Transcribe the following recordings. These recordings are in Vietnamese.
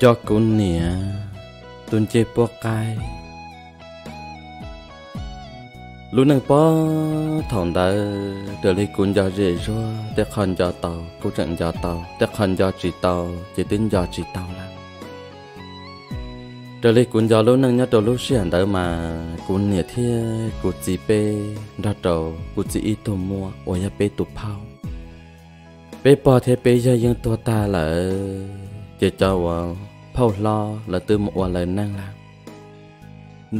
do cún nỉa tuần chê bó cay lúc này bó thòng đã trở lại cún do dễ rồi để khăn do tàu cũng trận do tàu để khăn do chỉ tàu chỉ tin do chỉ tàu là trở lại cún do lúc này nhớ đầu lúc xuyên đỡ mà cún nỉa thia cũng chỉ bê ra đầu cũng chỉ ít tù mua ôi ya bê tụ phao bê bò thế bê ya yên tua ta là chỉ cho phao lo là từ một quả lời năng làm,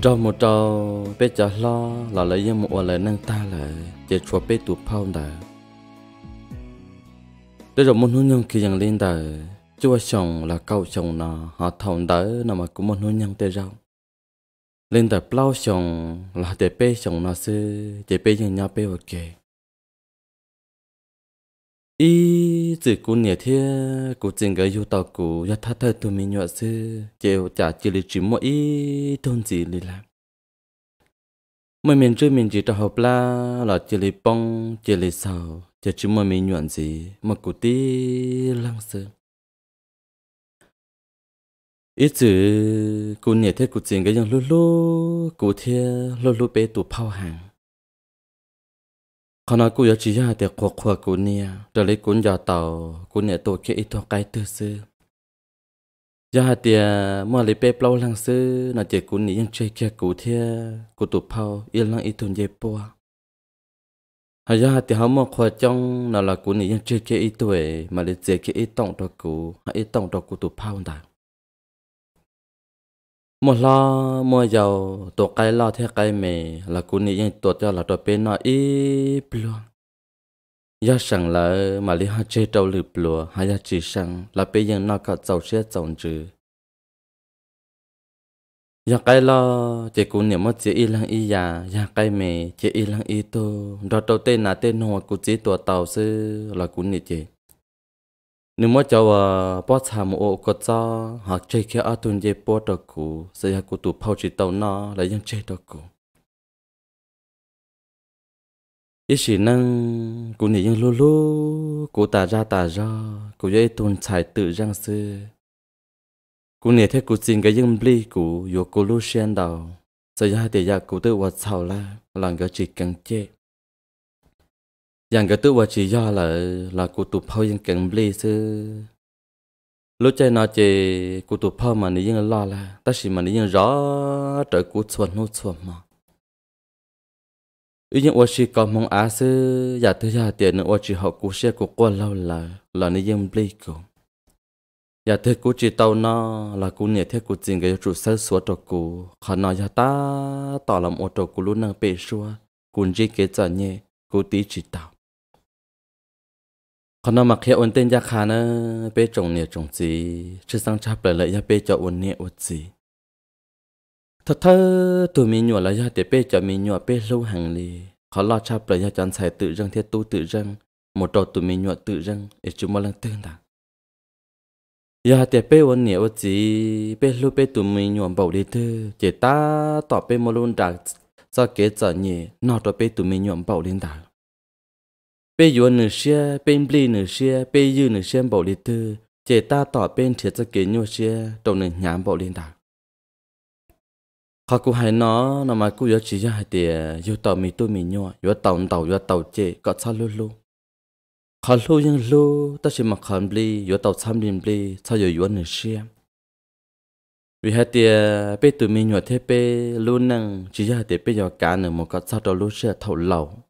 cho một trò bé cho lo là lấy dân một quả lời năng ta là chỉ cho bé tụ phao đã để rồi muốn hướng nhân khi dần lên đời chúa chồng là câu chồng nó họ thòng đỡ nó mà cũng muốn hướng nhân tới rau lên đời plau chồng là để bé chồng nó sư để bé dân nhau bé ok ý chỉ cú nhẹ thế cú chừng cái yêu tao cú ya thắt thắt tụi mình nhọ sư chịu trả chỉ lý chỉ mỗi ý thôn gì lý làm mỗi mình chơi mình chỉ cho học la là chỉ lý bông chỉ lý sầu chỉ chỉ mỗi mình nhọn gì mà cú tí lăng sư ý chỉ cú nhẹ thế cú chừng cái yang lú lú cú thế lú lú bé tụ phao hàng nói năng cũng chỉ ra để khoa khoa của nia để lấy cuốn giờ tàu cuốn nè tổ kia ít thôi cái tư sư giờ thì mua lấy bếp lâu lăng sư là chỉ cuốn nia chơi kia cụ thia cụ tụ phao yên lặng ít thôi dễ bỏ hay giờ thì họ mua khoa trong là là cuốn nia chơi kia ít tuổi mà lấy dễ kia ít tông đó cụ ít tông đó cụ tụ phao đàng một lo mua dầu tổ cái lo thế cái mè là cú nị yên tổ cho là tổ bên nó ít plua ya sang là mà lý ha chơi trâu lử plua hay ya chỉ sang là bên yên nó có dầu xe dầu chữ ya cái lo chỉ cú niệm mất chỉ y lăng y ya ya cái mè chỉ y lăng y tô, đó đầu tên là tên hồ cú chỉ tổ tàu sư là cú nị chỉ nếu mà cho bỏ tham ô có cho họ chơi kia ở tuần dây bỏ đó cũ sẽ là của tụ phao chỉ tàu nó là dân chơi đó cũ ý chỉ năng của nị dân lú lú của tà ra tà ra của dây tuần chạy tự răng sư của nị thế của xin cái dân bli của yêu cô lú sen đầu sẽ là để ya của tự vật sau là làm cái chỉ cần chết อย่างก็ตัวว่าจีย่อละละกูตุพ่อยังเก่งบลีซื้อ lúc chơi nó chơi กูตุพ่อมันนี่ยังล้อละแต่สิมันนี่ยังร้อแต่กูชวนนู้ชวนมาอียังว่าชีก็มองอาซื้ออยากที่อยากเตียนว่าชีเขากูเชื่อกูกวนเราละละนี่ยังบลีกูอยากที่กูจีเตาน้อละกูเนี่ยที่กูจริงก็จะจุดเส้นสวดตัวกูขอนอยาตาต่อลำอดตัวกูรู้นางเปชัวกูจีเกจเนี่ย cô tí chỉ tạo. คนนมักเฮียวันเต้นยาคานะเป้จงเนี่ยจงจีชื่อสังชับเลยเลยยาเป้จอวันเนี่ยอดจีถ้าเธอตัวมีหนวดแล้วยาเตเป้จอมีหนวดเป้ลูหังลีเขาลอดชับเลยยาจันใส่ตื่เรื่องเทตู้ตื่เรื่องหมดตัวตัวมีหนวดตื่เรื่องเอจุมาลังเต้นดังยาเตเป้วันเนี่ยอดจีเป้ลูเป้ตัวมีหนวดเบาดีเธอเจตาต่อเป้มาลุนดักจะเกจจะเนี่ยนอตัวเป้ตัวมีหนวดเบาดีดัง bây giờ nửa xe bên bì nửa xe bây giờ nửa xe bảo lý tư chế ta tỏ bên thiệt cho kế nhau xe trong nửa nhám bảo liên đạo họ cụ hay nó nó mà cụ giờ chỉ cho hai tiền giờ tàu mì tôi mì nhau giờ tàu tàu giờ tàu chế có sao luôn luôn họ luôn nhưng luôn ta chỉ mặc hàng bì giờ tàu xăm liền bì sao giờ giờ nửa xe vì hai tiền bây tụi mì nhau thế bây luôn năng chỉ cho hai tiền bây giờ cả nửa một cái sao đó luôn xe thầu lẩu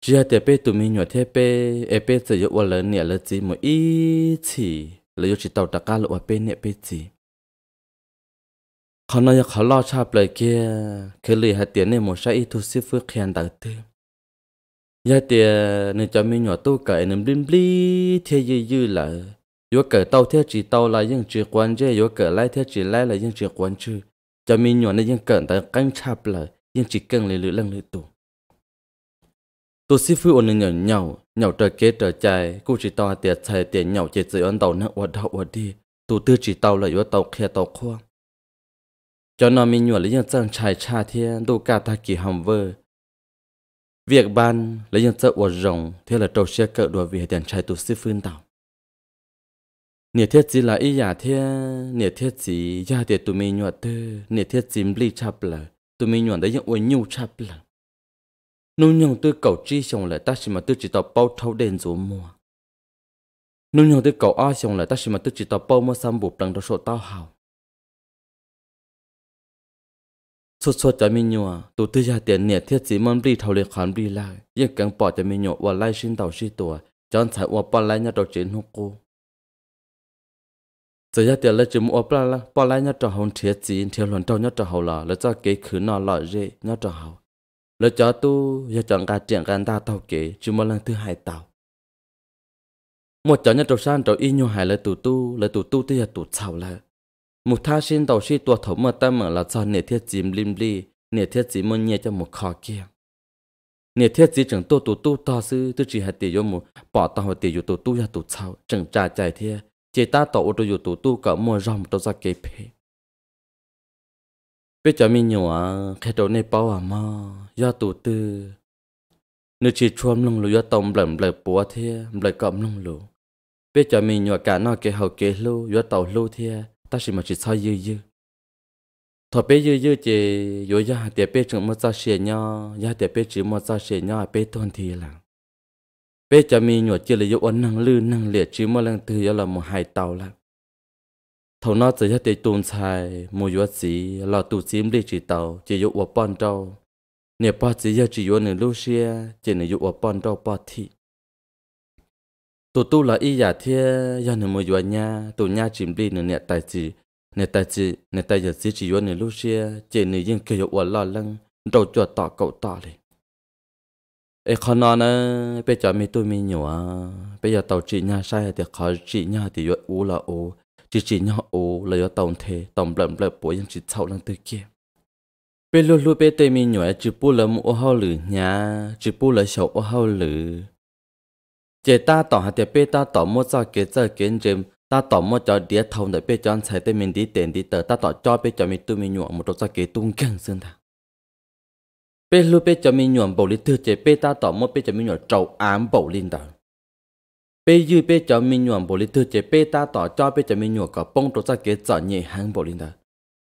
chỉ là để bé tụi mình nhỏ thế bé em bé sẽ yêu lần nè chỉ một ít chỉ là chỉ tàu đặc cá là bé nè bé chỉ họ nói họ lo chạp lại kia khi lì hạt tiệp này một sai ít thu xí phước khen đặc thế giờ tiệp nên cho mình nhọt tu cậy nên blim bli theo dư dư là yêu cởi tàu theo chỉ tàu là những chỉ quan chứ yêu cởi lại thế chỉ lại là những chỉ quan chứ cho mình nhọt nên những cởi tại căng chạp lại những chỉ cần lì lửa lăng lửa tụ tôi sĩ phu ôn nhở nhau nhau trở kế trở chạy cú chỉ tao tiệt chạy tiệt nhau chỉ giữ ấn tàu nữa ở đâu ở đi tôi tư chỉ tao là yếu tàu kia tàu khoa cho nó mình nhuận lấy những dân trải cha thiên đủ cả ta kỳ hầm vơ việc ban lấy những dân uất rồng thế là trâu xe cỡ đùa vì tiền trải tôi sĩ phu tàu nhiệt thiết gì là ý giả thiết nhiệt thiết gì giả tiệt tụi mình nhuận tư nhiệt thiết gì bli chập lờ tụi mình nhuận đấy những uất nhu chập lờ nếu nhung tư cầu chi xong lại ta chỉ mà tư chỉ tàu bao thâu đen rồi mua nếu nhung tư cầu a xong lại ta chỉ mà tư chỉ tàu bao mua sam bộ đằng đó số tao hào suốt suốt cho mi nhua tụ tư gia tiền nhiệt thiết chỉ mong đi thâu lệ khán đi lại nhưng càng bỏ cho mi nhua và lai xin tàu xin tùa chọn phải và bỏ lại nhà đầu chiến hô cô giờ gia tiền là chỉ mua bỏ lại bỏ lại nhà trò hồng thiết chỉ thiết luận trâu nhà trò hậu là là cho kế khứ nọ lợi dễ nhà trò hậu lỡ cho tu giờ chọn cả chuyện cả ta tàu kế chứ một lần thứ hai tàu một chọn nhất trâu san trâu y nhu hải lời tụ tu lời tụ tu thì giờ tụ sau lỡ một tha xin tàu si tua thấu mà tâm là cho nề thiết chìm lim li nể thiết chìm mơn nhẹ cho một khó kia nề thiết chỉ chẳng tu tu tu ta sư tu chỉ hạt tiền vô một bỏ tàu hạt tiền vô tu tu giờ tụ sau chẳng trả chạy thiệt chỉ ta tàu ô tô vô tụ tu cả mua rong tàu ra kế phê bây giờ mình nhỏ cái đồ này bao à mà do tụ tư nếu chỉ chôm lông lù do tông lầm lề búa thế lề cọm lông lù biết cho mình nhỏ cả nó cái hậu kế lù do tàu lù thế ta chỉ mà chỉ sao dư dư thọ bây dư dư chỉ dụ do hạt tiệp bé trường mất sao xề nhau do tiệp bé chỉ mất sao xề nhau bé toàn thì là bây giờ mình nhỏ chỉ là do ấn năng lư năng liệt chỉ mới lần thứ do là một hai tàu là thầu nó chỉ hết để tuôn xài mua yếu gì là tụ chiếm đi chỉ tàu chỉ dụ ở bọn trâu nè ba chỉ giờ chỉ yếu nửa lúc xia chỉ nửa dụ ở bọn trâu ba thị tụ tu là y giả thiê do nửa mua yếu nha tụ nha chiếm đi nửa nè tài chỉ nè tài chỉ nè tài giờ chỉ chỉ yếu nửa lúc xia chỉ nửa yên kêu dụ ở lò lăng đầu chuột tỏ cậu tỏ đi ê con nó nè bây giờ mi tôi mi nhủa bây giờ tàu chị nha sai thì khó chị nha thì yếu u là u chỉ chỉ nhau ô lấy do tổng thể tổng lầm lợp bố em chỉ sau lăng tư kia bên luôn luôn bên tây mi nhỏ chỉ bù lầm ô hao lử nhá chỉ bù lỡ sầu ô hao lử chế ta tỏ hạt tế ta tỏ mua cho kế giờ kiến chim ta tỏ mua cho đĩa thông để bên cho sai tây mình đi tiền đi tờ ta tỏ cho bên cho mình tu mi nhỏ một đồ cho kế tung gần xương thằng bên luôn bên cho mình nhỏ bầu lý thư chế bên ta tỏ mua bên cho mình nhỏ trầu ám bầu linh đời bây giờ bây giờ mình nhuận bộ lịch thư chế bây ta tỏ cho bây giờ mình nhuận có bông tổ ra kế trở nhẹ hàng bộ lịch thư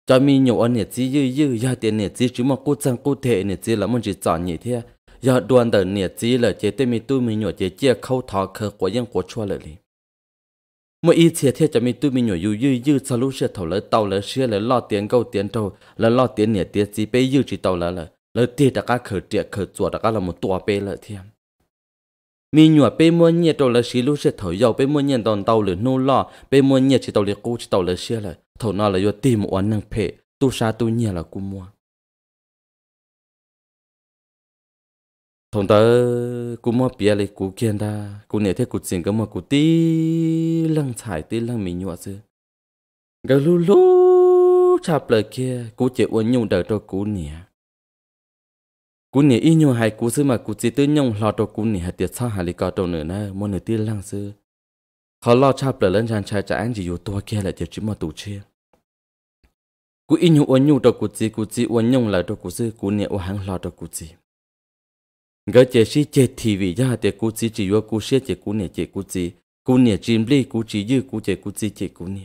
cho mình nhuận ơn nhẹ chí dư dư giờ tiền nhẹ chí chứ mà cú chân cú thể nhẹ chí là muốn chỉ trở nhẹ thế giờ đoàn đời nhẹ chí là chế tên mình tu mình nhuận chế chia khâu thọ khờ của dân của chua lợi linh mỗi ít thiệt thiệt cho mình tu mình nhuận dư dư dư sao lúc sẽ thầu lỡ tàu lỡ xe lỡ lo tiền câu tiền trâu lỡ lo tiền nhẹ tiền chí bây dư chỉ tàu lỡ lỡ lỡ tiền đã cá khởi tiền khởi chuột đã là một tua bê lỡ thiệt mi nhua pe mua nhiệt đầu là xí lúc sẽ thổi dầu pe mua nhiệt đòn tàu lửa nô lò pe mua nhiệt chỉ tàu lửa cũ chỉ tàu lửa xe là thổi nó là do tìm oán năng phe tu sa tu nhiệt là cú mua thằng ta cú mua bia lấy cú kiên ta cú nè thế cú xin cái mà cú tí lăng thải tí lăng mi nhua chứ cái lú lú chạp lời kia cú chỉ uốn nhung đời cho cú nia cú nỉ y nhiều hay cú sư mà cú chỉ tư nhung lo đồ cú nỉ hạt tiệt sao hà lì có đồ nữa nè mua nửa tia lăng sư họ lo cha lỡ lên chàng trai trả anh chỉ yêu tua kia lại tiệt chỉ mà tủ chia cú y nhiều uốn nhu đồ cú chỉ cú chỉ uốn nhung lại đồ cú sư cú nỉ uốn hàng lo đồ cú chỉ gỡ chế sĩ chế thì vì gia hạt tiệt cú chỉ chỉ yêu cú xia chế cú nỉ chế cú chỉ cú nỉ chim li cú chỉ dư cú chế cú chỉ chế cú nỉ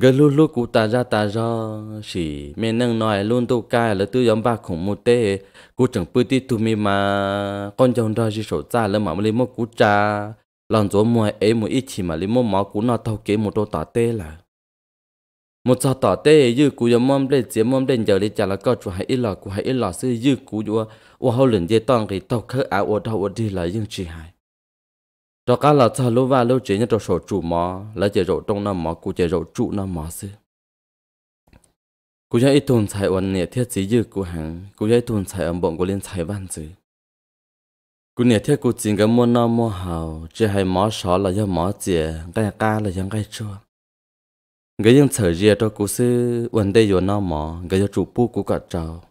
gần lúc lúc cụ ta ra ta ra chỉ mẹ nâng nói luôn tôi cai, là tôi giống ba khủng một tê cụ chẳng biết tí tụi mi mà con chồng ra chỉ sổ ra là mà lấy một cụ cha lòng chỗ mua ấy một ít chỉ mà lấy một máu cụ nó thâu kế một đô tỏ tê là một giờ tỏ tê như cụ giống mâm lên chỉ mâm lên giờ đi trả là có chủ hay ít lọ cụ hay ít lọ sư như cụ dùa ô hậu lần dây toàn cái tàu khơ áo ô đau đi là dương chỉ hại đó cả là sao lúa và lúa chỉ nhất cho sổ trụ mỏ là chỉ rổ trong năm mỏ cũng chỉ rổ trụ năm mỏ xí cũng chỉ tuần xài ổn nhiệt thiết chỉ dư của hàng cũng chỉ tuần xài ổn bọn của liên xài văn chữ. cũng nhiệt thiết của chính cái mua năm mua hào chỉ hay mỏ sọ là do mỏ chè cái ca là do cái chua cái những sở gì cho cũng sư ổn đây rồi năm mỏ cái do chủ bu của cả trào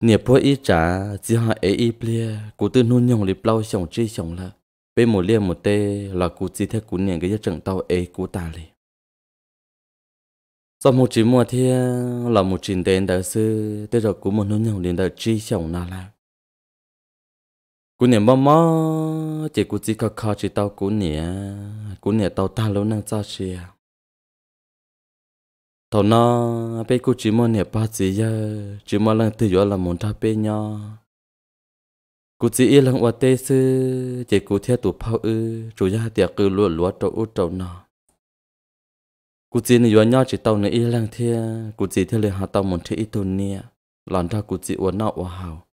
Nhẹ po ít trả chỉ họ ấy ít bia cũng tự nuôi nhồng lịp lau chồng chi chồng là bên một liêm một tê là cụ chi thế cụ niệm cái trận tàu ấy cú ta lì sau một chỉ mùa thì là một chuyện đến đại sư tới rồi cụ một nỗi nhau đến đại chi chồng na là cú niệm mơ mơ chỉ cụ chỉ có khó chỉ tàu cụ niệm cụ niệm tàu ta lâu năng cho chia thầu nó bé cụ chỉ mua niệm ba chỉ giờ chỉ mua lần thứ yếu là muốn tháp bé nhau cụ chỉ yên lặng hoạt tê sư chỉ cú theo tụ phao ư chủ gia tiệc cứ lúa lúa trâu út trâu nọ cụ chỉ nữ nhau chỉ tàu nữ yên lặng thea cụ chỉ theo lời hà tàu một thế ít tuần nia lần ra cụ chỉ uốn nọ uốn hào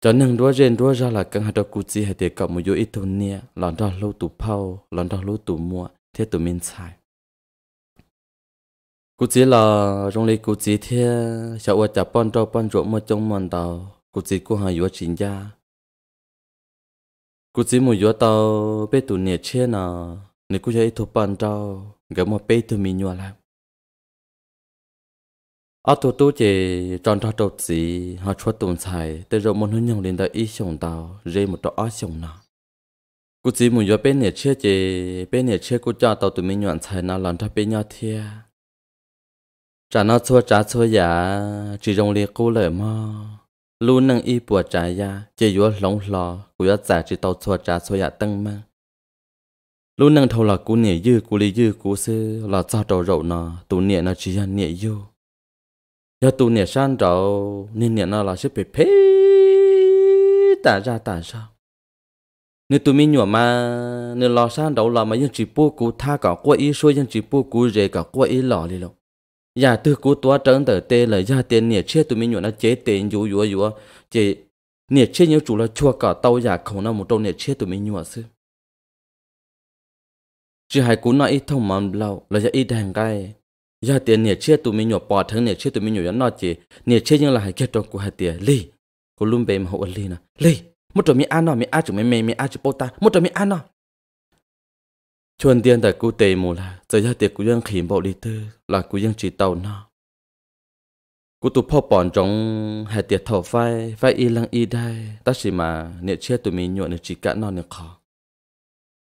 cho nên đua trên đua ra là căng hạt đó cụ chỉ hay tiệc cậu một yếu ít tuần nia lòn ra lâu tụ phao lần ra lâu tụ mua theo tụ minh xài cụ chỉ là trong lấy cụ chỉ theo sợ qua chả bón trâu bón ruộng mà trông mòn tàu กูจีกูหายวัวจินยากูจีมูยัวเตาเปตุเนี่ยเช่น่ะนี่กูใช้ทุปันเจ้าก็มาเปตุมีนัวแล้วอาตัวตู้เจจอนทอดสีหาชวดตุนใส่แต่เรามันหุ่นยังเรียนได้อีส่งเตาเรียหมดต่ออ้อส่งน่ะกูจีมูยัวเป็นเนี่ยเช่เจเป็นเนี่ยเช่กูจ้าเตาตุมีนวลใส่น่ะหลังทับเป็นยาเทีย trả nó chua trả chua giả chỉ rong liệt cô lời mơ lu nâng y bùa trả ya chỉ yếu lóng lò của yếu giả chỉ tàu chùa trả số ya tăng mang lu nâng thâu là cú nhẹ dư cú lý dư cú sư là sao trầu rậu nó tụ nhẹ nó chỉ ya nhẹ dư ya tụ nhẹ san trầu nên nhẹ nó là sẽ bị phê tả ra tả sao nếu tụi mi nhỏ mà nếu lo san đầu là mà dân chỉ bố cú tha cả qua y số dân chỉ bố cú rể cả qua y lò đi lộc ya dạ, từ cú tua trơn tờ tê là gia dạ, tiền nhiệt chết tụi mình nhổ nó chế tiền yếu yếu yếu chế nhiệt chết nhiều chủ là chua cả tàu ya không nó một trâu nhiệt chết tụi mình nhổ sư chỉ hai cú nói ít thông mòn lâu là ya dạ ít hàng cái gia tiền nhiệt chết tụi mình nhổ bỏ thằng nhiệt chết tụi mình nhổ nó nó chế nhiệt chết nhưng là hai kết trong của hai tiền lì cô luôn bề mà hậu li nè li một trâu mi ăn nó mi ăn chúng mi mè mi ăn chúng ta một trâu mi ăn nó chuẩn tiền tại cụ tề mù là giờ ra tiệc cụ dân khỉ bộ đi tư là cụ dân chỉ tàu nó cụ tụ phò bọn trong hai tiệc thầu phai phai y lăng y đây ta chỉ mà nè chia tụi mình nhuận chỉ cả nó nè khó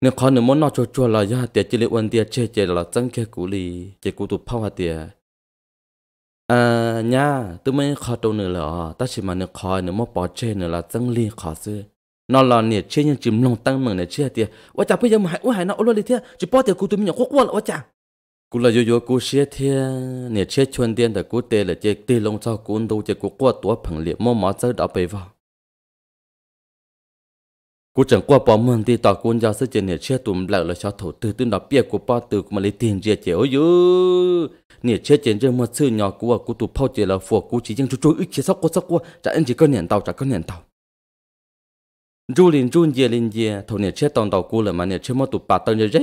nè khó nè muốn nó cho chua, là ra tiệc chỉ lấy uẩn tiệc chê chê là chân kia cụ lì chê cụ tụ phò hai tiệc à nha tụi mình khó đâu nữa là ta chỉ mà nè khó nè muốn bỏ chê nữa là chân lì khó xưa nó là nè chơi nhân chìm lòng tăng mừng nè chơi tiệt quá chả bây giờ mà hãy hãy nó ôn đi thế chỉ bỏ tiệt cú tụi mình nhận quốc quân quá chả cú là yo yo cú xe thế nè chơi chuyên tiền để cú tê là chơi tê lòng cho cú đâu chơi cú qua tua phẳng liệt mò mò chơi đã bề vào cú chẳng qua bỏ mừng thì tao cú nhớ sẽ chơi nè chơi tụm lại là cho thổ từ từ đó bia cú bỏ từ mà lấy tiền chơi chơi ôi yo nè chơi chơi chơi mà chơi nhỏ cú à cú tụt phao chơi là phù cú chỉ chẳng chú chú ít chơi sóc cú sóc cú chả anh chỉ có nhận tàu chả có nhận tàu rú lên rú dìa lên dìa thầu nè chết tòn tàu cú là mà nè chết mất tụ bà tao nè rế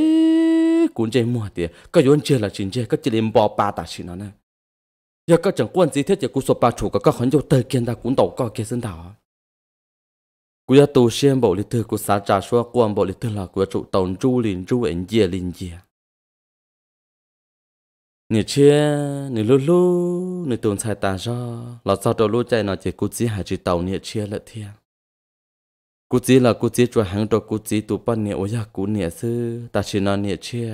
cuốn chơi mua tiệt có vốn chơi là chuyện chơi có chỉ lên bò bà ta xin nó nè giờ có chẳng quan gì thế giờ cú số bà chủ có có hẳn vô tờ kiên ta cuốn tàu có kia dân đảo cú ya tù xem bộ lịch thư cú xã trà xóa quan bộ lịch thư là cú trụ tàu rú lên rú lên dìa lên dìa nè chia nè lú lú nè tuần sai ta ra là sao đầu lú chạy nó chỉ cú gì hai chỉ tàu nè chia là thiệt กูจีละกูจีจวหังตัวกูจีตัวป้าเนี่ยโอ้ยกูเนี่ยซื้อตาชินาเนี่ยเชี่ย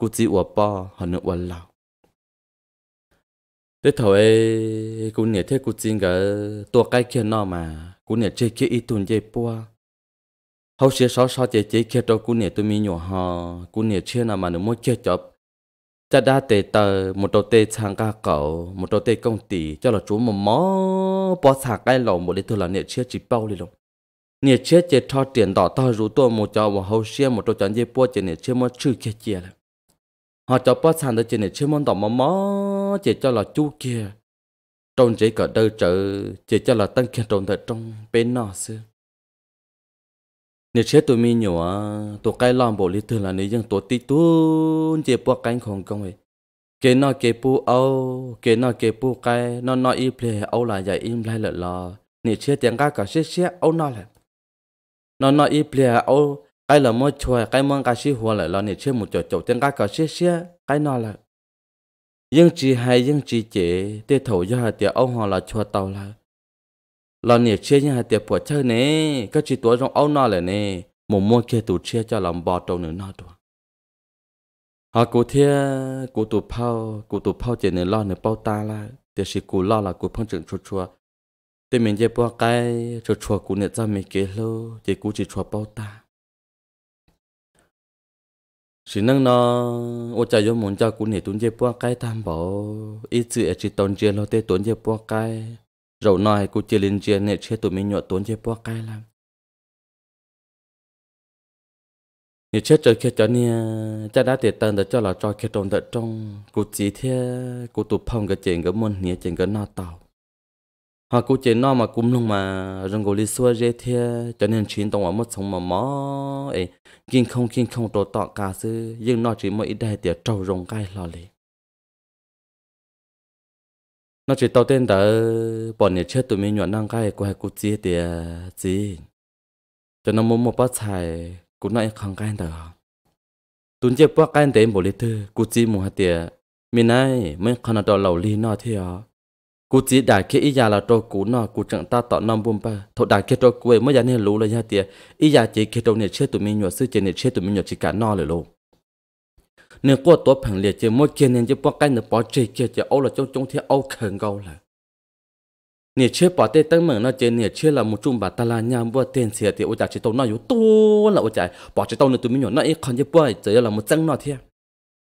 กูจีอวป้อหันอวันเราเด็กถอยกูเนี่ยเท่กูจีงกับตัวใกล้เคียงนอมากูเนี่ยเจ๊เคียอีตุนเจ๊ปัวเขาเสียซอซอเจ๊เจ๊เคียตัวกูเนี่ยตัวมีหนูฮอกูเนี่ยเชี่ยนามาหนูมั่วเคียจบจะได้เตะเตอมุตเตะช่างกาเก่ามุตเตะกงตีจะหล่อจูมมอปอสากใกล้หล่อหมดเลยทุลักเนี่ยเชี่ยจีเป้าเลยลงเนี่ยเชื่อเจทอเตียนต่อต่อรู้ตัวมูจอว่าเขาเชื่อหมดตัวจันเย่ปัวเจเนี่ยเชื่อมันชื่อเจเจเลย họ cho đỏ cho một bớt sang tới trên này chứ món tỏ mò mò chỉ cho là chú kia trông chỉ cỡ đơ trợ chỉ cho là tăng kia trông thật trong bên nọ xưa nếu chết tụi mi nhiều à tụi cái lòng bộ lý thư là nếu dân tụi tí tu chỉ bỏ cánh không công ấy kế nọ kế pu âu kế nọ kế pu cái nó nọ y ple âu là dạy im lại lợ lò nếu chết tiếng ca cả xế xế âu nọ là nó nói ít bia ô cái là mua chùa cái mong cái xí hùa lại lo nè chơi một chỗ chỗ tiếng cái cái xí xí cái nó là nhưng chỉ hay nhưng chỉ chế để thổ cho hạt tiệp ông họ là chùa tàu là lo nè chơi nhưng hạt tiệp bỏ chơi nè cái chỉ tuổi trong ông nó là nè một mua kia tụ chia cho làm bỏ trâu nữa nó rồi họ cụ thia cụ tụ phao cụ tụ phao chỉ nè lo nè bao ta là để chỉ cụ lo là cụ phong trưởng chua chua thì mình chơi bao cái cho chùa cụ nè cho mình kể lô chơi cụ chỉ chùa bao ta chỉ nâng nó ô cha yo muốn cho cụ nè tuấn chơi bao cái tham bảo ít sự chỉ tuấn chơi lo tê tuấn chơi bao cái rồi nói cụ chơi lên chơi nè chỉ tụi mình nhọ tuấn chơi bao cái làm như chết trời kia cho nia cha đã tiền tần để cho là cho kia trồng đợt trong cụ chỉ thế cụ tụt phong cái chuyện cái môn nia chuyện cái nọ tàu họ cũng chỉ nó mà cũng luôn mà rừng gỗ lý xua dễ thế cho nên chuyện tông ở mất sống mà mó ấy kinh không kinh không tổ tọ cả sư nhưng nó chỉ mới ít đại tiệt trâu rồng cay lò lì nó chỉ tao tên tớ bọn nhà chết tụi mình nhọn năng cay của hai cụ chia tiệt gì cho nó muốn một bát xài cũng nói không cay tớ tuấn chết bát cay tên bộ lý thư cụ chia một hạt tiệt mình này mới không là đồ lẩu ly nó thế à กูจีด่าแค่อียาเราโตกูนอกูจังตาต่อนอมบุมปะถอดด่าแค่โตกูเอเมื่อยาเนี่ยรู้เลยยาเตียอียาจีแค่โตเนี่ยเชื่อตัวมีหนวดซื้อเจเนี่ยเชื่อตัวมีหนวดจิกานอเลยลูกเนี่ยกูตัวผังเลียเจมดเจเนี่ยจะป้องกันเนี่ยปอเจเจจะเอาละจงจงเที่เอาเขิงเกาละเนี่ยเชื่อปอเต้ตั้งเหมือนนอเจเนี่ยเชื่อละมุจุมบาตาลายามบัวเต้นเสียเตียอุจจาจิโตนออยู่ตัวละอุจจาปอจิโตเนี่ยตัวมีหนวดนออีคอนจะป่วยเจอละมุจังนอเที่ย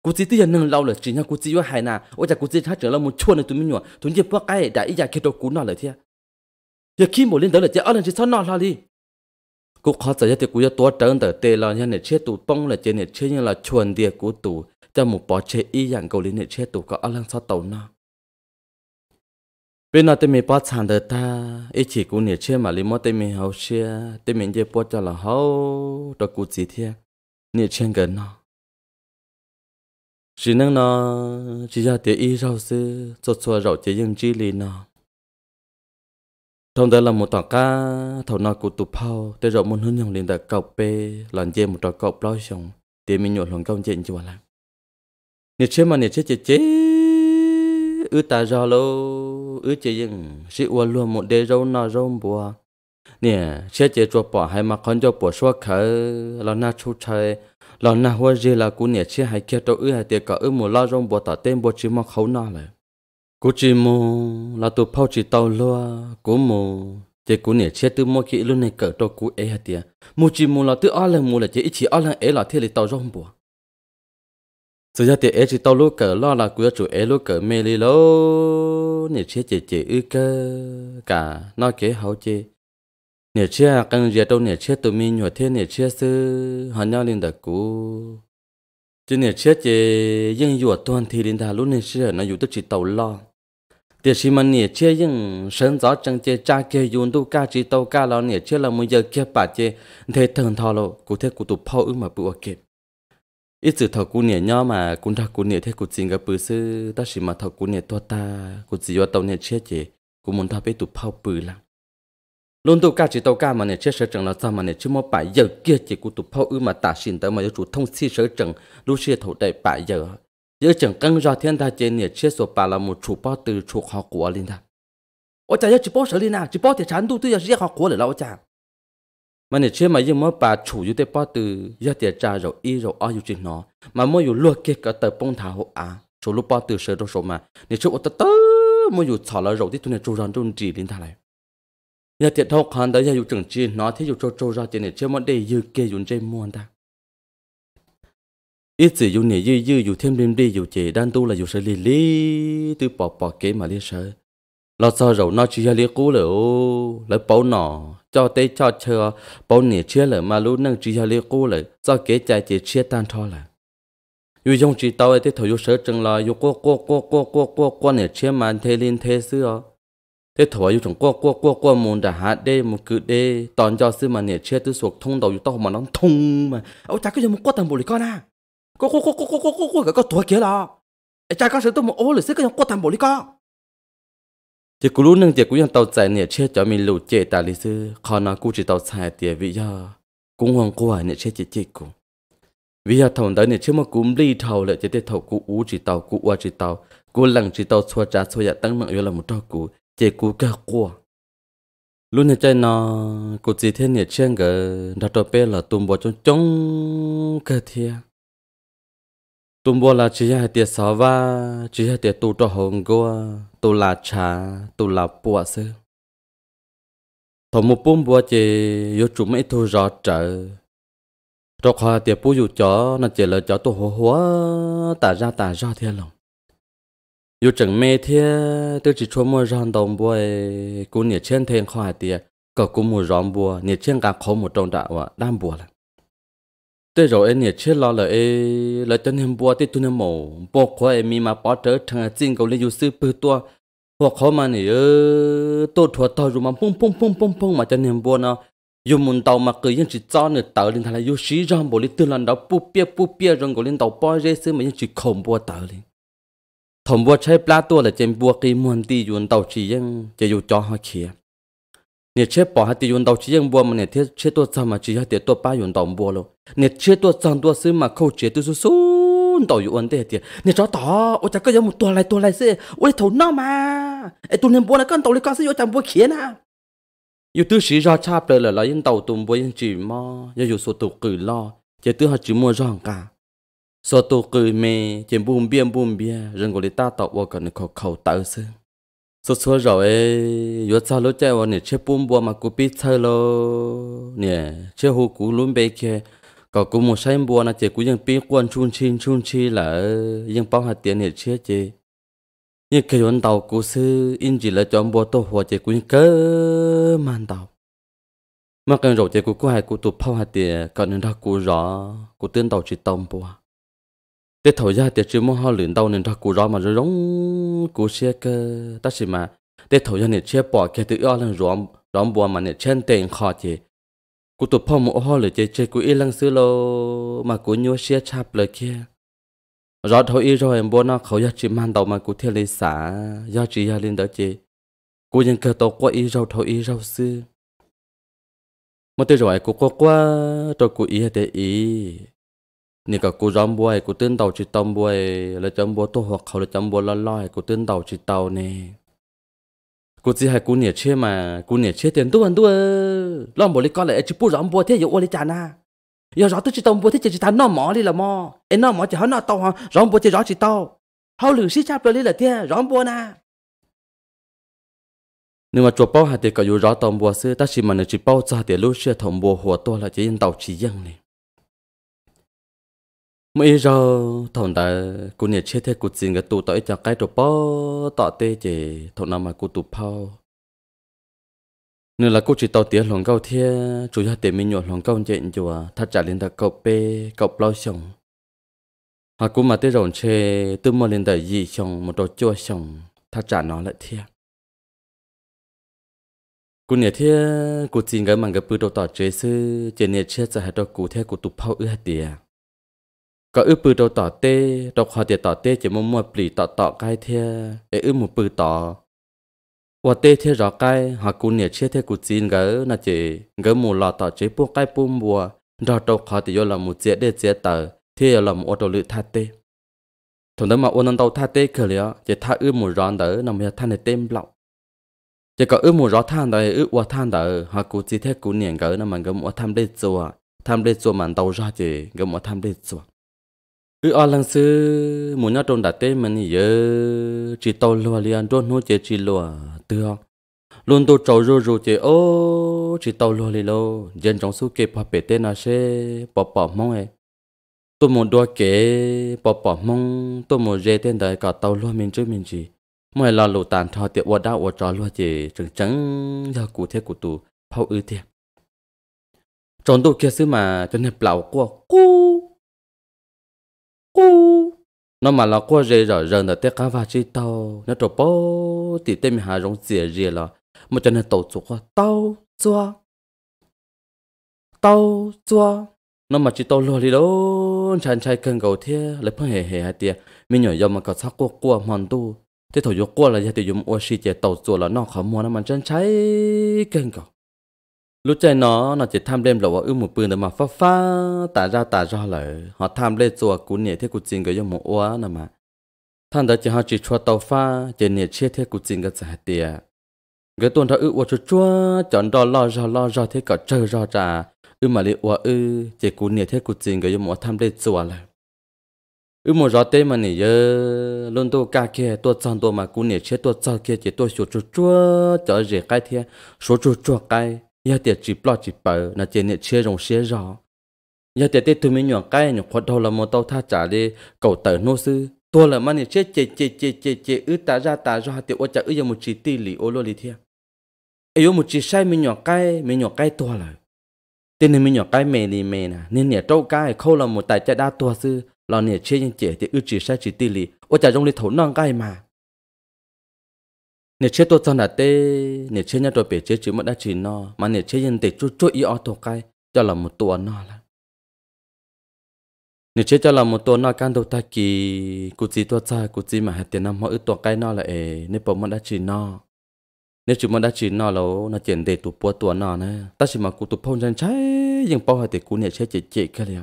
กูจีที่ยันนึงเราเลยจีนะกูจีว่าหายนะโอ้จากกูจีถ้าเจอเรามึงชวนเลยตุ้มหนัวตุ้มเย็บว่าใกล้ได้อีกอย่างเคโตกูนอนเลยเทียอย่าขี้หมดเล่นเดี๋ยวเลยเจ้าเอาเลยจีซ้อนนอนเราดิกูขอใจเด็กกูจะตัวเตินเตอเตเราเนี่ยเนี่ยเชื่อตูป้องเลยเจเนี่ยเชื่อยังเราชวนเดียกูตูจะหมู่ปอเชอีอย่างเกาหลีเนี่ยเชื่อตูก็เอาเรื่องซ้อนเตานะเป็นอะไรมีป้าชานเดต้าไอจีกูเนี่ยเชื่อมาลิมอเตมีเฮาเชื่อเตมีเย็บปวดจะละเฮาตัวกูจีเทียเนี่ยเชื่อเกินเนาะ chỉ năng nó chỉ ra tiếng y rau sư cho cho rau tiệt dân chi lì nó thông đó là một tảng ca thầu nó của tụ phao để rộng môn hướng nhồng liền tại cọc bê làm chê một trò cọc lo xong tiếng mình nhổ lòng công chuyện chưa làm nhiệt chế mà nhiệt chế chế chế ư ta rau lô ư chế dân sĩ uốn luôn một đế rau nó rau bùa nè chế chế cho bỏ hay mà con cho bỏ xóa khởi là na chú chơi lo na hoa gì là cú nhẹ chia hai kia tàu ư hai tiệt cả ư một la rong bò tả tên bò chỉ mọc khấu na lại cú chỉ mù là tụ phao chỉ tàu loa cú mù thì cú nhẹ chia tư mò kỹ luôn này cỡ tàu cú ấy hai tiệt mù chỉ mù là tư ao lên mù là chỉ chỉ ao lên ấy là thiên lý tàu rong bò sự ra tiệt ấy chỉ tàu lúc cỡ lo là cú chủ ấy lúc cỡ mê li lô nhẹ chia chỉ chỉ ư cơ cả nói kế hậu chơi nè chia cái người đâu nè chia tụi mình nhỏ thế nè chia sư họ nhau lên đặc cú chứ nè chia chỉ nhưng vừa toàn thì lên thà lúc nè chia nó dù tức chỉ tàu lo tiếc gì mà nè chia nhưng sớm gió chẳng chia cha kia dùng tu ca chỉ tàu ca lo nè chia là một giờ kia bà chia thế thần thọ lo cụ thế cụ tụ phao ư mà bự kịp ít sự thọ cụ nè nhỏ mà cũng thọ cụ nè thế cụ xin gặp bự sư ta chỉ mà thọ cụ nè to ta cụ chỉ vào tàu nè chia chỉ cụ muốn thọ biết tụ phao bự lắm luôn tụ cá chỉ tàu cá mà này chết sở trận là sao mà này chưa mỗi bảy giờ kia chỉ của tụ phao ư mà tả xin tới mà chủ thông si sở trận lúc xưa thổ đại bảy giờ giờ trận căng ra thiên tai trên này chết số bà là một chủ bao từ chủ họ của linh ta ôi cha giờ chỉ bao sở linh à chỉ bao thì chán tu tu giờ giết họ của lại lão cha mà này chết mà giờ mỗi bà chủ như thế bao từ giờ tiền cha rồi y rồi ao như nó mà mỗi dù luộc kia cả tờ bông thảo hộ à số lúc bao từ sở đâu số mà này chết ôi ta tớ mỗi dù thọ là rồi thì tụi này chủ rằng tụi này chỉ linh ta này giờ tiệt thâu khán đã giờ dù chừng chi nó thế dù trâu trâu ra trên này chưa mất để dư kia dùng dây muôn ta ít gì dù này dư dư dù thêm đêm đi dù chỉ đan tu là dù sẽ lì lì từ bỏ bỏ kế mà lì sợ lo sợ rồi nó chỉ là lì cú lỡ lỡ bảo nọ cho tới cho chờ bảo nè chia lỡ mà lúc nâng chỉ là lì cú lỡ do kế trái chỉ chia tan thôi là dù dùng chỉ tao ấy thì thầu dù sợ chừng là dù cô cô cô cô cô cô cô nè chia mà thế lên thế xưa thế thổi yêu chúng qua qua qua qua môn đã hát đê một cứ đê tòn cho sư mà nè chia tư suộc thông đầu yêu tao mà nó thông mà ông cha cứ cho một quát tầm bồ lì con à có có có có có có có có cái có tuổi kia là cha có sự tôi một ô lì sư cái quát tầm bồ lì con chỉ cú lúc nâng chỉ cú yang tao chạy nè chia cho mình lù chế ta lì sư khó nó cú chỉ tao chạy tiền vị do cũng hoàng qua nè chia chỉ chỉ cú vì giờ thầu đó nè chưa mà cúm đi thầu lại chỉ để thầu cú ú chỉ tàu cú qua chỉ tàu cú lằng chỉ tàu xua trà xua dạ tăng mạng yêu là một trò cú chỉ cú cả cua lúc này chơi nó cú chỉ thế nhiệt chen gờ đã cho bé là tụm bò trong trong cái thia tụm bò là chỉ hai tiệt sáu va chỉ hai tiệt tụ cho hồng qua tụ là trà tụ là bùa sư thằng một bún bùa chỉ yếu chủ mấy thu rõ trợ rồi khoa tiệt bùa dù chó nó chỉ là chó tụ hồ hóa tả ra tả ra thiên lòng chẳng tôi chỉ cho mua 有整每天都是出没让动波诶，过年前天快点，搞过么让波，年前干好么种大哇，难波了。tới rồi anh nhiệt chết lo là ấy là chân hem bùa tới tu em mồ bỏ khó em mi mà bỏ trở thằng xin cầu lên du sư bự to, bỏ khó mà nỉ ơ tôi thua to rồi mà pung pung pung pung pung mà chân hem bùa nó dù muốn tàu mà cứ yên chỉ cho nữa tàu lên thằng là du sĩ ram bùa, lên tư lần đó pu pia pu pia rồi cầu lên tàu bỏ rơi, sư mà yên chỉ khổng bùa tàu lên thầm vua chơi plá tua là trên vua kỳ muôn ti yuan tàu chỉ yên chỉ yêu cho họ kia nè chơi bỏ hạt ti yuan tàu chỉ yên vua mà nè thiết tua sao mà hạt tiệt tua ba yuan tàu vua lo nè chơi tua sang tua xứ mà khâu chế tua số số tàu yuan thế tiệt nè chó tỏ ôi chả có giống một tua lại tua lại xứ ôi thầu nó mà ê tụi nè vua là con tàu lấy con xứ yêu chẳng vua na yêu tư sĩ ra cha bờ là lấy yên tàu tụm vua yên chỉ mo yêu yêu số tàu cử lo chỉ tư họ chỉ mua rong cả so tu cứ mê chỉ bùm biên bùm bia rừng của ta tạo vô cái này khẩu tạo sư so so rồi ấy yo sao lúc chơi vào này chơi bùm bùa mà cũng biết chơi lo nè chơi hồ cú luôn bê kia có cũng một sai bùa là chỉ bị quan chun chin chun chi bao hạt tiền này chơi chơi nhưng khi yon tàu cú sư in chỉ là chọn bùa tổ hòa chỉ cũng cơ màn tàu mà cần rồi chỉ cũng có hai cú tụ bao hạt tiền còn nên đó cú rõ cú tên tàu chỉ tông bùa để thổi ra tiệt chưa mua hoa luyện đâu nên cho cú rõ mà rồi rong cú xe cơ ta xí mà để thổi ra nền xe bỏ kia tự ở lần rõm rõm buồn mà nền chân tiền khó chứ cú tụt phong mua hoa luyện chơi chơi cú y lăng xứ lô mà cú nhua xe chạp lời kia rõ thôi y rồi em bố nó khẩu gia chỉ mang tàu mà cú thiên lý xả do chỉ gia lên đó chứ cú nhân cơ tổ quá y rồi thôi y rồi xứ mà tôi rồi cú quá qua tôi cú y để ý นี่ก็กูจอมบวยกูตื่นเต่าชิตอมบวยแล้วจอมบัวตัวหัวเขาแล้วจอมบัวละลอยกูตื่นเต่าชิตอเนี่ยกูจะให้กูเนี่ยเชื่อมากูเนี่ยเชื่อเต็มตัวด้วยลองบอกเลยก็เลยชิปูจอมบัวเที่ยวอลิจานะอย่าร้อตัวชิตอมบัวที่จะจิตานน้อหมอเลยละมอเอ็นน้อหมอจะเขาน้อเต่าฮะจอมบัวจะร้อชิตอเขาหรือชิจับเลยละเที่ยจอมบัวนะนี่ว่าจบเป้าหาเด็กก็อยู่ร้อตอมบัวซื้อแต่ชิมันเนี่ยจิเป้าจะเดี๋ยวลูกเชื่อถมบัวหัวตัวละจะยินเต่าชี้ยังเนี่ย mấy giờ thằng ta cô nhiệt chết thế cô xin cái tụ tới cho cái đồ bó tọt tê chỉ thằng nào mà cô tụ phao nữa là cô chỉ tao tiếng lòng câu thế chủ gia tiền mình nhột lòng câu chuyện chùa thật trả lên thật cọc bê cọc lo sòng hoặc cũng mà tới rồi chê tư mua lên tờ gì sòng một đồ chua sòng thật trả nó lại thế cô nhiệt thế cô xin cái mảng cái bự đồ tọt chế sư chỉ nhiệt chết giờ hết đồ cụ thế cô tụ phao ưa tiền có ước bự đầu tỏ tê đầu họ tiệt tỏ tê chỉ mua mua bỉ tỏ tỏ cái thia ế ước một bự tỏ và tê thia rõ cái họ cú nhiệt chia thia cú chín gỡ là chỉ gỡ mù lọ tỏ chế buộc cái bùm bùa đọc đầu họ tiệt vô làm một chết để chết tờ thia là một ô tô lự tha tê thằng đó mà ô nông tàu tha tê khờ lió chỉ tha ước một rõ đỡ nằm nhà than này tem lọc chỉ có ước một rõ than đỡ ước qua than đỡ họ cú chỉ thia cú nhiệt gỡ nằm mình gỡ một tham đê chùa tham đê chùa mà tàu ra chỉ gỡ một tham đê chùa ư ở à, lần sư muốn nhớ trôn đặt tên mình giờ chỉ tàu lúa liền trôn hồ chế chỉ lúa từ học luôn tôi trâu rô rô chế ô chỉ tàu lúa liền lô dân trong số kê bà bể tê nó sẽ bỏ bỏ mong ấy tôi muốn đua kế bỏ bỏ mong tôi muốn dê tên đời cả tàu lúa mình chứ mình chỉ mọi là lũ tàn thọ tiệt ô đá ô trò lúa chế trứng trắng do cụ thế cụ tù phao ư thiệt trốn tôi kia xứ mà cho nên bảo qua cu Cú. Nó mà là qua rê rõ rần là tết cá vào chi tàu. Nó trổ bố thì tê mì hà rong dìa rìa là. Một chân hẹn tổ chủ qua tàu chua. Tàu chua. Nó mà chỉ tàu lùa đi đâu. Chàng trai cần cầu thế. Lấy phong hề hề hả tìa. Mình nhỏ dò mà có sắc qua qua mòn tu. Thế thổ dụ qua là gia tì dùng ô xì chè tàu chua là nó khó mua nó mà chân trái cần cầu lúc chơi nó nó chỉ tham đêm lộ ưu một bữa nữa mà phá phá tả ra tả ra lời họ tham lê chùa cú nhẹ thế cú chinh cái giống một ua nè mà thằng đó chỉ họ chỉ cho tàu phá chỉ nhẹ chia thế cú chinh cái giải tiệt cái tuần đó ưu ua chúa chua chọn đo lo ra lo ra thế cả chơi ra trà ưu mà lấy ua ưu chỉ cú nhẹ thế cú chinh cái giống một tham lê chùa lời ưu một rõ tê mà nỉ giờ luôn tôi ca kia tôi chọn tôi mà cú nhẹ chia tôi chọn kia chỉ tôi chua chúa chua chở gì cái thế số chúa chúa cái giờ tiệt chỉ lo chỉ bờ là tiền nhiệt chia rồng chia rõ giờ tiệt tiết tụi mình nhọn cái nhọn khoát đầu là một tàu tha trả đi cầu tờ nô sư tua là mình nhiệt chết chết chết chết chết chết ư ta ra ta ra tiệt ô chả ứ giờ một chỉ tỷ lì ô lô lì thiên ấy e một chỉ sai mình nhọn cái mình nhọn cái tua là tên này mình nhọn cái mè đi mè nè nên nhiệt trâu cái khâu là một tài chạy đa tua sư là nhiệt chết nhân chết tiệt ứ chỉ sai chỉ tỷ lì ô chả trong lì thổ non cái mà nè chế tôi cho là tê nè chế nhà tôi bể chế chỉ mất đã chỉ no mà nè chế nhân tệ chút chút ý ở tổ cái cho là một tuần no là nè chế cho là một tuần no can đầu ta kỳ cụ chỉ tôi cha cụ chỉ mà hạt tiền năm mỗi tổ cái no là ê nè bộ mất đã chỉ no nè chỉ mất đã chỉ no là nó tiền để tụ bùa tuần no này, ta chỉ mà cụ tụ phong chân trái nhưng bao hạt tiền cụ nè chế chỉ chỉ cái liền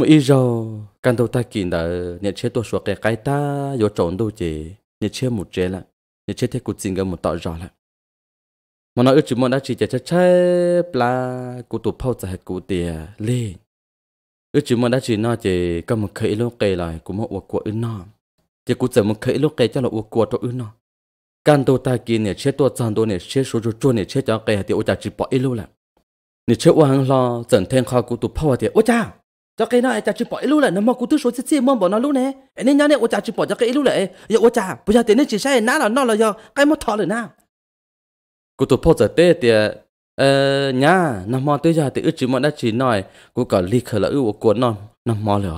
mà ý rồi can đầu ta kỳ đã nè chế tôi sửa cái cái ta vô trộn đâu chị nè chế một chế lại nhớ chết thế cụt xin gần một tọ rõ lại mà nói ước chú mong đã chỉ cho chắc chế bla, cụ tụ phâu chạy cụ tìa lì ước chú mong đã chỉ nói chỉ có một khẩy lúc kề lại cụ mong ua của ư nó chỉ cụ chạy một khẩy lúc kề cho là ua của cho ư nó can tôi ta kia nè chết tôi chăn tôi nè chết số số chua nè chết cho kề thì ôi chả chỉ bỏ ít lúc lại nè chết ua hàng lo dần thêm kho cụ tụ phâu thì ôi chả cho cái nó cha chỉ bỏ ít lúc lại nó mà cú thứ số chết mong bỏ nó lúc này, anh nhá này ô cha chỉ bỏ cho cái ít lúc lại giờ ô cha bây giờ tiền chỉ sai nã là nó là giờ cái mất thọ rồi na cú tụt phô giờ tê thì ờ nhá nó mà tới giờ thì ít chỉ mà đã chỉ nói cú cả lì khờ là ưu cuốn non nó mà rồi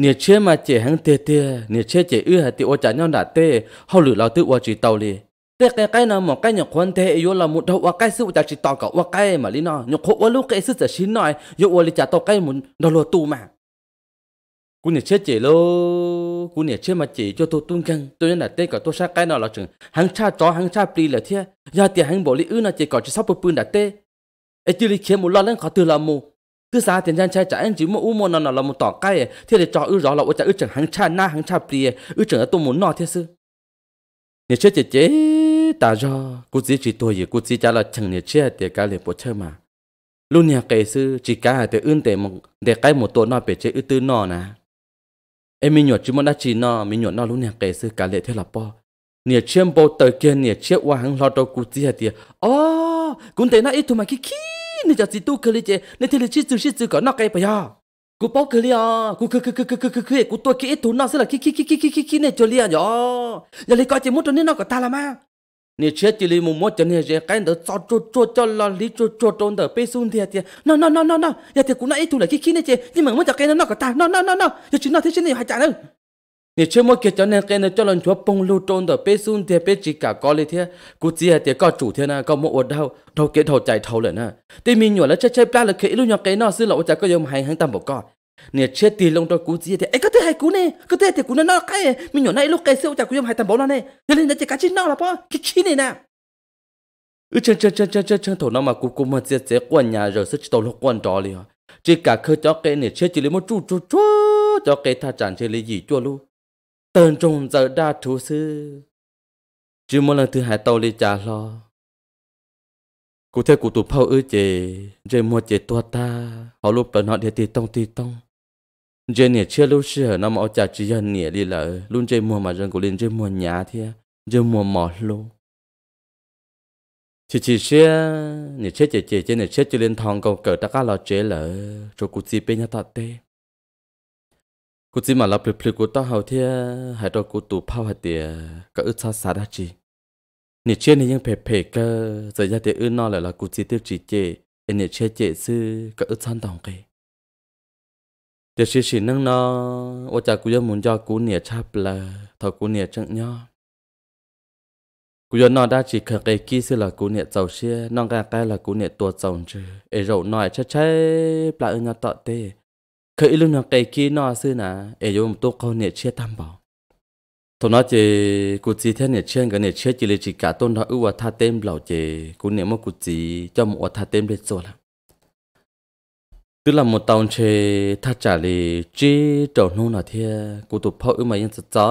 nhiều chế mà chế hàng tê tê nhiều chế chế ưu hạt thì ô cha nhau đã tê họ lử lao tư ô chỉ tàu liền cái cái cái nào một cái nhục quan thế yêu là một đầu cái sự chỉ tao cả, và cái mà lý nó nhục hộ lúc cái sự chỉ xin nói yêu và lý trả tao cái một đầu lúa tu mà cú nhỉ chết chỉ lo, cú nhỉ chết mà chỉ cho tôi tung căng tôi nhận là tê cả tôi sát cái nào là chừng hàng cha chó hàng cha pli là thế giờ tiền hàng bộ lý ư là chỉ có chỉ sắp bự đã tê ấy chỉ lý kiếm một lo lên khó từ là mù cứ sao tiền trang trai trả anh chỉ một u môn nào là một tỏ cái thế để cho ư rõ là ở trả ư chừng hàng cha na hàng cha pli ư chừng ở tôi muốn nọ thế sư nhỉ chết chỉ chết ta cho cú chỉ chỉ tôi gì cú chỉ trả là chẳng nhiệt chia để cả liền bộ chơi mà luôn nhà kể sư chỉ cả để ưn để một để cái một tổ nó về chơi ư tư nó nè em mình nhột chỉ muốn đã chỉ nó mình nhột nó luôn nhà kể sư cả lệ theo là po nhiệt chiêm bộ tờ kia nhiệt chiếc qua hàng lọt đâu cú chỉ hạt tiền ô cũng thế nó ít thôi mà kiki nên cho chị tu cơ lý chế nên thế là chỉ sư chỉ sư có nó cái bây giờ cú bao cái lia cú cứ cứ cứ cứ cứ cứ cứ cú tôi cái ít thôi nó sẽ là kí kí kí kí kí cho lia nhỏ giờ lấy coi chỉ muốn cho nên nó có ta làm à 你切起来么么真嘿些，干得早做做做了，你做做做的背诵的些，那那那那那，也得古那一出来去去那些，你们么就干那那个大，那那那那，要去那天现在还讲呢。你切么给叫那干那叫人说崩路中的背诵的背几个高了些，估计还得搞主天呢，搞么我头头给头ใจ头了呢。对面原来切切不了，可以路上干那事了，我再个又还还当不搞。nè chết tiền lông đôi cú gì thế ấy có thể hay cú nè có thể thì cú nó nó cái mình nhỏ này lúc cái siêu chả cú yếm hai tầm bốn nó nè nên là chỉ cá chín nó là po cái chín này nè Ư chân chân chân chân chân chân thổ nó mà cú cú mà chết chết quan nhà rồi sức tàu lúc quan trò liền chỉ cả khơi cho cái nè chết chỉ lấy một chú chú chú cho cái tha chẳng chỉ lấy gì chua luôn tên trong giờ đa thú sư chỉ một lần thứ hai tàu lấy trả lo cú thấy cú tụ phao ư chế chế mua chế tua ta họ lúc bận họ để tì tông tì tông giờ nhà chưa lâu xưa nó mà chả chỉ giờ nhà đi là luôn chơi mua mà dân của lên chơi mua nhà thì chơi mua mỏ luôn chỉ chỉ xưa nè chết chết trên nhà chết chơi lên thòng cầu cờ ta cá lò chế là cho cụ chỉ bên nhà ta tê cụ chỉ mà lập lập lập cụ ta hậu thì hai đôi cụ tụ phao hai tiề cả ướt xa xa đã chi nhà chết này vẫn phê phê cơ giờ ra tiề ướt nó là là cụ chỉ tiêu chỉ chế e nhà chết chết sư cả ướt xa đồng kì thì xì xì nâng nó ô cha cú giờ muốn cho cú nè chắp là thọ cú nè chẳng nhó cú giờ nó đã chỉ khẳng cái kia xí là cú nè giàu xia nó gà cái là cú nè tua giàu chứ ấy rậu nói chắc chắc là ở nhà tọt tê khi lúc nào cái kia nó xí nà ấy một tu con nè chia tam bảo thôi nói chỉ cú chỉ thế nè chia cái nè chia chỉ là chỉ cả tôn nó ưu và tha tem lão chỉ cú nè mà cú chỉ cho một tha tem để rồi tức là một tàu chế tha trả lì chi trổ nu nọ thia cụ tụ phao ư mà yên chó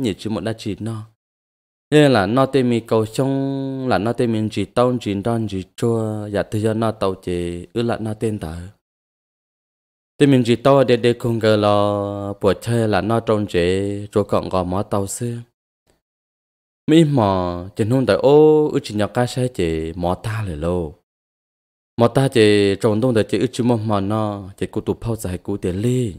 nhỉ chứ một đa chỉ nó nên là nó tên mi cầu trong là nó tên mình chỉ tàu chỉ đòn chỉ chua giả dạ tự do nó tàu chế ư là nó tên tờ tên mình chỉ tàu để để không gờ lo bữa chơi là nó trong chế chỗ cọng gò mó tàu xưa mỹ mò chỉ nung tại ô ư chỉ nhỏ cá xe chế mó ta lề lô mà ta chỉ trồng đông để chỉ ít chút mà nó chỉ cụ tụ phao giải cụ tiền li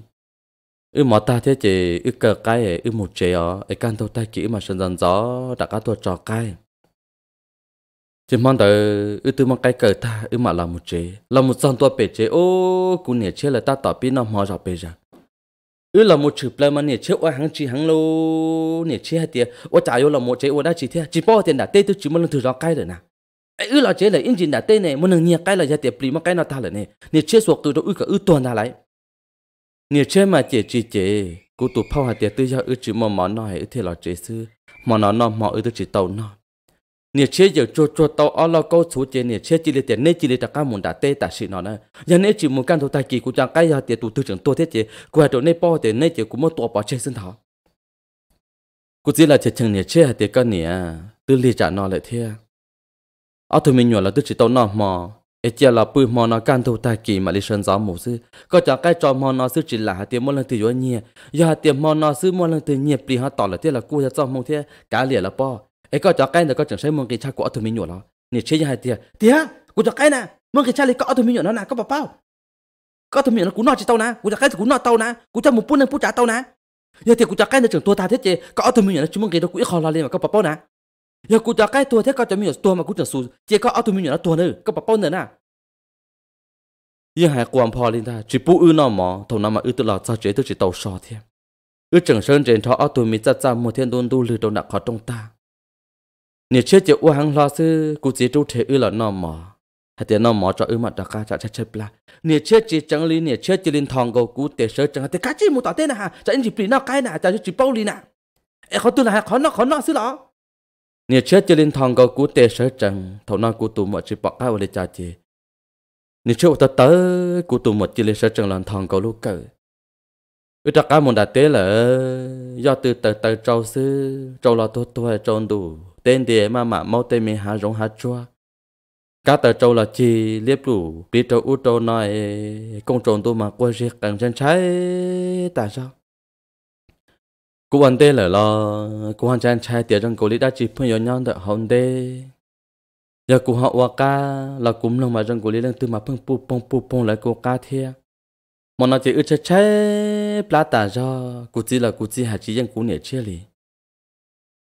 ư mà ta thế chỉ ư cờ cái ư một chế ở ấy can thâu tai kỹ mà sơn dần gió đã cá thua trò cái chỉ mong đợi ư tư mong cái cờ ta ư mà là một chế là một son tua bể chế ô cụ nè chế là ta tỏ pin nó mò rào bể ra ư là một chữ plei mà nè chế ô hàng chỉ hàng lô nè chế hai tiền ô trả yêu là một chế ô đã chỉ thế chỉ bỏ tiền đã tê tư chỉ mong lần thứ rõ cái rồi nè ư là chế là engine đã tên này muốn nâng nhẹ cái là giá tiền prima cái nó ta là này nè chế suộc từ đó ư cả ư toàn là lại nè chế mà chế chỉ cú tụ phao hạt tiền tư do ư chỉ mò mò nó hay thế là chế sư mò nó nó mò ư chỉ tàu nó nè chế giờ cho cho tàu ở lo câu số chế nè chế chỉ là tiền nè chỉ là cả muốn đã tê tạ sự nó nè giờ nè chỉ muốn căn thầu tài kỳ của chàng cái giá tiền tụ tư trưởng tôi thế chế của hạt chỗ nè tiền nè chế cũng mất tụ bỏ chế sinh thọ cú chỉ là chế chừng nè chế hạt tiền cái nè tư li trả nó lại thế ở thôi mình nhỏ là tôi chỉ tao nọ mà ấy chỉ là bự mà nó can thu ta kỳ mà lịch sơn giáo mổ sư có cho cái trò mà nó sư chỉ là hạt tiền mỗi lần từ dưới nhẹ do hạt tiền mà nó sư mỗi lần từ nhẹ bị họ tỏ là tiếc là cua cho mong thế cả lìa là po ấy có cho cái nữa có chẳng thấy mông cái cha của ở thôi mình nhỏ nó nhiệt chế hạt tiền tía của cho cái nè mông cái cha lấy có ở thôi mình nhỏ nó nè có bảo bao có thôi mình là cũng nọ chỉ tao nè của cho cái thì cũng nọ tao nè của cho một phút nên phút trả tao nè giờ thì của cho cái nữa chẳng tua ta thế chứ có ở thôi mình nhỏ nó chúng mông cái đó cũng khó lo liền mà có bảo bao nè giờ cụ cho cái tua thế có cho mình tua mà cụ trở su chỉ có ở tụi mình nhỏ tua nữa có bà bao nữa nè giờ hai quan phò lên ta chỉ bù ư mỏ thầu nào mà ư tự lo chế tự chỉ tàu sò thêm ư sơn trên thọ ở tụi mình ra ra một thiên đôn đu lư đầu nặng khó trong ta nếu chết chỉ u hàng lo sư cụ chỉ trú thế ư là mỏ hay tiền nó mỏ cho ư mà đặc ca chả chả chép la nếu chết chỉ chẳng lý nếu chết chỉ lên thòng cầu cụ tế sơ chẳng hay tế cá chi một tỏ nè ha chả chỉ bị nó cái nè chả chỉ bao lý nè em khó tu là khó nó khó nó sư đó nhiều chết cho linh thong câu cú tế sở trần, thầu non cú tù mọi chỉ bọc áo lê cha chì. nhiều chết ta tớ cú tù mọi chỉ lê sở trần lần thong gầu lúc cờ. Ư trạc cá môn đà tế là do từ tờ tờ trâu sư, trâu lo tốt tuệ trôn đủ, tên địa mà mà mau tê mi hạ rong hạ chua. Cá tờ trâu là chi liếp đủ, bí trâu út trâu nói công trộn tu mà quay riêng cần chân trái tại sao? cú anh tê lỡ lo cú anh chàng trai tiệt rằng cô lý đã chỉ phun vào nhau đợi hòn tê giờ cú họ qua ca là cũng lòng mà rằng cô lý đang từ mà phun pu pong pu pong lại cô ca thia mà nó chỉ ư chơi chơi plata cho cú chỉ là cú chỉ hạt chỉ rằng cú nhảy chơi lì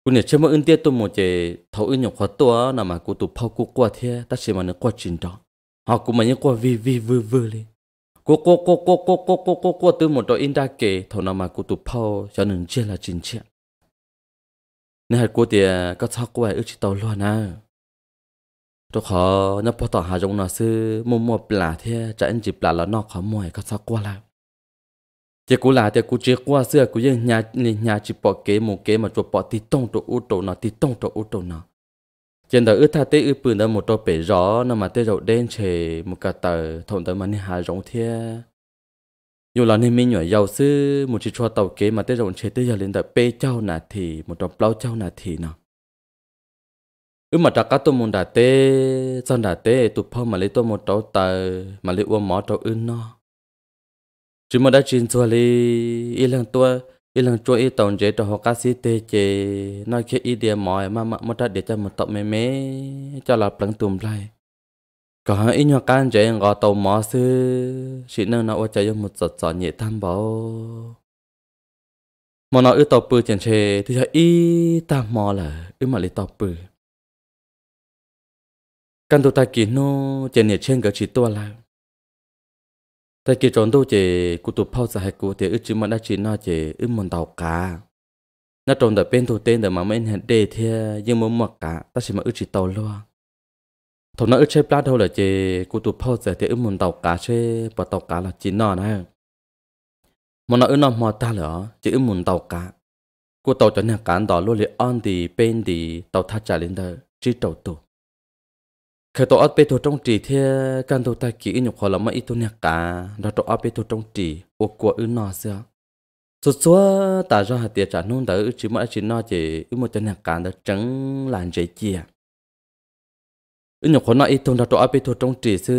cú nhảy chơi mà ưng tiệt tôi một chế thấu ưng nhọc khóa tua nằm mà cú tụ phao cú qua thia ta chỉ mà nó qua trình đó họ cũng mà những qua vi vi vư vư lì กูกูกูกูกูกูกูกูกูตัวหมดตัวอินดาเกทนามากูตุพอจะหนึ่งเจละจินเชียนี่ยกูเดียก็ชักไว้อึชิตอล้วนนะตัวขอนับพอต่อหาจงนอซื้อมัวมัวปลาเทียจะอันจิปลาแล้วนอกขอมวยก็ชักกว่าละเจ้ากูลาเจ้ากูเจ้ากูเสื้อกูยังหยาหยาจิปอกเก๋หมูเก๋มาจวบปอตีต้องตัวอุตโตนอตีต้องตัวอุตโตนอ trên đời ước tha tế ước bự đó một tô bể rõ nó mà tế rậu đen chề một cả tờ thôn tới mà nên hà rộng thia dù là nên mình nhỏ giàu sư một chỉ cho tàu kế mà tế rộng chề tế giờ lên tờ bê châu nà thì một trong plau châu nà thì nào ước mà trạc tôi muốn đà tế san đà tế tụ phong mà lấy tôi một trâu tờ mà lấy uo mỏ trâu ưng nó chỉ mà đã chín xua lấy ý lăng tôi ý lần chúa ý tổng chế cho họ cá sĩ tê chế nói khi ý địa mỏi mà mà một trái để cho một tộc mê mê cho là bằng tùm lại có ý nhỏ can chế ngọ tàu mò sư chỉ nâng nó chơi cho một giọt giọt nhẹ tham bảo mà nó ư tàu bự chèn chè thì thấy ý ta mò là ư mà lấy tàu bự căn tàu ta kín nó chèn nhẹ trên cái chỉ tua lại tại kỳ trốn đâu chế cụ tụ phao ra hai cụ thì ước chứ mà đã chỉ nó chế ước muốn tàu cá nó trốn tại bên thủ tên để mà mấy hẹn đề thì nhưng muốn mặc cá ta chỉ mà ước chỉ tàu luôn thằng nó ước chơi plát đâu là chế cụ tụ phao ra thì ước muốn tàu cá chơi bỏ tàu cá là chỉ nó này mà nó ước nó mò ta lửa chế ước muốn tàu cá cụ tàu cho nên cán đó luôn liền on thì bên thì tàu thắt trả lên đó chỉ tàu tụ khi tôi ấp bê trong trì thì căn tôi ta kỹ nhục họ là mấy tôi nhạc cả đó tôi ấp bê trong trì ô của ư nọ xưa số số ta ra hạt tiền trả nôn đỡ chỉ mà chỉ nọ chỉ ư một chân nhạc cả đã trắng làn dễ chia ư nhục họ nói ít tôi đó tôi ấp bê trong trì sư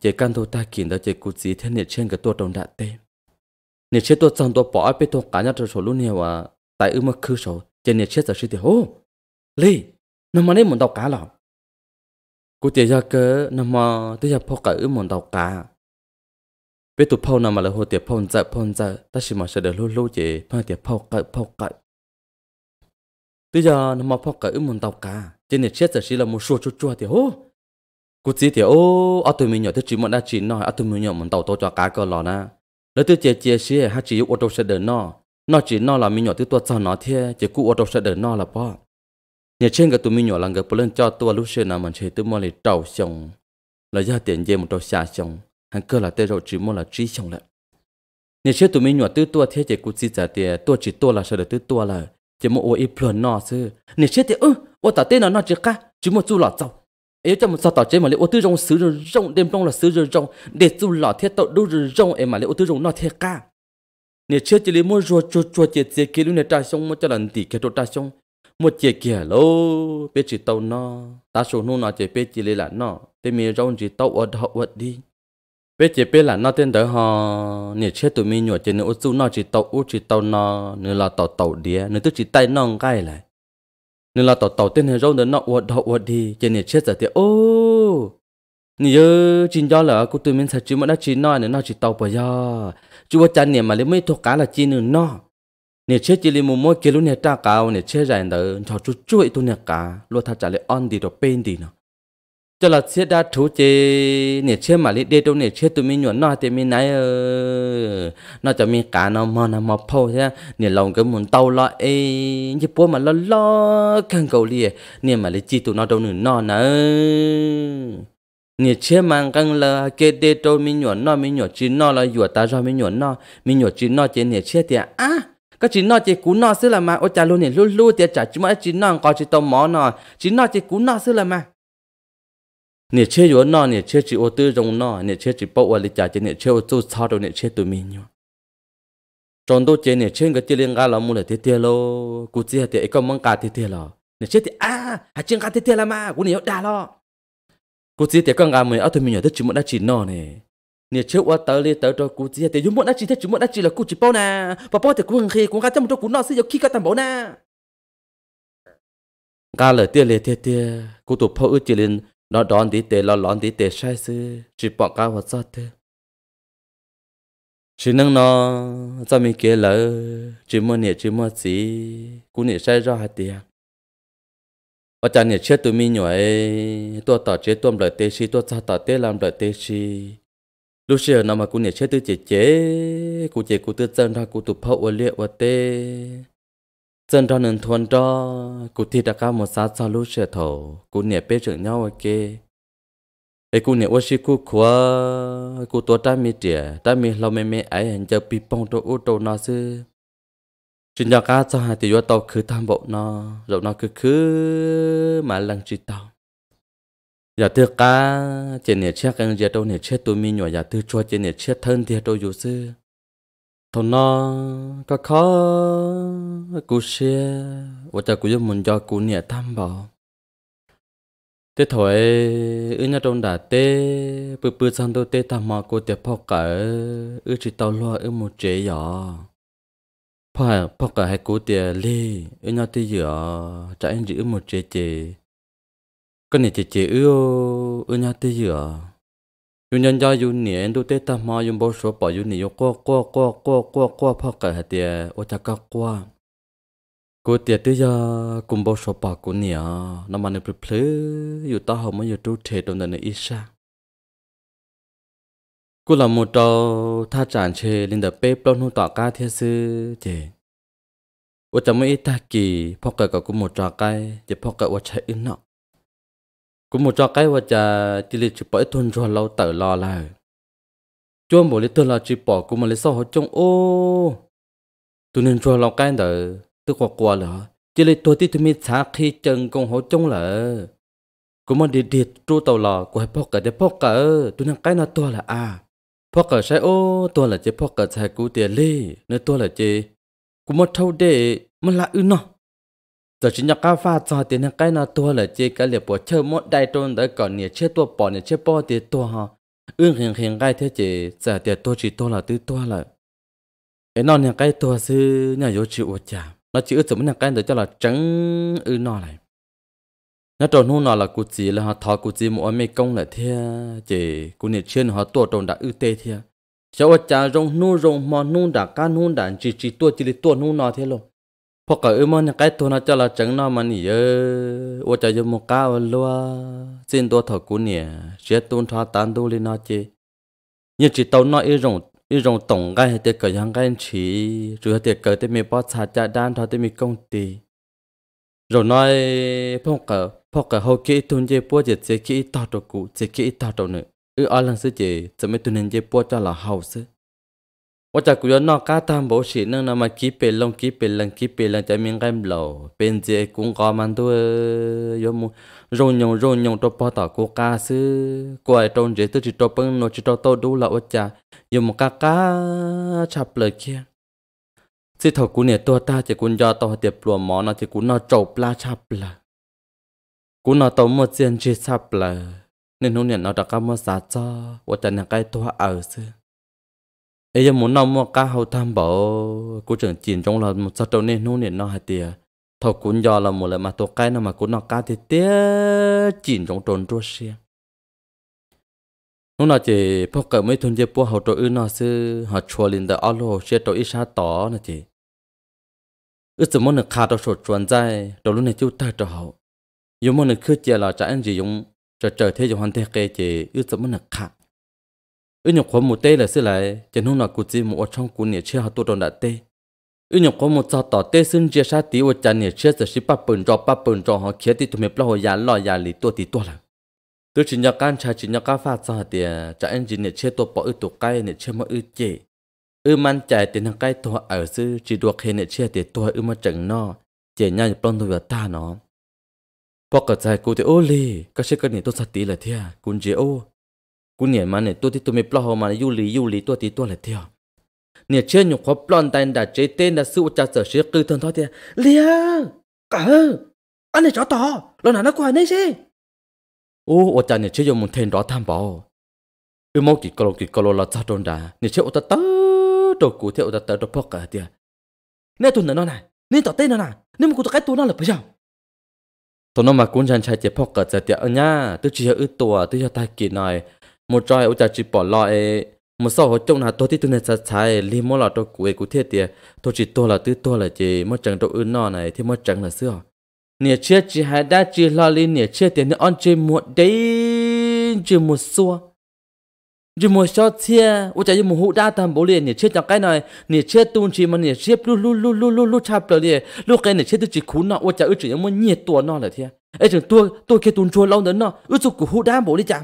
chỉ căn tôi ta kỹ đó chỉ cụ gì thế nhiệt trên cái tôi trong đã tê nhiệt trên tôi trong tôi bỏ ấp bê tôi cả nhà tôi số luôn nhiều à tại ư mà khứ số chỉ nhiệt trên giờ sư thì hô lì nó mà nên muốn đọc cá lỏng. กูเจียกเกนมาที่จะพกกับมันตอกตาเปตุพนมาเลยหัวเตียพนจะพนจะแต่ชิมาเสดลู่ลู่เจพนเตียพกกับพกกับที่จะนมาพกกับมันตอกตาเจเนี่ยเชื่อจะชิลามูชัวชัวเตียโอ้กูจีเตียโอ้เอาตัวมีหยอดที่จีมันได้จีนน้อยเอาตัวมีหยอดมันตอกโตจอกาก็หล่อนะแล้วที่เจเจเชี่ยฮัจีอุดมเสดนอนอจีนนอละมีหยอดที่ตัวจอนอเทียเจกูอุดมเสดนอละป้อ nhà trên cái tụi mình nhỏ là người lên cho tôi lúc xưa nào mình chơi tụi mình là trầu xong là gia tiền dây một trầu xà xong hàng cơ là tê rồi chỉ mua là trí xong lại nhà trên tụi mình nhỏ tụi tôi thế chỉ cũng chỉ trả tiền tôi chỉ tôi là sợ được tụi tôi là chỉ một ôi ít phần nọ chứ nhà trên thì ư ôi tao tên là nó chỉ cá chỉ một chú lọt dầu ấy cho một sao tao chế mà lấy ô tư rong sứ rồi rong đêm rong là sứ rồi rong để chú lọt thiết tao đu rồi em mà lấy ô tư rong nó thiết cá nhà trên chỉ lấy mua rồi chua chua chỉ chỉ kia luôn nhà ta xong một cho lần tỷ kia cho ta xong một chiếc kia lô bé chỉ tàu nó ta số nô nó chỉ bé chỉ lấy là nó tên mi rong chỉ tàu ở đâu ở đi bé chỉ bé là nó tên đó họ nè chết tụi mi nhổ chỉ nửa chú nó chỉ tàu u chỉ tàu nó nửa là tàu tàu đĩa nửa tức chỉ tay nong cái lại nửa là tàu tàu tên này rong đó nó ở đâu ở đi chỉ nè chết giờ thì ô nhớ chín do là cô tụi mình sẽ chỉ mà đã chín nó nửa nó chỉ tàu bây giờ chú bố cha nè mà lấy mấy thuốc cá là chín nửa nó nè chế chỉ li một mỗi kia luôn nè ta cao nè chế dài nở cho chú chuỗi tu nè cả luôn thà trả lại on đi rồi bên đi nó cho là chế đã chú chế nè chế mà li đê đâu nè chế tụi mình nhuận nó thì mình nãy ờ, nó cho mình cả nó mò nó mò phô thế nè lòng cái muốn tàu lo ê như bố mà lo lo càng cầu li nè mà li chi tụi nó đâu nữa nó nè nè chế mang căng là kê đê đâu mình nhuận nó mình nhuận chỉ nó là nhuận ta ra mình nhuận nó mình nhuận chỉ nó chế nè chế thì à ก็จีนอจีกูนอซื้อละมาโอจารุเนี่ยลู่ลู่เตียจ่าจีมาจีนองกอจีตมหมอนอจีนอจีกูนอซื้อละมาเนี่ยเชื่ออยู่นอเนี่ยเชื่อจีโอตื้อตรงนอเนี่ยเชื่อจีปอวลิจ่าจีเนี่ยเชื่อจู้ชาตรงเนี่ยเชื่อตัวมีอยู่จนตัวเจเนี่ยเชื่อก็จีเลี้ยงกาเรามูเลยเตี้ยโลกูเจียเตี้ยก็มังกาเตี้ยโลเนี่ยเชื่อที่อ้าหาเจียงกาเตี้ยละมากูเนี่ยด่าโลกูเจียเตี้ยก็งาเมื่อเอาตัวมีอยู่ตัวจีมันได้จีนอเนี่ย nhiều trước qua tới li tới cho cú chỉ thì chúng muốn ăn chỉ thế chúng muốn ăn chỉ là cú chỉ bao nè và bao thì cú hằng khi cú cá chấm chỗ cú nọ sẽ cho khi cá tầm bao nè cá lời tia lì tia tia cú tụt phô ước chỉ lên nó đón tí tệ lo lón tí tệ sai sư chỉ bỏ cá hoạt sát thế chỉ nâng nó cho mình kia lỡ chỉ mua nè chỉ mua gì cú nè sai ra hạt tiền và chàng nè chết tụi mình nhồi tôi tỏ chế tôi lợi tê chi tôi cha tỏ tê làm lợi tê chi lúc xưa nó mà cũng nhảy chết tư chế chế cụ chế cụ tư chân ra cụ tụ hậu ở liệu ở tê chân ra nên thuần cho cụ thi đã cao một sát cho lúc xưa thổ cụ nhảy bê trưởng nhau ở kê ấy cụ nhảy ô xí cụ khóa cụ tố ta mi trẻ ta mi lâu mê mê ấy hình giờ bị bông trô ô trô nó sư chuyện nhà cá cho hai tỷ vô tàu khứ tham bộ nó rồi nó cứ cứ mà lăng chỉ tàu giờ dạ tư cá trên nhiệt chết cái giờ đâu nhiệt chết tôi mi nhỏ giờ dạ tư cho trên nhiệt chết thân thì tôi dù sư thằng nó có khó cú xe và cho cú giúp mình cho cú nhẹ tham bảo thế thôi ư nhà trong đã tê bự bự sang tôi tê tham mà cô tiếp phọc cả ư chỉ tao lo ư một chế nhỏ phọc phọc cả hai cú tiệp li ư nhà tê dừa trái ư một chế chế cái này chỉ chỉ ưu ưu nhát tây à? dừa ưu nhân gia ưu nè đu tê ta mà bao số bỏ ưu nè ưu qua qua qua qua qua qua phá cả ô cha cá qua cô tiệt tây giờ cùng bao số bỏ cô nè nó mà nè plei ưu ta hầu mà ưu tru thế đâu nè ít sa cô là một trò tha tràn chê lên đập bếp lâu nô tỏ cá thế ô chả mấy ta kỳ phó cả cả cô một trò cái chê phó ô chạy in nọ cũng một cho cái ว่าจะจิลิจิปอยทุนรัวเราเต๋อรอเลยจวนบอกเลยตัวเราจิปอกูมาเลยสอหัวจงโอ้ตัวนึงรัวเราใกล้เต๋อตัวกว่ากว่าเหรอจิลิตัวที่ตัวมีสาขี้จังกงหัวจงเหรอกูมาดีดีจู้เต๋อรอกูให้พ่อเกิดได้พ่อเกิดตัวนั้นใกล้น่ะตัวละอ่ะพ่อเกิดใช่โอ้ตัวละเจพ่อเกิดใช่กูเตียลี่เนื้อตัวละเจกูมาเท่าเดมันละอึนเนาะ giờ chỉ nhắc cá pha cho tiền hàng cái nào tua là chơi cái liệp bộ chơi một đại tôn đã còn nhiều chơi tua bỏ nhiều chơi bỏ thì tua ha ương hiện hiện cái thế chỉ giờ tiền tua chỉ tua là tứ tua là cái non hàng cái tua sư nhà yếu chịu chả nó chỉ ước giống hàng cái để cho là trắng ư nó này nó tròn hôn nó là cụ chỉ là họ thọ cụ chỉ một mấy công là thế chỉ cụ nhiều chơi họ tua tròn đã ư tê thế cháu cha rong nu rong mò nu đã can nu đã chỉ chỉ tua chỉ là tua nu nó thế luôn พวกก็เออมันไกลตัวนะจะละจังนอมันเยอะว่าจะยมก้าวลัวสิ้นตัวถกูเนี่ยเสียตุนทาตันดูลีนาเจยังจิตเอาน้อยอีรงอีรงตรงไกลเด็กเกิดยังไงฉีหรือเด็กเกิดที่มีป้อชาจะด้านทอที่มีกงตี rồi nói phong cả phong cả hậu kỹ tuần chế bùa chế chế kỹ tao đồ cụ chế kỹ tao đồ nữa ư ở lần sư chế chỉ mới tuần chế bùa cho là hậu sư ว่าจะกกุยนอกกาตามโบชินังนมาคิเปลงคิเปลังคิเปลังจะมีเงินเหล่า เป็นเจกุงกอมันตัวยมุรงยงรุงยงตัวพอต่อกูกาซื้อกวยตรงเจตุจิตตัวเปิงโนจิตตัวโตดูละว่าจะยมกากาชับเลยเคียสิถอกูเนี่ยตัวตาจะกุญยอต่อเตียบปลัวหมอนาจะกูนอจบปลาชับเลยกูนอตัวมดเซียนจิตับเลยเนี่นุ่นเนี่ยนอตะกามสาจ้าว่าจะนักไกตัวเอาซื้อ ấy giờ muốn nông mà cá hậu tham bảo cố trưởng chín trong là một sao trâu nên nô nên nó hay tiề thầu cũng do là một lần mà tổ cái nào mà cũng nó cá thì tiếc chín trong trốn trôi xe nó chỉ phong cỡ mấy thôn dây bùa hậu trâu ư nó sư họ chùa lên đời áo lô xe trâu ít xa tỏ nè chị ư từ món được khá trâu sột chuẩn dai trâu lúc này chú ta trâu hậu dù món được khơi chè là trái anh chỉ dùng trở trở thế dùng hoàn thế cái chỉ ước từ món được khá ư nhọc khó một tê là xí lại chân hôm nào cụ chỉ một trong cụ nhiệt chia hạt tôi đòn đã tê ư nhọc khó một sao tỏ tê xưng chia sát tí và chân nhiệt chia sẽ xí bắp bẩn trò bắp bẩn trò họ kia thì tụi mình bảo họ lo giả lì tôi thì tôi là tôi chỉ nhắc anh cha chỉ nhắc các phát sao thì cha anh chỉ nhiệt chia tôi bỏ ư tụi cái nhiệt chia mà ư chế ư man chạy tiền hàng cái tôi ảo sư chỉ được hệ nhiệt chia thì tôi ư mà chẳng nó chỉ nhau nhập lòng tôi nọ. ta nó bỏ cả ใจ cụ thì ô lì các sĩ cái này tôi sát tí là thế à cũng chỉ ô กูเนี่ยมันเนี่ยตัวที่ตัวไม่ปล่อยมันยูรียูรีตัวที่ตัวเลยเที่ยวเนี่ยเชื่อหนุ่มขอปลอนแต่ดัดเจเต้นดัดสู้จะเสือเชื่อคือทนท้อเที่ยเลี้ยกะอันนี้จ่อต่อแล้วหนาหน้ากว่านี่สิโอ้อาจารย์เนี่ยเชื่อยมุนเทนรอทำบ่อือมองจิตกลงจิตกลงเราจะโดนด่าเนี่ยเชื่ออุตตะตัวกูเที่ยวอุตตะตัวพ่อกะเที่ยเนี่ยตัวนั้นน่ะนี่ต่อเต้นน่ะนี่มึงกูจะแก้ตัวนั่นหรือเปล่าตัวน้องมากุ้งชันชัยเจ็บพ่อกะจะเที่ยเออเนี่ยตัวเชื่ออือตัวตัวเชื่อตายกี่หน่อย một trai ô chả chỉ bỏ lo ấy một sau họ trông là tôi thì tôi nên sát sai li mỗi là tôi quế cụ thiết tiệt tôi chỉ tôi là tư tôi là chỉ mất chẳng tôi ưn nọ này thì mất chẳng là xưa nè chết chỉ hai đã chỉ lo li nè chết tiền nè on chỉ một đấy chỉ một xua chỉ một cho chia ô chả chỉ một hũ đa tam bố liền nè chết chẳng cái này nè chết tuôn chỉ mà nè chết lu lu lu lu lu lu chạp rồi liền lu cái nè chết tôi chỉ khốn nọ ô chả ư chỉ như muốn nhiệt tuột nọ là thiệt ấy chẳng tôi tôi kia tuôn chua lâu đến nọ ư chụp của hũ đa bố đi chẳng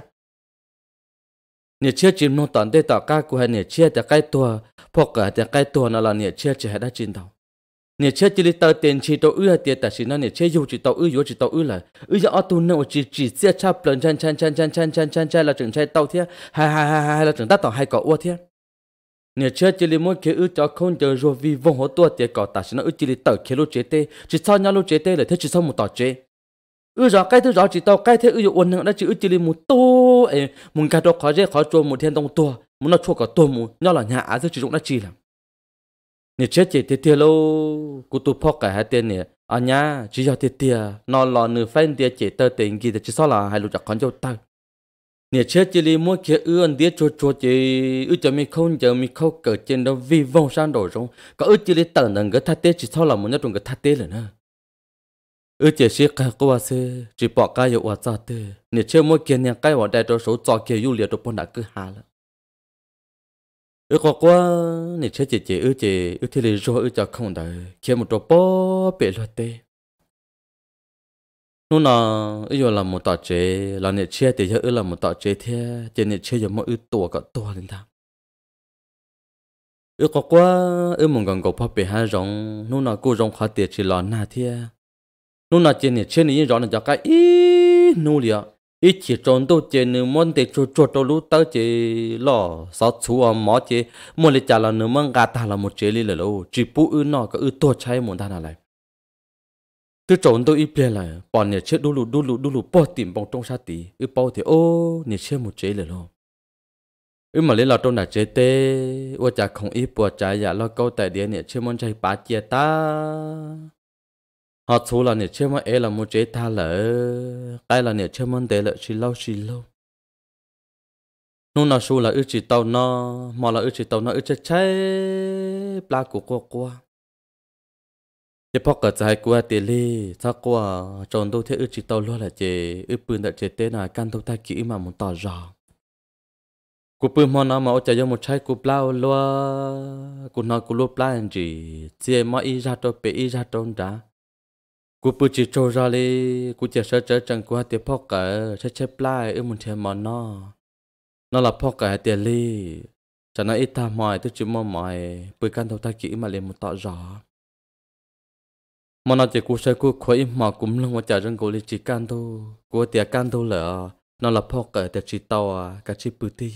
เนี่ยเชื่อจิมนตอนได้ต่อก้ากูให้เนี่ยเชื่อแต่ใกล้ตัวพวกเกิดแต่ใกล้ตัวนั่นละเนี่ยเชื่อจะให้ได้จินเตาเนี่ยเชื่อจิลิตเตอร์เตียนชีโตเอื้อเตียแต่สินั่นเนี่ยเชื่ออยู่จิตโตเอื้ออยู่จิตโตเอื้อเลยเอื้อจะเอาตัวเนี่ยจิจิเสียชาเปลือนชันชันชันชันชันชันชันชันเราจึงใช้เตาเทียฮ่าฮ่าฮ่าฮ่าเราจึงตัดต่อให้ก่ออ้วเทียเนี่ยเชื่อจิลิมดเคอื้อจะคงเจอรัววีวงหัวตัวเตียก่อแต่สินั่นเอื้อจิลิตเตอร์เคลูเจเตจิตซ้อนยาลูเจเตเลยเทียจิตซ้อนมุตต่อเจ ư gió cái thứ gió chỉ tao cái thế ư uốn nữa đã chỉ ư chỉ li một tô ấy muốn cả đó khó dễ khó trôi một thiên đồng tua muốn nó chua cả tua mù nhau là nhà á chỉ dụng đã chỉ làm nè chết chỉ tiệt tiệt lâu cụ tu phong cả hai tiền nè à nhá chỉ cho tiệt tiệt nó lò nửa phen tiệt chỉ tơ tiền thì chỉ sao là hai lục chặt con dâu tao nè chết chỉ li mua kia ư ăn tiệt chua chua chỉ ư chỉ mi không cho mi không cỡ trên đâu vì vong sang đổi rồi có ư chỉ li tận đằng cái thắt tiệt chỉ sao là muốn nhớ trùng cái thắt tiệt rồi nữa ước chỉ sĩ cái quá xí chỉ bỏ cái yêu quá sao thế nè chưa mỗi kiện nhà cái vào đây cho số cho kia yêu liệt cho bọn đã cứ hà là ước có quá nè chưa chỉ chỉ ư chỉ ư thì lấy rồi ư cho không đấy kia một chỗ bỏ bể lo tê nó là ư giờ làm một tọt chế là nè chia thì giờ ư làm một tọt chế thế chỉ nè chia giờ mỗi ư tua cả tua lên thang ước có quá ư mong gần gò phát bể hai rong nó là cô rong khá tiệt chỉ là na thế nu na chen ni chen ni ron ja cái ý nô lia ý chỉ tròn đâu chen ni mon để chu chu to lu ta che lo sa chu a mo che mo le cha la nu mang ga ta la mo che li le lo chỉ phụ u no ka u to chai mo ta na lại từ trốn tôi ít biết lại bọn nè chết đu lù đu lù đu lù bao tiền bóng trong sát tí ư bao thì ô nè chết một chế lời lo ư mà lấy là trong nà chế tê ô chả không ít bỏ trái giả lo câu tại địa nè chết món chạy bá chia ta họ chú là nhiệt chơi mà e là một chế tha lỡ cái là nhiệt chơi món để lỡ chỉ lâu chỉ lâu nôn là chú là ước chỉ tàu nó mà là ước chỉ tàu nó ước chơi chơi pla của qua qua chế phóc cả trái qua tiền li sao qua chọn đâu thế ước chỉ tàu luôn là chế ước bươn đã chế tên là căn thâu ta kỹ mà muốn tỏ rõ cú bươn mà nó mà ở chơi một trái cú pla luôn cú nói cú lúa pla anh chỉ chỉ mà ý ra đâu bé ý ra đâu cú bự chỉ trâu ra đi cú chỉ sợ trở chẳng cú hai tiền phóc cả sẽ chết lại ước muốn thêm món nó nó là phóc cả hai tiền ly cho nó ít ta mỏi tôi chỉ mong mỏi bự căn đầu ta kỹ mà liền một tọ rõ mà nó chỉ cú sẽ cú khói mà cũng lưng mà chả răng cố lên chỉ căn thôi cú tiền căn thôi lỡ nó là phóc cả tiền chỉ tàu à cả chỉ bự ti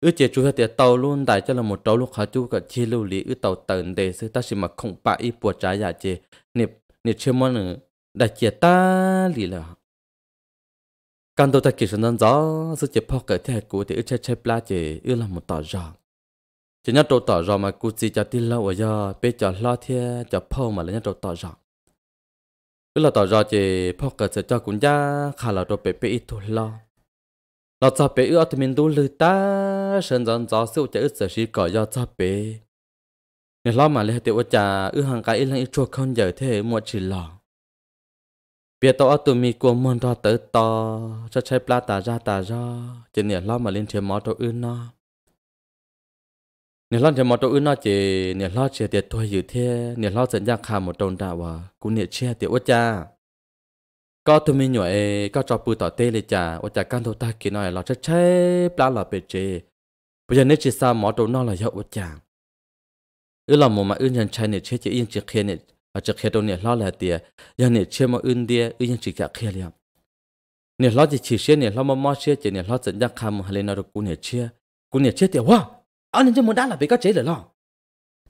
ư chỉ chú hai tiền tàu luôn đại cho là một tàu lúc khá chú cả chi lưu lý ư tàu tận để sư ta chỉ mà không bại ít bùa trái giả chỉ nịp ni che mo ne da che ta li la kan do ta ki san za su che pho ka the ku te che che pla che ư la mo ta ja chỉ nhớ trâu tỏ rõ mà cụ chỉ cho tin lâu giờ bé cho lo thế cho phô mà là nhớ trâu tỏ rõ cứ là tỏ rõ chỉ phô cả sẽ cho cũng ra khá là trâu bé bé ít lo lo cho bé ước thì mình đủ lười ta sơn dần gió siêu cho ước sẽ chỉ có do cho bé เนี่ยล้อมาเลยเตวจ่าอือหังกายอีหลังอีชัวคนเยอ่เท่หมดชิลอเปียโตัอตุมีกวมอนรอเตอตอจะใช้ปลาตาจาตาจาจะเนี่ยล้อมาเล่นเทียมมอตัวอื่นนาะเนี่ยล้อเทียมมอตัวอื่นนาะเจ เนี่ยล้อเชียเตียตัวอยู่เท่เนี่ยล้อสัญญาขาหมดตรงด่าว่ากูเนี่ยเชียเตียวจ่าก็ตัวมีหน่วยก็จอปูต่อเตเลยจ้าว่าจากการโทรตากินหน่อย เราจะใช้ปลาหล่อเปเจเัจจะบันนี้สิซาหมอตัวนอเลยเยอะว่าจ้า ừ là một mà ư nhân trai này chết chỉ yên chỉ khen này à chỉ khen đâu này lo là tiề yên này chết mà ưn đi ư nhân chỉ cả khen liền này lo chỉ chỉ xe này lo mà mà xe chỉ này lo tận giác kham mà lên nó được cún này chết cún này chết tiề wow anh nên cho muốn đá là bị các chế rồi lo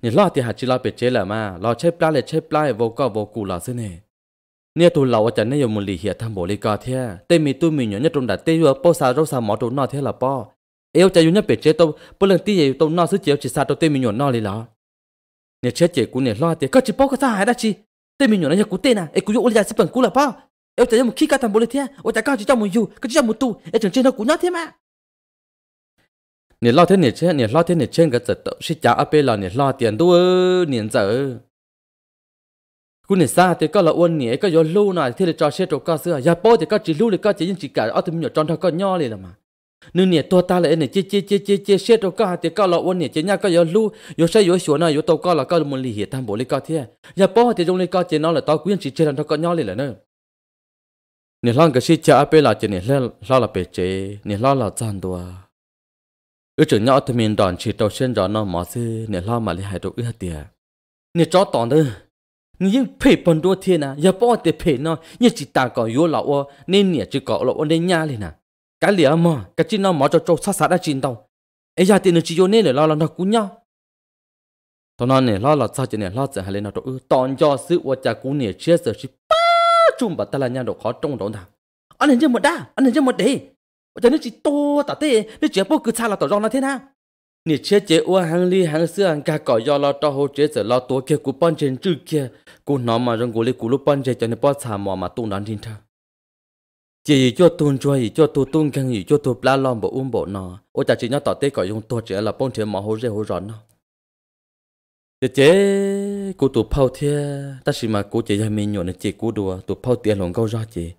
này lo thì hạt chỉ lo bị chế là mà lo chết plai là chết plai vô co vô cù là thế này nè tụi lão ở trên này dùng một lì hiệp tham bộ lì cà thế, tê mi tụi mình nhớ nhất trong đại tê vừa bao xa rau xa mỏ tụi nó thế là bao, yêu chạy dùng nhất chế tao, bao lần tê gì tụi nó xứ chéo chỉ xa tụi tê mình nhớ nó lì lão, nè chết chết cũng nè lo thì có chỉ bao cái sao hay đó chị tên mình nhỏ này nhà cú tên à ấy cú yêu là sẽ bằng cú là bao em chạy một khi cả thằng bố lên thế à? ôi chạy cao chỉ trong một dù cứ chỉ trong một tu em chẳng trên nó cú nhát thế mà nè lo thế nè chết nè lo thế nè trên cái giật tậu xí chả áp là nè lo tiền đua nè giờ cú nè xa thì có là uôn nè có gió lưu này thì là cho xe trộn cao xưa giờ bao thì có chỉ lưu thì có chỉ những chỉ cả ở thì mình nhỏ tròn thằng có nho liền là mà นึเนี่ยตัวตาเลยเนี่ยเจเจเจเจเจเช็ดก็หาเตก็เราวันเนี่ยเจเนี่ยก็ยอลู่ยอใช้ยอสวนน่ะยอตัวก็เราก็มันลีเหตุทำบุญเลยก็เที่ยอย่าป้อเตจงเลยก็เจน้องเลยตัวกุยนสิเจรันทก็ย้อนเลยแหละเนอะเนี่ยล่างก็สิจะเอาไปละเจเนี่ยเล่าเล่าละเปเจเนี่ยเล่าละจานตัวเออจึงเนี่ยอัตมินดอนสิตัวเส้นจอนน้องหมอซื้อเนี่ยเล่ามาเลยหายตัวเอื้อเตียเนี่ยจ้อต่อเด้อ你用配本多天呐，也不得配呢，你只打个有老哦，你你只搞了我的伢哩呐。cái lìa mà cái chuyện nó mỏ cho trâu sát sát đã chín đâu ấy giờ tiền chỉ vô nên là lo là nó cún nhau tao nào này lo là sao chứ này lo sợ hay là nó trâu ừ, tòn cho sự của cha cũ này chia sẻ chỉ ba chung bả ta là nhà đồ khó trông đó nào anh này chưa một đa anh này chưa một đấy cho nên chỉ to tả thế, nên chỉ bố cứ xa là tỏ rong là thế nào nè chế chế ua hàng ly hàng xưa hàng ca cỏ do lo cho hồ chế sở lo tố kia cú bắn trên trừ kia cú nó mà rong cú lê cú lúc bắn chế cho nên bó xả mò mà tung đón thiên thơ chỉ cho tuôn trôi cho tu tuôn căng chỉ cho tu pla lòng bộ um bộ nó ôi chả chỉ nhớ tỏ tê cõi dùng tua chỉ là bông chuyện mỏ hố rê hố rón nó chế chế cụ tụ phao thia ta chỉ mà cú chỉ hay mình nhộn chế cú đùa tu phao tiền lòng câu ra chế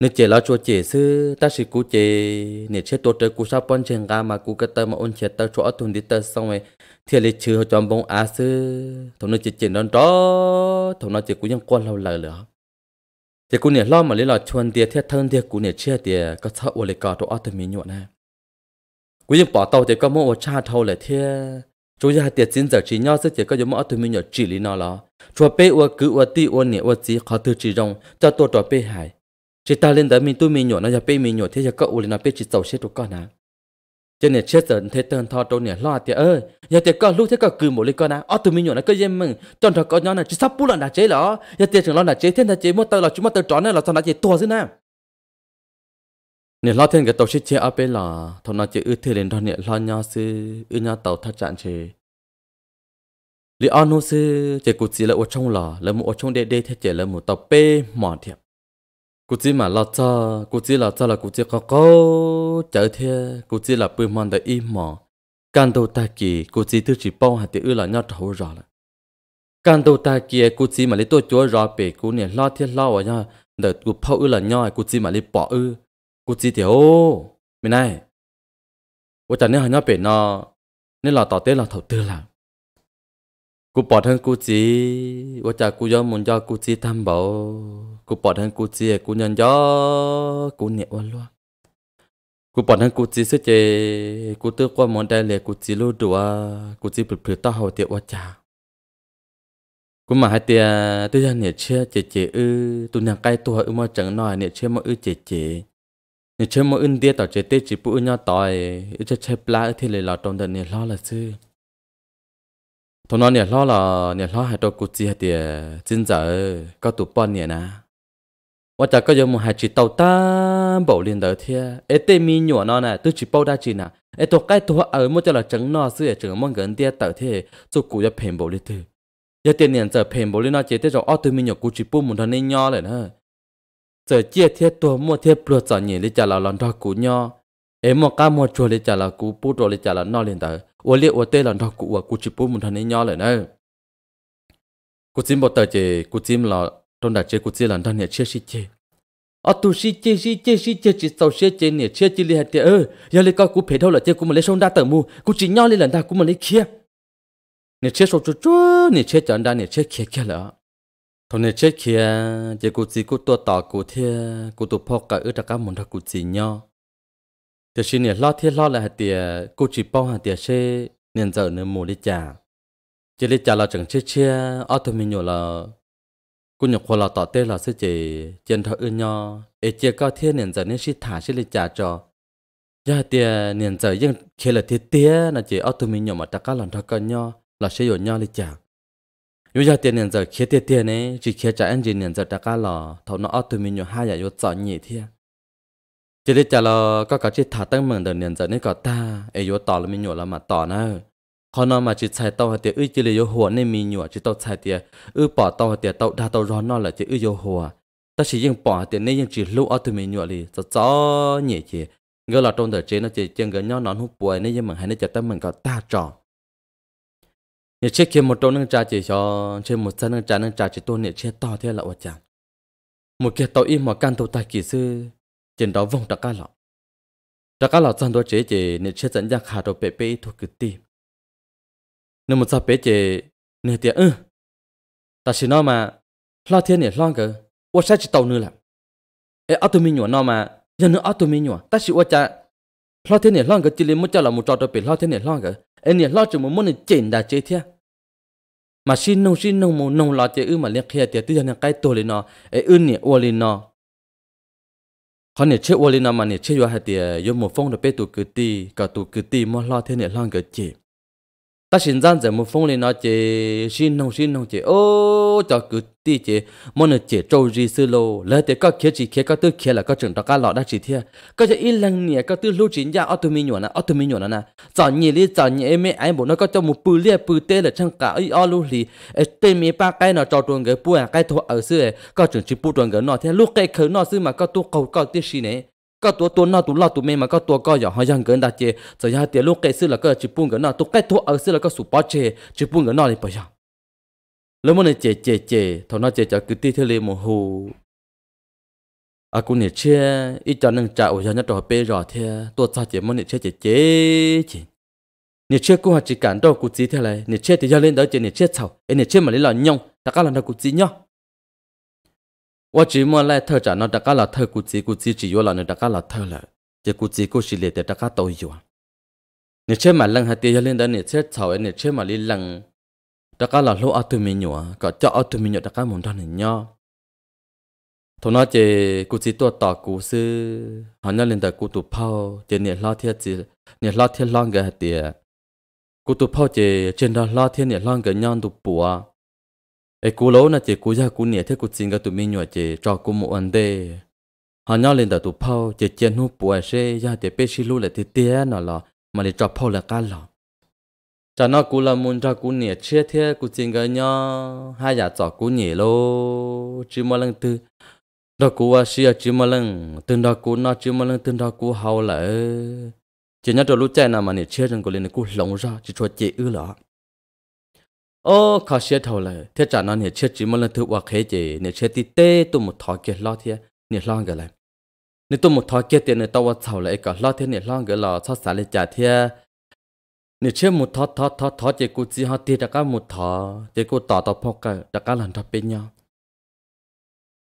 nên chế là cho chế sư ta chỉ cú chế nên chế tổ trời cú sao bông chuyện ga mà cú cái tâm mà ôn chế tơ chỗ tuần đi tơ xong rồi thì lấy chữ cho bông á sư thằng nó chế chế nó đó thằng nó chế cú nhân quan lâu lời nữa thì cô nè lo mà lấy là chuồn tiệt thiết thân tiệt cô nè chia tiệt có thợ ô lấy cả đồ ở từ mình nhuận nè cô dùng bỏ tàu thì có mua cha thâu lại thế chú gia tiệt chính giờ chỉ nhau sẽ chỉ có dùng mua từ mình nhuận chỉ lý nó là chùa bê ô cứ ô ti ô nè ô chỉ khó thứ chỉ rong cho tôi trò bê hải chỉ ta lên tới mình tu mình nhuận nó giờ bê mình nhuận thế giờ có ô lên nó bê chỉ tàu chết tụi con nào cho nên chết dần thế tên thọ trâu nè lo à, thì ơi giờ thì có lúc thế có cứ một lý con à ở tụi mình nhỏ nó cứ dễ mừng chọn thọ có nhau này chỉ sắp bút lần đã chế đó giờ thì chẳng lo đã chế thiên đã chế một tờ là chúng mà tờ tròn này là thọ đã chế to chứ nè nè lo thiên cái tàu chết chế ở bên là thọ nó chế ư thế lên đó nè lo nhau sư ư nhau tàu thắt chặn chế lý anh nó sư chế cụt gì là ở trong lò là một ở trong đê đê thế chế là một tàu p mỏ thiệp cú chỉ mà lo cho cú chỉ lo cho là cú chỉ có cố chở thia cụ chỉ là bùi mòn để im mò can đầu ta kỳ cú chỉ tư chỉ bao hạt tiêu là nhau thấu rõ là can đầu ta kỳ cú chỉ mà lấy tôi chúa rõ bể cú này lo thiết lo vào nhau để cú phao ư là nhau cú chỉ mà lấy bỏ ư cú chỉ thì ô mình này ô chẳng nên hỏi nhau bể nó là tỏ tế là thầu tư là cụ bỏ thân cụ chỉ ô chả cụ do muốn cho cụ chỉ tham bảo กูปอดทั้งกูเจียกูยันย่อกูเหนียวล้วกูปอดทั้งกูจีซึเจกูตื้อกว่ามอนได้เลยกูจีรู้ดัวกูจีเปลือกต้าหัวเตียวจ้ากูมาให้เตียตัวยันเนี่ยเชื่อเจเจเออตัวยังใกล้ตัวเออมาจังหน่อยเนี่ยเชื่อมาเออเจเจเนี่ยเชื่อมาอึนเดียต่อเจเตจีปูอึนย่อต่อยเออจะใช้ปลาเออที่เลยหลอดตรงเดินเนี่ยล้อละซื้อทนอนเนี่ยล้อละเนี่ยล้อให้ตัวกูจีให้เตียจินเจอก็ตุปอนเนี่ยนะ我大概有冇係住到單保連到天？誒對面 nhỏ nó nè, tôi chỉ bảo đa chỉ nè. 誒 tôi cái tôi ở mỗi chỗ là chẳng nó sự chẳng mong gần đi tới thế, tôi cũng 要骗保連的。要 tiền tiền giờ 骗保連 nó chỉ tới rồi, ở tôi mình nhỏ cũng chỉ bảo muốn thằng này nhỏ rồi nè. Giờ chia thế tôi mua thế bữa nhỉ, lấy trả là lần đó cũng em mà cá mua chua lấy trả là cũng bút rồi lấy trả là nó liền tới. Tôi liệu tôi lần đó cũng cũng chỉ bảo muốn thằng này nhỏ rồi nè. Cũng chỉ bảo tới chỉ cũng chỉ là trong đã chế của chia lần đang nhẹ chia si chia ở tu sẻ chia sẻ chia sẻ chia chỉ sau sẻ chia nhẹ chia chỉ li hạt tiệt ơi giờ lấy coi cú phải đâu là chia cú mà lấy sông đa tận mu, cú chỉ nhau lên lần đa cú mà lấy kia nhẹ chia sâu chút chút nhẹ chia chẳng đa nhẹ chia kia kia lỡ thằng nhẹ chia kia chỉ cú chỉ cú tua tỏ cú thiê cú tu phò cả ước đặc cá muốn đặc cú chỉ nhau thì xin nhẹ lo thiê lo là hạt tiệt cú chỉ bao hạt tiệt xe nên giờ nữa mù đi chả chỉ lấy chả là chẳng chia chia ở thôi mình nhổ là cú nhục khoa là tỏ tê là sư chỉ chân thọ ư nho ê chia cao thiên niệm giờ nên sĩ thả sĩ lịch trả cho giờ tiền niệm giờ nhưng khi là thiết tía là chỉ ở tụi mình nhộm mà ta cá lần thọ cơ nho là sẽ dồn nho lịch trả nếu giờ tiền niệm giờ khi thiết tía này chỉ khi trả anh gì niệm giờ ta cá lò thọ nó ở tụi mình nhộm hai giờ vô chọn nhị thiên chỉ để trả lò có cả chỉ thả tăng mừng đời niệm giờ nên có ta ê vô tỏ là mình nhộm là mà tỏ nữa họ nó mà chỉ chạy tàu thì ư chỉ là yêu hồ nên mình nhựa chỉ tàu chạy thì ư bỏ tàu thì tàu đa tàu rồi nó là chỉ ư yêu hồ ta chỉ riêng bỏ thì nên riêng chỉ lưu ở từ mình nhựa thì cho cho nhẹ chỉ ngỡ là trong thời chế nó chỉ chân cái nhau nó hút bụi nên riêng mình hay nên cho ta mình có ta chọn. nhớ chết kia một trong nâng trà chỉ cho trên một sân nâng trà nâng trà chỉ tôi nhớ chết to thế là ủa chẳng một kia tàu im mà can tàu tài kỹ sư trên đó vòng đặc ca lọ đặc ca lọ trong đó chế chỉ nhớ chết dẫn ra khả đồ bể bể thuộc cực tim nếu một sao bé chị nửa tiền ừ ta chỉ nói mà lo thiên này lo cơ ô sẽ chỉ tàu nữa là ế ở tụi mình nhỏ nó mà giờ nữa ở tụi mình nhỏ ta chỉ ô cha lo thiên này lo cơ chỉ lấy một chỗ là một trò đồ bị lo thiên này lo cơ ế này lo chỉ một món này chỉnh đã chế thiệt mà xin nông xin nông mồ nông lo chế ư mà liên kia tiệt tự nhiên cái tổ lên nó ế ư nè ô lên nó họ nè chế ô mà nè chế vô hai tiệt vô phong được bé tụ cứ cả tụ cứ mà lo thiên này lo cơ chế ta xin gian giờ một phong lên nó chị xin nông xin nông chị ô cho cứ ti chị muốn nó chế trâu gì xưa lô lỡ thế có kia chỉ kia có tư kia là có trường đó cá lọ đã chỉ thiệt có chế ít lần nhỉ có tư lưu chính gia auto mi nhuận nè auto mi nhuận à nè chọn nhỉ đi chọn nhỉ em ấy bộ nó có cho một bự lia bự tê là chẳng cả ấy ao lưu lì tên mi ba cái nó cho tuần cái bùa cái thua ở xưa có trường chỉ bùa tuần cái nó thế lúc cái khứ nó xưa mà có tu cầu có tiết gì nè ก็ตัวตัวน่าตัวล่าตัวเมมันก็ตัวก็อย่าหายังเกินดาเจจะยาเตียลูกเกซื้อแล้วก็จิปุ่งกันน่าตัวใกล้ตัวเออซื้อแล้วก็สุปอเจจิปุ่งกันน่าเลยปะยังแล้วมันเจเจเจเท่านั้นเจจะกึตีเทเลโมโหอากูเนี่ยเชื่ออีจอนึงจ่าอุยานัดต่อเปรอเทตัวจ่าเจมันเนี่ยเชื่อเจเจเจเนี่ยเชื่อกูหาจิการดอกกูจีเทเลยเนี่ยเชื่อที่จะเล่นดอกเจเนี่ยเชื่อเฉาเอเนี่ยเชื่อมาเล่นหลอนยงแต่ก็หลอนดอกกูจีเนาะ我只么来偷着那大家来偷，估计估计只有了那大家来偷了，这估计估计连的大家都有啊。你切嘛冷还跌下来的，你切草你切嘛里冷，大家来撸阿土米鸟啊，搞叫阿土米鸟大家蒙到你鸟。thằng nó chỉ cú chỉ tua tỏ cú sư họ nhớ lên đời cú tụ phao chỉ nhiệt lo thiên chỉ nhiệt lo thiên long cái hạt tiề cú tụ phao chỉ trên đó lo thiên nhiệt long cái nhau tụ bùa ai cú lố na chỉ cú ra cú nhẹ thế cú xin cả tụi mình nhọ chỉ cho cú một ăn đê họ nhau lên đầu tụi phao chỉ chén hút bùa xe ra để bê xí lú lại thì tía nó lọ mà để cho phao là cá lọ cho nó cú là muốn cho cú nhẹ chia thế cú xin cả nhau hai nhà dạ cho cú nhẹ lô chỉ mà lần thứ đó cú à xí chỉ mà lần thứ đó cú nó chỉ mà lần thứ đó cú hậu lại chỉ nhớ cho lú chạy nào mà nhẹ chia rằng cú lên cú lồng ra chỉ cho chị ư lọ ô khó xe thầu là thế trả nó nhiệt chết chỉ một lần thứ hoặc khế chỉ nhiệt chết tí tê tôi một thọ kia lo thế nhiệt lo cái này nếu tôi một thọ kia tiền này tao thầu lại cả lo thế nhiệt lo cái là sao xả lại trả thế nhiệt chết một thọ thọ thọ thọ chỉ cô chỉ họ tiền cả một thọ chỉ cô tỏ tỏ phong cả đã cả lần thập bên nhau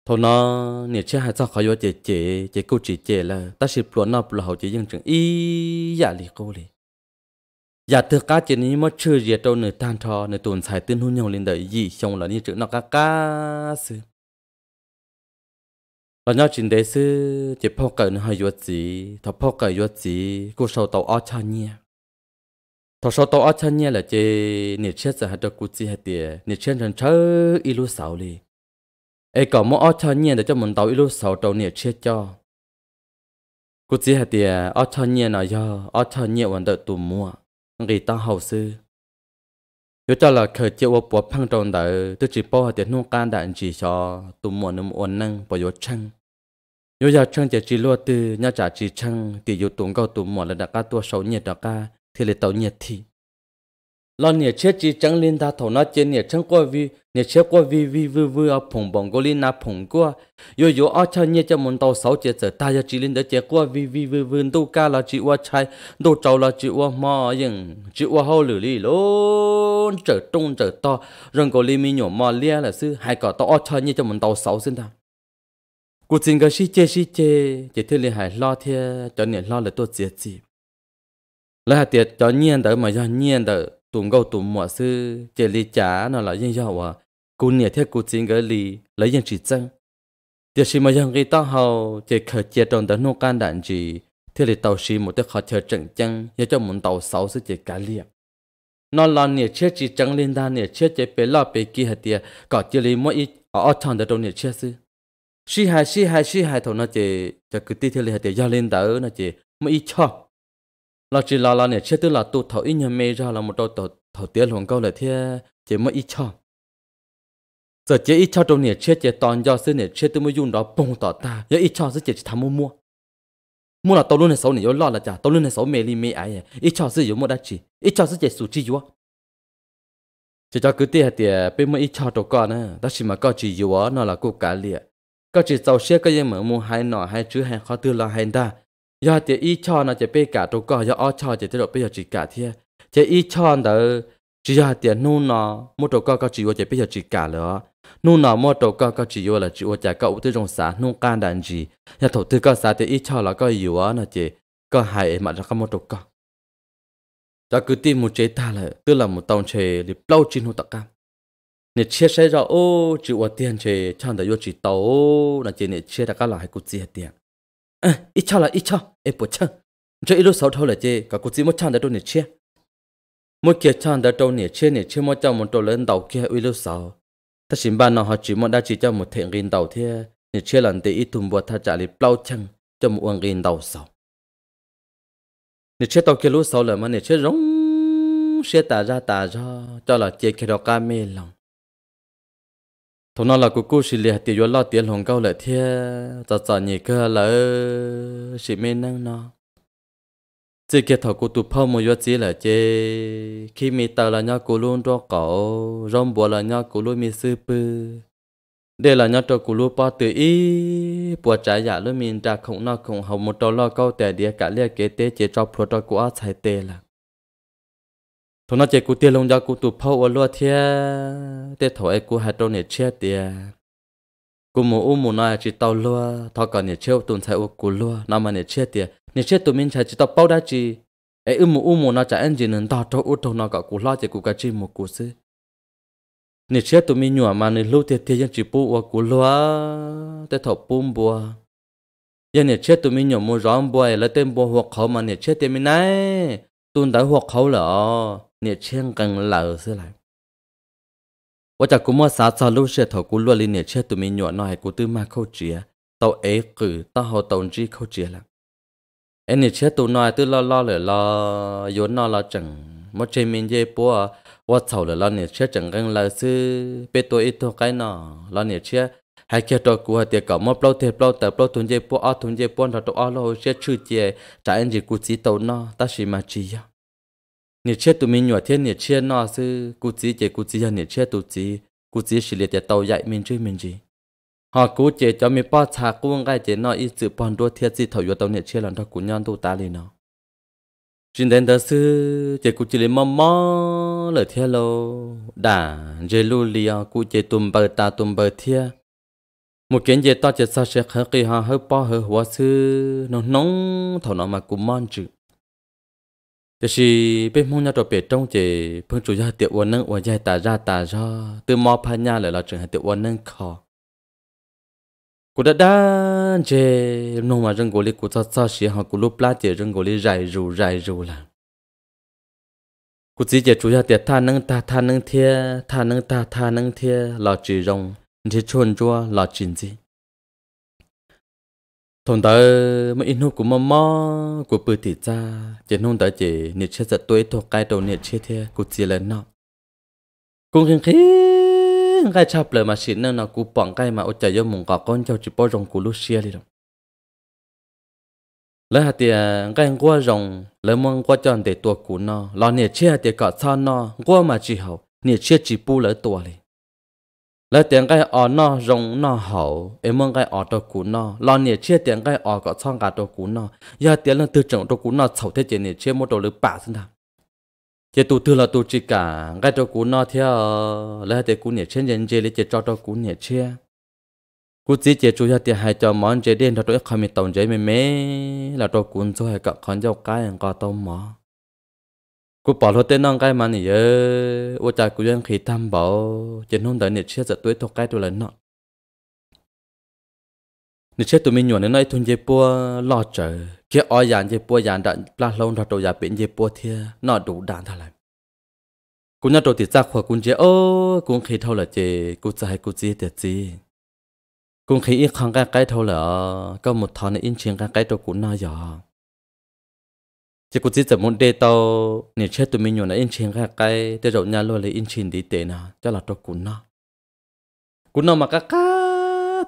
thôi nó nhiệt chết hai sao khỏi vô chỉ chỉ chỉ cô chỉ chỉ là ta chỉ buồn nó buồn hậu chỉ dân trường y giả lì cô lì giả thực cá chuyện này mà chưa gì trâu nửa tan trò nửa tuần xài tin hôn nhau lên đời gì xong là như chữ nó cá cá sư là nhau chuyện đấy sư chỉ phô cờ nó hơi yuột gì thọ phô cờ yuột gì cô sầu tàu ở cha nhia thọ sầu tàu ở cha nhia là chỉ nửa chết giờ hạt được cú gì hạt tiền nửa chết chân chớ ilu sáu li ai còn mua ở cha nhia để cho mình tàu y ilu sáu tàu nửa chết cho cú gì hai tiền ở cha nhia nào do ở cha nhia vẫn đợi tụi mua người ta hầu sư yếu cho là khởi chịu ô bùa phăng tròn đỡ tôi chỉ bỏ tiền nông can đạn chỉ cho tụ muộn nấm ổn năng bỏ yếu chăng yếu giờ chăng chỉ chỉ lo tư, nhà trả chỉ chăng thì yếu tụng cao tụ muộn là đã ca tua sầu nhiệt đã ca thì lại tàu nhiệt thì lo nhẹ chết chỉ chẳng linh ta thầu nó chết nhẹ chẳng qua vì nhẹ chết qua vì vì vui vui ở phồng bồng cô linh na phồng qua yo yo ở cho nhẹ cho muốn tàu sáu chết giờ ta cho chỉ linh đã chết qua vì vì vui vui đâu ca là chỉ qua chai đâu trâu là chỉ qua mò nhưng chỉ qua hậu lử li luôn trở trung trở to rồi cô liên mi nhỏ mò lia là sư hai cả tàu ở cho nhẹ cho muốn tàu sáu xin ta cuộc xin cái gì chết gì chết, chỉ thế liên hải lo thế cho nhẹ lo là tôi chết gì hạt tiệt cho nhiên đỡ mà cho nhiên đỡ tụng gâu tụng mọi sư chè lì chả nó là yên giàu à cú nhẹ thiết cú chính gỡ lý lấy yên chỉ chân tiếc gì mà yên cái tao hầu chỉ khờ chia trong đó nô can đạn gì thiết lý tàu xì một tiếc khó chờ trận chân nhớ cho muốn tàu sáu sư chỉ cá liệt nó là nhẹ chết chỉ chân lên đa nhẹ chết chỉ bé lo bé kia hạt tiếc có chè lì mỗi ít ở ở trong đó đâu nhẹ chết sư si hai si hai si hai thầu nó chỉ cho cứ tí thiết lý hạt tiếc do lên đỡ nó chỉ mỗi ít cho là chỉ là là nè chết tức là tụ thảo ít nhà mê ra là một đôi thảo thảo tiền luồng câu là thế chỉ mới ít cho giờ chỉ ít cho trong nè chết chỉ toàn do sư nè chết tôi mới dùng đó bùng tỏ ta giờ ít cho sư chỉ tham mua mua mua là tôi luôn này xấu này yếu lo là chả tao luôn này xấu mê li mê ấy ít à. cho sư yếu mua đã chỉ ít cho sư chỉ sủ chi yếu chỉ cho cứ tiếc tiếc, à, bên mới ít cho đầu con á đó chỉ mà có chỉ yếu nó là cố cả liệt có chỉ sau xe có gì mà mua hai nọ hai chữ hai khó tư là hai đa giờ chỉ ít chọn nó chỉ biết cả đồ có giờ ở chọn chỉ tới độ bây giờ chỉ cả thế chỉ ít chọn đó chỉ giờ tiền nu nó mua đồ có có chỉ vừa chỉ bây giờ chỉ cả nữa nu nó mua đồ có có chỉ vừa là chỉ vô chỉ có tới trong xã nu can đàn gì nhà thổ tư có xã thì ít chọn là có yếu á nó chỉ có hại mà nó có mua đồ có đó cứ tìm một chế ta là tức là một tông chế để lâu chín hụt tạc cam nè chia sẻ ra ô chịu tiền chế chọn nó vô chỉ tàu là chế nè chia ra các loại hay cụt tiền Ờ, ít cho là ít cho em bố chăng cho ít lúc sau thôi là chê cả cô chỉ một chăn đã đâu nè chia một kia chăn đã đâu nè chia nè chia một chăn một tổ lên đầu kia ít lúc sau. ta xin ban nó họ chỉ một đã chỉ cho một thẹn nghìn đầu thế nè chia lần thì ít thùng bùa tha trả lịp lau chăng cho một uang nghìn đầu sáu nè chia tàu kia lúc sau là mà nè chia rong chia tà ra tà ra cho là chê kia đó ca mê lòng thằng nó là cô cô xì liệt tiền la tiền hồng cao lại thế giờ giờ nhỉ cơ là xì mê năng nó chỉ kia thằng cô tụp pha một giờ chỉ là chê khi mi tao là nhau cô luôn cho cậu rong bùa là nhau cô luôn mi sư bư đây là nhau cho cô luôn ba tự ý bùa trái giả luôn mình ra không nó không học một đầu lo câu tệ địa cả liệt kế tế chế cho pro cho cô á chạy tệ là thôi nó chỉ cú tiền lông ra cú tụ phao ở loa thia để thổi ai cú hạt đâu nè chia tiền cú mù u mù nói chỉ tàu loa thọ còn nè chia tuần sai u cú loa nằm mà nè chia tiền nè chia tụi mình chạy chỉ tàu bao đa chi, ai u mù u mù nó chả anh chỉ nên đào trâu u trâu nó cả cú loa chỉ cú cái chi một cú xí nè chia tụi mình nhua mà nè lưu tiền tiền dân chỉ bu u cú loa để thọ bùm bùa giờ nè chia tụi mình nhua mua rong bùa là tên bùa hoặc khẩu mà nè chia tiền mình này tuần đại hoặc khẩu là เนี่ยเชียงกังเหล่าเสียไหลว่าจากกูมัวสาซาลูเชียถอกูลัวลิเนี่ยเชียตุมีหนวดน้อยกูตื้อมาเข้าเจียเตาเอ๋กือเตาเฮาตงจีเข้าเจียละเอ็นเนี่ยเชียตุน้อยตื้อล่อล่อเลยล่อโยนนอล่อจังมัวเชมินเย่ปัวว่าเฉาเลยล่อเนี่ยเชียจังกังเหล่าซื้อเป็ดตัวอีตัวไก่นอล่อเนี่ยเชีย还叫到古下地搞么不老天不老地不老团结不阿团结不老到阿老些出界，咱人家古知道呢，但是嘛知呀。nhiệt chết tụi mình nhỏ thiên nhiệt chết nó sư cú chỉ chế cú chỉ hơn nhiệt chết tụi chỉ cú chỉ xử lý tàu dạy mình chơi mình gì họ cú chế cho mình bao cha cú ngay chế nó ít sự bòn đua thiệt gì thổi vô tàu nhiệt chết lần đó cú nhon tụ ta liền nó trên đến đó sư chế cú chỉ lấy mò mò lời thiệt lô đã chế lưu liền cú chế tụm bờ ta tụm bờ thiệt một kiến chế to chế sao sẽ khởi kỳ họ hơi bao hơi hóa sư nó nóng thầu nó mà cú mon chữ แต่สิเป็นมุ่งยาตัวเป็ดจ้องเจเพิ่งจุยาเตียววันนึงวันใหญ่ตาราตาราตื่นมอพญาเลยเราจึงหาเตียววันนึงคอกูดัดด้านเจนงมาจังกูลีกูซ้อซ้อเสียหากูรูปลาเจจังกูลีไรรูไรรูละกูจีเจจุยาเตียท่านึงตาท่านึงเทียท่านึงตาท่านึงเทียเราจีรงที่ชนจัวเราจินจี thôn ta mà in hút của mò mò của bự thì cha chỉ nôn tới chỉ nhiệt chết giật tuổi thuộc cái đầu nhiệt chết thế của chỉ là nọ cũng khen khi cái chập lời mà xin nên nó cú bỏng cái mà ở trời vô mùng cỏ con cháu chỉ bao rồng cú lúc xia đi rồi lấy hạt tiền cái qua rồng lấy mong qua cho để tua cú nọ lo nhiệt chết thì cọ sao nọ qua mà chỉ hậu nhiệt chết chỉ bu lấy tua đi lỡ tiếng cái ở nó rồng nó hậu em mong cái ở đồ cũ nó lo nhiệt chia tiếng cái ở có xong cả đồ cũ nó giờ tiếng là từ trường đồ cũ nó sầu thế chỉ nhiệt chia một đồ lứa bả xin thằng chỉ tụ từ là tụ chỉ cả cái đồ cũ nó theo lỡ tiếng cũ nhiệt trên nhân chế lấy chỉ cho đồ cũ nhiệt chia cú chỉ chỉ chủ yếu tiếng hai cho món chế đen đó tôi không biết tổng chế mềm mềm là đồ cũ hai cả con dâu cái anh có tôm mỏ กูปอดเต้นน้องใกล้มันีเยอะว่าจะกูยังขีดทำบ่าเจนหุ่นตดินเนี่ยเชื่อจะตัวทุกใกล้ตัวเลยเนาะนี่เชื่อตัวมีหนวดน้อยทุนเจ็ปัวหล่อเจอเกี่ยอ้อยยานเจ็ปัวยานดันปลาลงทัดตัวยาเป็นเจ็ปัวเทียนอดูด่านเท่าไรกูน่าตัวติดจักขววกูเจอโอ้กูขีดเท่าลหเจกูจะให้กูจีเด็ดจี กูขีดอีกครั้งใกล้ใกล้เท่าลหรก็หมดทอนในอินเชียงใกล้ใกล้ตัวกูน่าหยอ chỉ có chỉ muốn để tao nè chết tụi mình nhổ là in chén ra cái để rồi nhà luôn là in chén đi tệ nè cho là cho cún nó cún nó mà cá cá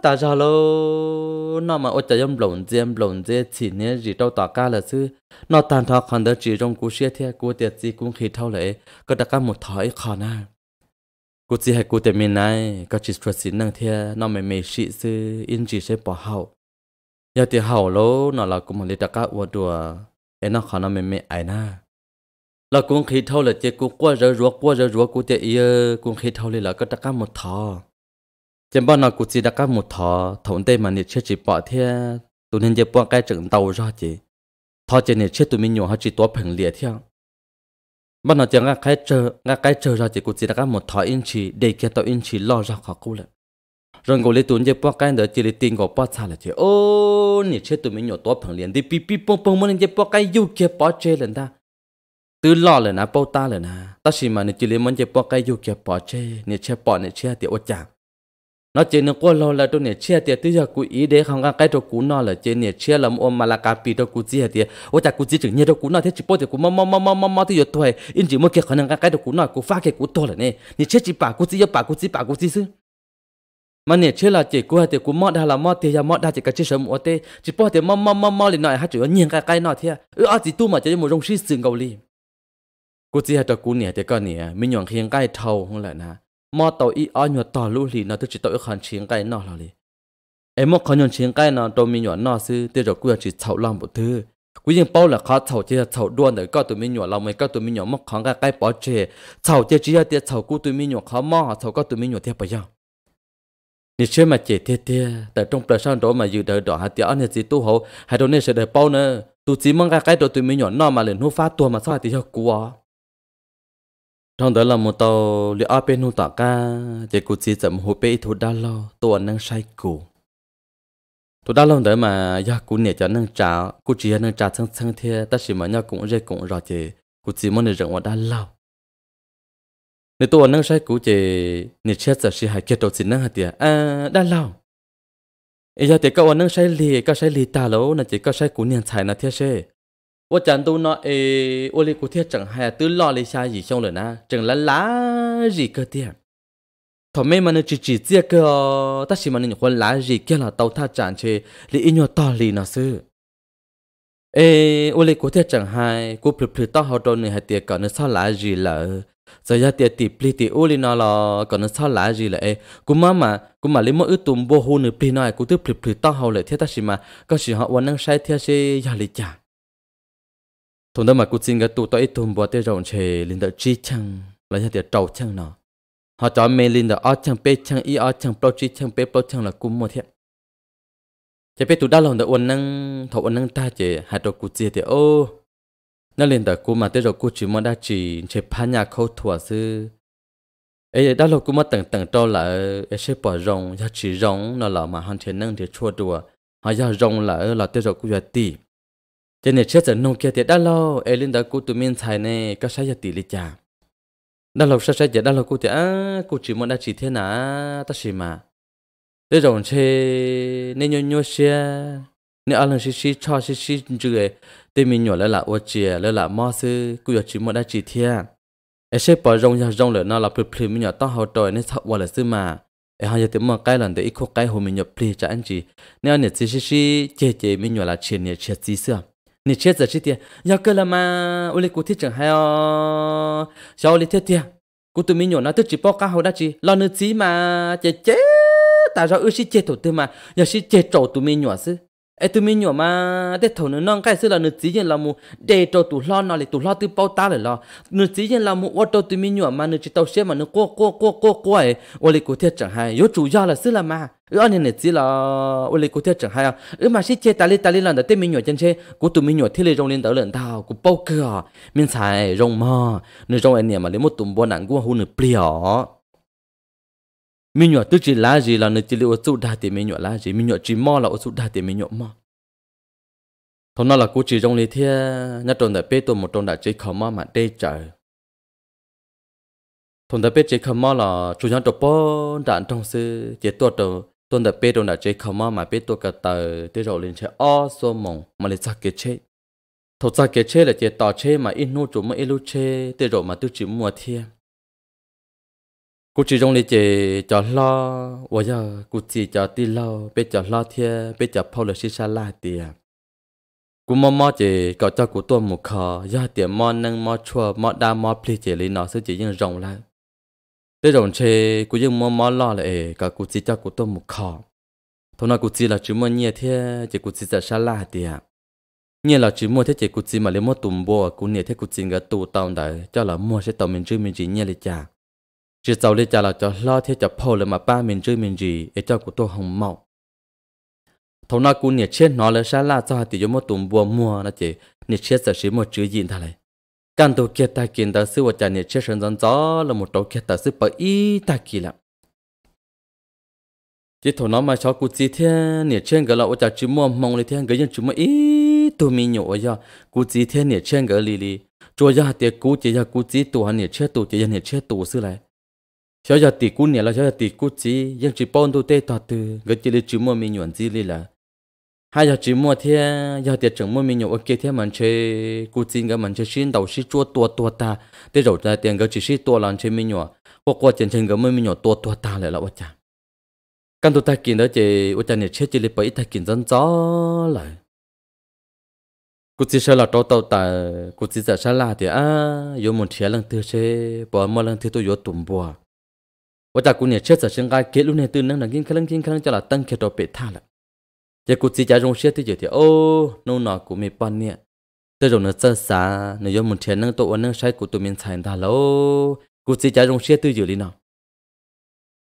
ta ra lô nó mà ôi trời em lộn gì em lộn gì chỉ nè gì đâu tao cá là chứ nó tàn thọ còn đỡ chỉ trong cú xe thế cú tiệt gì cũng khi thâu lại có đặt cả một thỏi khó nè cú chỉ hay cú tiệt mình này có chỉ xuất stress năng thế nó mày mày xị chứ in chỉ sẽ bỏ hậu giờ thì hậu lâu, nó là cũng một lít đặt cả uổng em nó khó nó mềm mềm ai na là cũng khi thâu là chế cũng qua rửa rửa qua rửa rửa cũng chế ý cũng khi thâu là có đặc cá một thò trên bao nào cũng chỉ đặt cá một thò thốn tê mà nhiệt chết chỉ bỏ thế tụi nên chế bao cái trận tàu ra chị thò chế nhiệt chết tụi mình nhiều họ chỉ tua phẳng liệt theo bao nào chế ngã cái chờ ngã cái chờ ra chỉ cũng chỉ đặt cá một thò in chỉ để kia tàu in chỉ lo ra khó cú lại rồi ngồi lên tuần chơi bó cái đó chỉ lấy tiền của bó xa là chơi ô nè chơi tụi mình nhổ to phẳng liền đi pi pi bông bông mà nên chơi bó cái yêu kia bó chơi lần ta từ lo lần à bao ta lần à ta chỉ mà nè chỉ lấy món chơi bó cái yêu kia bó chơi nè chơi bó nè chơi tiệt ô chả. nó chỉ nó qua lâu là tôi nè chia tiệt, tới giờ cú ý để không ngang cái đồ cú nọ là chỉ nè chia làm ôm mà là cà pi đồ cú gì hết tiệt. ô chả cú gì chừng nhớ đồ cú nọ thế chỉ bao giờ cú mò mò mò mò mò mò thì giờ thôi in chỉ mới cái khả năng ngang cái đồ cú nọ cú phát cái cú to là nè nè chia chỉ bà cú gì giờ bà cú gì bà cú gì xứ mà nè chưa là chỉ của thì của mót đã là mót thì là mót đã chỉ cái chỉ sớm ở tê chỉ bỏ thì mót mót mót mót lên nói hát chỉ có nhiên cái cái nọ thế ừ à chỉ tu mà chỉ một rong xí sừng gầu li cô chỉ hát cho cô nè thì con nè mình nhọn khiêng cái thầu không lại nè mót tàu y ở nhọn tàu lũ lì nó tức chỉ tàu khăn khiêng cái nọ là em mót khăn nhọn khiêng cái nọ tôi mình nhọn nọ sư tê cho cô chỉ thầu làm một thứ cú yên bao là khó thầu chơi thầu đuôn để có tụi mình nhỏ lòng mấy có tụi mình nhỏ mắc khó cái cái bỏ chè thầu chơi chỉ là tiệt thầu cú mình nhỏ khó mò thầu có tụi mình nhỏ thiệt bây giờ nhiều mà chết thiệt, tại trong thời gian đó mà mà mà dự đó hạt hạt tu tu sẽ bao nữa, mong cái thì quá. là một tàu liệu ở bên tàu ca chỉ cụ chỉ chậm hồ bê thủ đa lo tôi nâng say cụ thủ đa lo đấy mà do cụ nhẹ cho nâng trà cụ chỉ nâng trà thân thân thế ta chỉ mà nhau cũng dễ cũng rõ chứ, cụ chỉ muốn được rộng ở đa lâu nếu tôi năng sai cũ chị nếu chết giờ sẽ hại kết đầu xin năng hạt tiệt à đã lâu giờ thì các anh năng sai lì các sai lì ta lâu nãy chỉ các sai cũ niên tài nãy thiết sẽ tôi chẳng tôi nói ê ô lì cũ thiết chẳng hay à, tôi lo lì sai gì xong rồi na chẳng là lá gì cơ tiền thằng mấy mà nó chỉ chỉ tiếc cơ ta chỉ mà nó còn lá gì kia là tàu tha chẳng chê lì ít nhiều to lì nó sư ê ô lì cũ thiết chẳng hay cũ plự plự to họ đồ này hạt tiền cả nó lá gì lỡ giờ ra tiệt tiệt pli tiệt uli nó là còn nó sao lá gì lại cũng mà mà cũng mà lấy mỗi ít tụm bô hôn nữa pli nói à, cũng tức pli pli to hầu lại thiết ta xí mà có xí họ vẫn đang sai thiết xí giờ lại chả thằng đó mà cũng xin cái tụ tới tụm bò tới rồng chè lên đợt chi chăng là ra tiệt trầu chăng nó họ cho mê lên đợt ở chăng pe chăng y ở chăng pro chi chăng pe pro chăng là cũng một thiệt chỉ biết tụ đã lòng đợt vẫn đang thầu vẫn đang ta chè hạt đồ cũng chia tiệt nó lên đời cô mà tới rồi cô chỉ muốn đa chỉ chỉ phá nhà khâu thua sư ấy đã lâu cô mất tầng tầng cho là ấy sẽ bỏ rồng ra chỉ rồng nó là mà hoàn thiện năng thì chua đùa họ ra rồng là là tới rồi cô giờ tì cho nên chết giờ nông kia thì đã lâu ấy lên đời cô tụi mình xài này có sai giờ tì lịch chả đã lâu sai sai giờ đã lâu cô thì à cô chỉ muốn đa chỉ thế nào ta chỉ mà tới rồi chơi nên nhau nhau xe nên ăn lần xí xí cho xí xí chơi tê mình nhỏ lại là ô chìa lại là mò sư cứ giờ chỉ một đá chỉ thia em sẽ bỏ rong ra rong lửa nó là plei plei mình nhỏ to hậu trời nên thọ qua là sư mà em hai giờ tiếng mà cái lần để ít khô cái hồ mình nhỏ plei cho anh chị nên anh nhật xí xí xí chê chê mình nhỏ là chuyện nhật chuyện gì xưa nhật chuyện giờ chỉ thia giờ cơ là mà ô lê cụ thiết chẳng hay o sao lê thiết thia cụ tụi mình nhỏ nó tức chỉ bỏ cá hồ đá chỉ lo nước gì mà chê chê ta ra ư xí chê thổ tư mà giờ xí chê trổ tụi mình nhỏ xứ ai tụi mình nhỏ mà để thầu nó non cái sự là nó chỉ là mu để cho tụi lo nó là tụi lo từ bao ta là lo nó chỉ là mu ô tô tụi mình nhỏ mà nó chỉ tàu xe mà nó cô cô cô cô cô ấy ô lì cụ thiệt chẳng hay yếu chủ do là sự là mà ư anh này chỉ là ô lì cụ thiệt chẳng hay à, ư mà xí chơi ta li ta li lần đầu tụi mình nhỏ chân chơi của tụi mình nhỏ thì lì rong lên tàu lên tàu, của bao cửa mình xài rong mà, nó rong anh này mà lấy một tụm bò nặng của hôn nó pliỏ mình nhỏ tức chỉ lá gì là nơi chỉ liệu sụt đa tiền mình nhỏ lá gì mình nhỏ chỉ mò là sụt đa tiền mình nhỏ mò thôi nó là cố chỉ trong lý thế nhất tròn đại bê tôi một tròn đại chỉ khẩu mò mà đê chờ. thôn đại bê chỉ khẩu mò là chủ nhân trộn bó đạn trong sư chỉ tuột đầu tuần đại bê tròn đại chỉ khẩu mò mà bê tôi cả tờ tới rồi lên chơi o số mộng mà lại chắc cái chế. thôi chắc cái chế là chỉ tỏ chế mà ít nô chủ mà ít lu chết tới rồi mà tôi chỉ mua thiên cú chỉ trong này chỉ cho lo và giờ cú chỉ cho ti lo bé cho lo thiệt bé cho phao là xí xa la tiề cú mò mò chỉ có cho cú tuôn một khó giờ tiề mò nâng mò chua mò đa mò pli chỉ lấy nó sẽ chỉ những rồng lại thế rồng chê cú những mò mò lo lại cả cú chỉ cho cú tuôn một khó thôi nói cú chỉ là chỉ mua nhẹ thiệt, chỉ cú chỉ cho xa la tiề nhẹ là chỉ mua thiệt chỉ cú chỉ mà lấy mua tùm bò cú nhẹ thiệt cú chỉ cái tù tao đấy cho là mua sẽ tao mình chơi mình chỉ nhẹ lịch chả chỉ sau lấy cha là cho lo thì cho phô lại mà ba mình chơi mình gì để cho của tôi hồng màu thầu nó cũng nhiệt chết nó là xa la cho hạt tiêu một tụm bùa mua là chỉ nhiệt chết sẽ sĩ một chữ gì thà này căn tổ kia ta kiến ta sư và cha nhiệt chết sơn dân gió là một tổ kia ta sư bởi ý ta kỳ lắm chỉ thầu nó mà cho cụ chỉ thế nhiệt chết cái là cha chữ mua mong lấy thế cái dân chữ mà ý tôi mình nhổ ra cụ chỉ thế nhiệt chết cái lì lì cho ra hạt tiêu cụ chỉ ra cụ chỉ tụi nhiệt chết tụi chỉ nhiệt chết tụi sư này 小家地姑娘了，小家地姑子，要只帮到带到的，个这里只莫没软子哩了。还要只莫天，要得整莫没有，我给天们吃，估计个们吃心都是做多多大，得肉在点个只是多人吃没有，我过前前个莫没有多多大来了，我讲。căn tôi ta kiện đó chị, tôi chẳng chết chỉ lấy bảy ta kiện dân gió lại. Cú chỉ sợ là trâu tàu ta, cú chỉ sợ là thì à, yêu muốn chia thứ chứ, bỏ một lần thứ tôi yêu tụm bùa. ว่าจากกูเนี่ยเชื่อสัจงกายเกลุเนี่ยตื่นนั่งนั่งกินข้าวกินข้าวจะหลับตั้งเขตเราเปิดท่าละจะกูจีจะรงเชื่อที่อยู่ที่โอ้นู่นน่ะกูไม่ปั้นเนี่ยจะรงเนื้อเจ้าสาเนื้อยมุนเทียนนั่งตัวนั่งใช้กูตัวมีนใช้ได้แล้วกูจีจะรงเชื่อที่อยู่ลีน่ะ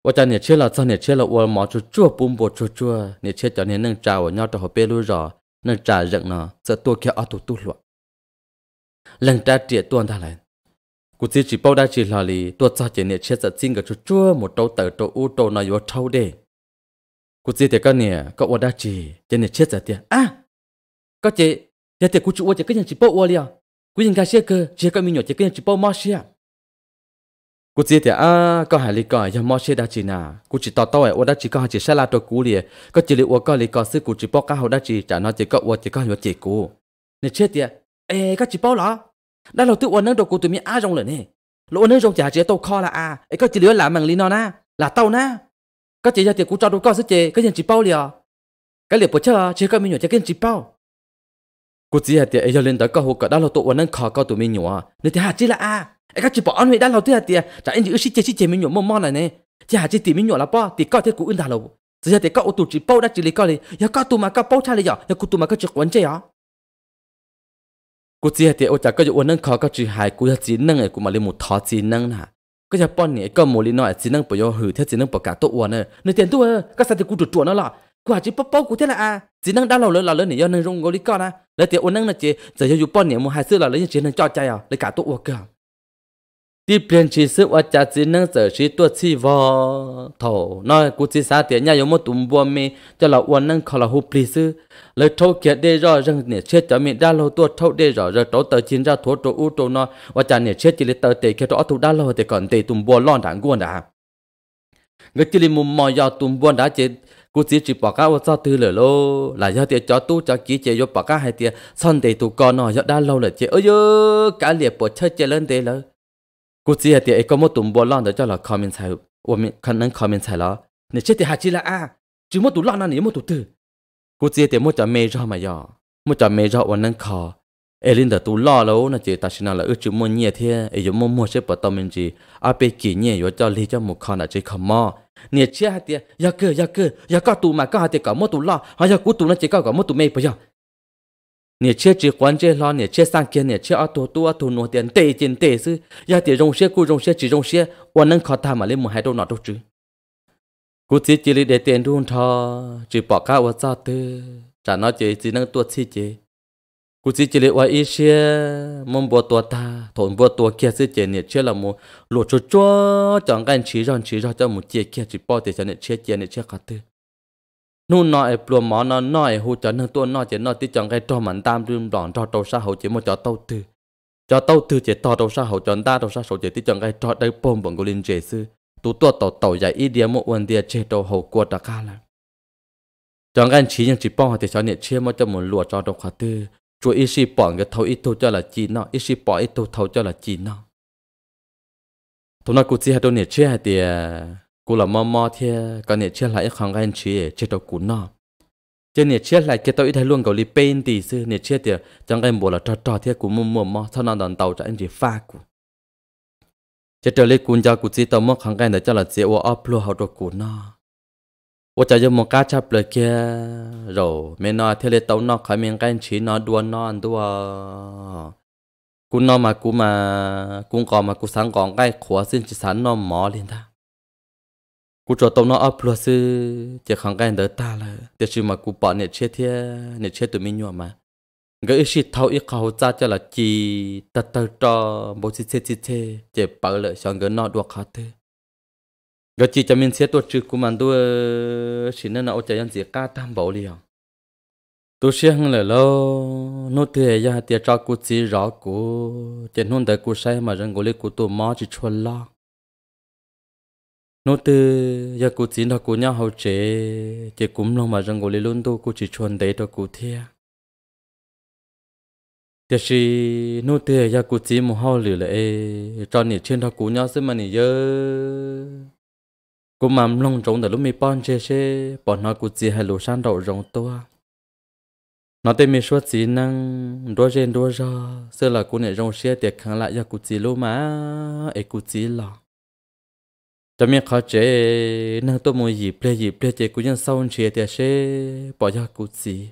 ว่าจากเนี่ยเชื่อเราจะเนี่ยเชื่อเราว่าหมอจะจั่วปุ่มบดจั่วจั่วเนี่ยเชื่อจะเนี่ยนั่งจ่าวเนี่ยจะหัวเปรู้รอนั่งจ่าเรื่องน่ะจะตัวแค่เอาตัวตุ้หลวงหลังจากเจียตัวนั่นแหละ cụ chỉ chỉ bao đa chỉ là lì tua cha chỉ nè chết giật xin cái chút chua một trâu tờ trâu u trâu nói vô trâu đê cụ chỉ thì cái nè có bao đại chỉ chỉ nè chết giật tiền à có chỉ giờ thì cụ chủ chỉ cái nhà chỉ bao u liền cụ nhìn cái xe cơ chỉ cái mình nhỏ chỉ cái nhà chỉ bao mò xe cụ chỉ thì à có hai lì có nhà mao xe đa chỉ nà cụ chỉ tao tao ấy u đại chỉ có hai chỉ xe la trâu cú liền có chỉ lì u có lì có sư cụ chỉ bao cá hậu đa chỉ trả nó chỉ có u chỉ có hiểu chỉ cú, nè chết tiền ê có chỉ bao lá đã là tự ổn nâng đầu cụ tụi mi a rong lợn hề lỗ ổn nâng rong chả chế tàu kho là a à. ấy có chỉ lứa làm mằng lý nó na là tàu na có chỉ ra tiền cụ cho đồ con sức chế có gì chỉ bao liền cái liệp bộ chơi chế có mi nhỏ chế cái chỉ bao cụ chỉ là tiền ấy cho lên tới cơ hội cả đã là tụi ổn nâng khó cơ tụi mi nhỏ nên thì hạt chỉ là a ấy có chỉ bỏ ăn vậy đã là tụi hạt tiền chả anh chỉ chế chỉ chế mi nhỏ mò mò này nè chỉ hạt chỉ tiền mi nhỏ là bao thì có thế cú ưng đà lâu, chỉ là tiền có ô tụi chỉ bao đã chỉ lấy có đi giờ có tụi mà có bao cha lý giờ giờ cú tụi mà có chỉ quấn chơi à กูเจียเตียวจากก็อยู่วันนั้นขอก็จีหายกูจะจีนั่งไอ้กูมาเลยหมดทอจีนั่งน่ะก็จะป้อนเนี่ยก็โมลิน้อยจีนั่งปยอหือเท่าจีนั่งประกาศตัวอ้วนเนอในเตียนตัวก็สัตว์กูจุดจวนนั่นล่ะกูอาจจะป๊อปป๊อกูเท่าละอ่ะจีนั่งด้านเราเลยเราเลยเนี่ยยอนั่งรงกูลิก้อนนะแล้วเตียววันนั้นน่ะเจจะอยู่ป้อนเนี่ยโมหายซื้อเราเลยยังจีนั่งจอดใจอ่ะเลยกาตัวอ้วนเกือบ tiếp liên chỉ sức và chả chỉ năng sở chỉ tuột chỉ vò thổ nói cú chỉ xa tiền nhà yếu một tụm bùa mi cho là uốn năng khó là hụp lì sư lời thâu kiệt đê rõ rằng nè chết cho mình đa lâu tuột thâu đê rõ rồi tấu tờ chín ra thua trụ u trụ nó và chả nè chết chỉ lấy tờ tề kia rõ tụ đa lâu thì còn tề tụm bùa lon đảng guôn đã người chỉ lấy mồm mò do tụm bùa đã chết cú chỉ chỉ bỏ cá và sao tư lửa lô là do tiền cho tu cho ký chế do bỏ cá hay tiền son tề tụ con nó do đa lâu là chế ơi ơ cá liệt bỏ chơi chơi lên tề lớn กูเสียเตียไอ้ก็มตุ่มบอลล่อนเดี๋ยวจะหลักคอมเมนต์ใส่ว่ามีคันนั้นคอมเมนต์ใส่แล้วเนี่ยเชื่อเตียหาจีละอ่ะจูมตุ่มล่อนนั่นเนี่ยมตุ่มตื้อกูเสียเตียมจะเมย์ชอบมาย่อมจะเมย์ชอบวันนั้นคอเอลินเดี๋ยวตุ่มล่อแล้วนะเจตาชินาละเออจูมเนี่ยเทียไอ้ยมมัวเชื่อปตอมินจีอาเปกี่เนี่ยอยู่เจ้าลีเจ้ามุคอนะเจคอมอเนี่ยเชื่อเตียยาเกยยาเกยยาก็ตุ่มมาก็หาเตียกับมตุ่มล่อหายากูตุ่มนะเจก็กับมตุ่มเมย์ไปย่อ你切只关这了，你切三天，你切二多多多多点，得劲得是，要得用些，顾用些，只用些，我能靠他们来么还都拿到住。กูสิจิลิเดเตียนทุ่งทอจีปอกข้าวซาเตอจานอจีจีนั่งตัวซีเจกูสิจิลิว่าอีเชียมันบัวตัวตาถนบัวตัวเกียซีเจเนี่ยเชื่อละมูหลุดชัวจังกันชีรอนชีรอนเจ้ามูเจียเกียจีปอเตจานเนี่ยเชื่อเจียเนี่ยเชื่อขาเตอนู่นน้อยปลัวหมอนน้อยหูจอนึงตัวน้อยเจน้อยที่จังไกจอมันตามรืมหลอนจอโตซาหูเจมจอเต้าตือจอเต้าตือเจตอโตซาหูจอนตาโตซาหูเจที่จังไกจอได้ปมบงกุลินเจซือตัวตัวเต่าเต่าใหญ่อีเดียมวันเดียเจโตหูกวดตะกาละจังกันชี้ยังจีป้องหัวเตชอเนี่ยเชื่อมจะหมุนหลวจอตรงขวาตือจัวอีสีป่องกับเท้าอีตัวเจ้าละจีนออีสีป่ออีตัวเท้าเจ้าละจีนอตัวนักกูจีให้ตัวเนี่ยเชื่อให้เตีย cú là mò mò thì còn nhiệt chết lại không gan chỉ chết đâu cú nọ chứ nhiệt chết lại cái tôi thấy luôn cầu li bên thì sư nhiệt chết tiệt chẳng cái bộ là trò trò thì cú mua mua mò sau nó đòn tàu cho anh chỉ pha cú chết trở lại cú cho cú chỉ tàu mò không gan để cho là dễ ô ấp luôn hậu đồ cú nọ ô chả dùng cá chắp lời kia rồi mẹ nó thì lấy tàu nó khỏi miệng gan chỉ nó đua nó ăn cú nó mà cú mà cú còn mà cú sáng còn cái khóa xin chỉ sáng nó mò lên ta cú trò tôm nó ấp luôn sư chỉ không cái đỡ ta là để chứ mà cú bỏ nè chết thế nè chết tụi mình nhỏ mà cái ý thâu ý khâu cha cho là chỉ ta ta cho bố chỉ chết chết thế chỉ bỏ lợi xong cái nó đuộc hết thế cái chỉ cho mình xét tôi chứ cú mình tôi chỉ nên là ông chạy ăn gì cả tam bảo liền tôi xem hăng lời lâu nô thế ya tiệt cho cú chỉ rõ cú chỉ nôn tới cú say mà rằng cú cú tôi mò chỉ chuẩn lo nó từ giờ cô chỉ nó cô nhau hậu chế thì cũng lòng mà rằng cô lấy luôn đâu cô chỉ chuẩn đấy cho cô thea thì khi nó từ giờ cô chỉ một hậu lửa lại cho nhị trên đó cô nhau xem mà nhị giờ cô mắm lòng trống từ lúc mi bon chế chế bọn nó cô chỉ hai lỗ san đầu rồng to nó tên mi suốt chỉ năng đua trên đua ra xưa là cô nị rồng xe tiệc kháng lại giờ cô chỉ lô mà, ấy cô chỉ lòng cho mình khó chế năng tôi muốn gì ple gì ple chế cũng nhân sau chia tiền xe bỏ ra cụ gì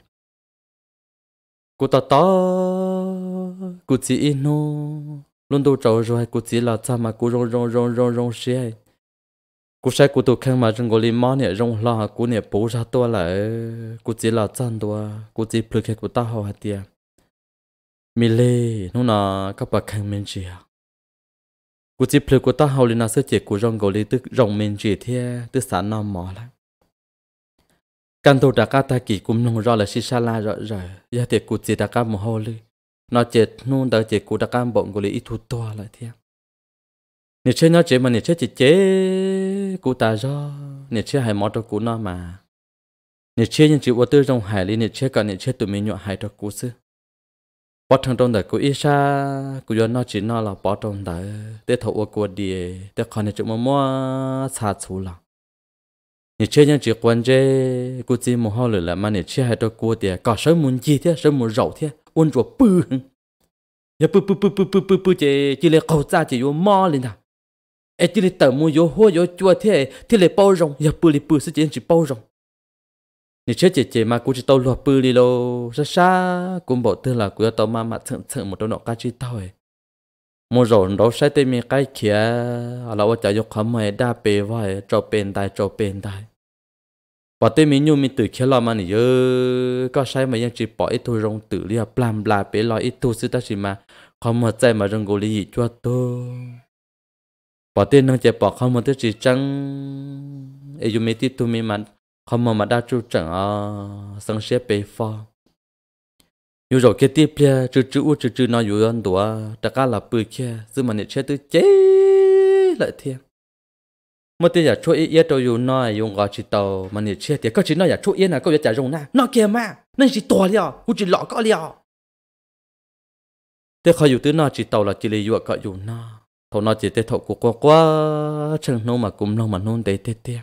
cụ to to cụ gì ino luôn đồ trâu rồi cụ gì là cha mà cụ rong rong rong rong rong xe cụ xe cụ tụ khang mà rong gọi món nè rong la, cú nè bố ra to là cụ gì là chăn to cụ gì ple cái cụ ta hậu hạt tiền mình lê nó là các bậc khang mình chia กูจิพลือกูต้าเฮาลินาเสเจกูรองกูลีตึกรองเมนจีเทียตึกสานนอมหมอละกันตัวดักกาตากีกุมนงรอละชิชาลาระระยาเตกูจิดักกามโหลือนอเจนู่นเดเจกูดักกามบ่งกูลีอีทุตัวละเทียเนี่ยเช่นนอเจมันเนี่ยเช่นจิเจกูตาจอเนี่ยเช่นให้มอตกูนอมาเนี่ยเช่นยังจิวัตเตอร์จงหายลีเนี่ยเช่นกันเนี่ยเช่นตัวเมนูหายตกูซื้อ bỏ trong đó đời của Isha của dân nó chỉ nó là bỏ trong đó để thấu qua đi để khỏi những chỗ mua xa xù là những chuyện những chuyện quan chế của chỉ một họ là mà những chuyện hay đó cua thì có sớm muốn gì thế sớm muốn rậu thế uốn chuột bự ya bự bự bự bự bự bự bự chế chỉ là cầu ra chỉ vô mò lên nào ai chỉ là tờ mua vô hoa vô chua thế thế là bao rồng ya bự là bự sẽ chỉ bao rồng chết mà cũng lô sa sa bộ tư là một nọ ca 你这姐姐嘛，估计都落不里喽，啥啥，估不得了，估要到妈妈蹭蹭么都弄个知道诶。mua rồi đó sẽ tìm cái kia là vợ chồng không mày đã bề vai cho bên tai cho bên tai và tìm mình nhung mình tự kia lò mà nhớ có sai mà ยัง chỉ bỏ ít thôi rong tự lia blam à, bla bề lo ít thôi sự ta chỉ mà không mà chạy mà rong gò lì cho tôi và tìm năng chạy bỏ không mà tôi chỉ chăng ấy dùng mấy tí tụi mình mà không mà mà đa chú chẳng à ờ, sang xe bê pha nhiều rồi kia tiếp kia chú chú u chú chú nó dù ăn đùa tất cả là bự kia dù mà nè chết tôi chết lại thêm mà tôi giờ chú ý ý tôi dùng nói dùng gọi chỉ tàu mà nè chết thì có chỉ nói giờ chú ý là có giờ trả dùng na nó kia mà nên chỉ to liao u chỉ lọ có liao thế khi dù tới nó chỉ tàu là chỉ lấy dù có dù na thầu nó chỉ thế thầu của quá quá chẳng nô mà cũng nô mà nôn tê tê tê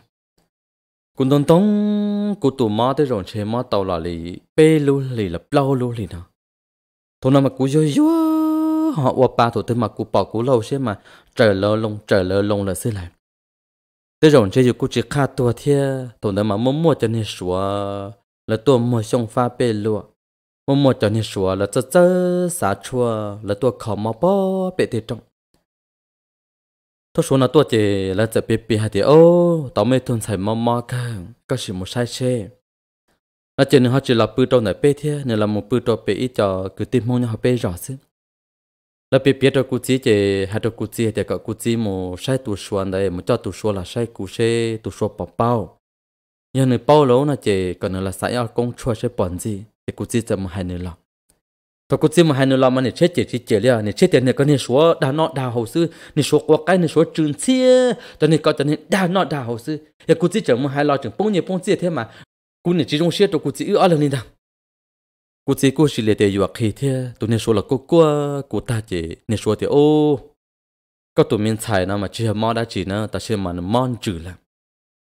คุณตอนต้องกูตัวมาได้รอนเชมาเตาลาลีเปลูลีละเปล่าลูลีนะทุนนั้นมากูย่อยๆหาว่าปลาตัวที่มากูปอกกูเล่าใช่ไหมเจอเลอลงเจอเลอลงเลยสิแหละได้รอนเชอยู่กูจะฆ่าตัวเทียตัวนั้นมามั่วๆจะเนี่ยสัวแล้วตัวมั่วชงฟ้าเปลูมั่วๆจะเนี่ยสัวแล้วจะเจอสาชัวแล้วตัวเขามาป้อเปติดตรง tôi số nó tôi chỉ là chỉ biết biết hay thì ô tao mới thôn xài mò mò cả có sự một sai xe nó chỉ nên họ chỉ là bự trâu này bê thế nên là một bự trâu bê ít cho cứ tìm mong nhà họ bê rõ chứ là bé bé trâu cụ chỉ chỉ hai trâu cụ chỉ thì cả cụ chỉ một sai tu sửa này một cho tu sửa là sai cụ xe tu sửa bỏ bao nhưng người bao lâu nó chỉ còn là sai ở công chúa sẽ bận gì thì cụ chỉ chỉ một hai nữa là tôi cũng chỉ một hai nửa mà nè chết chết chết chết liền nè chết tiền nè có nè số đào nọ đào hậu sư nè số qua cái nè số trường chia cho nè có cho nè đào nọ đào hậu sư nè cũng chỉ chờ một hai lo trường bông nhẹ bông chia thế mà cũng nè chỉ trong xe tôi cũng chỉ ở lần nè đằng cũng chỉ cũng chỉ để vừa khi thế tôi nè số là cô cô ta chỉ nè số thì ô có tụi mình xài nó mà chỉ mò đã chỉ nó ta sẽ mà mòn chữ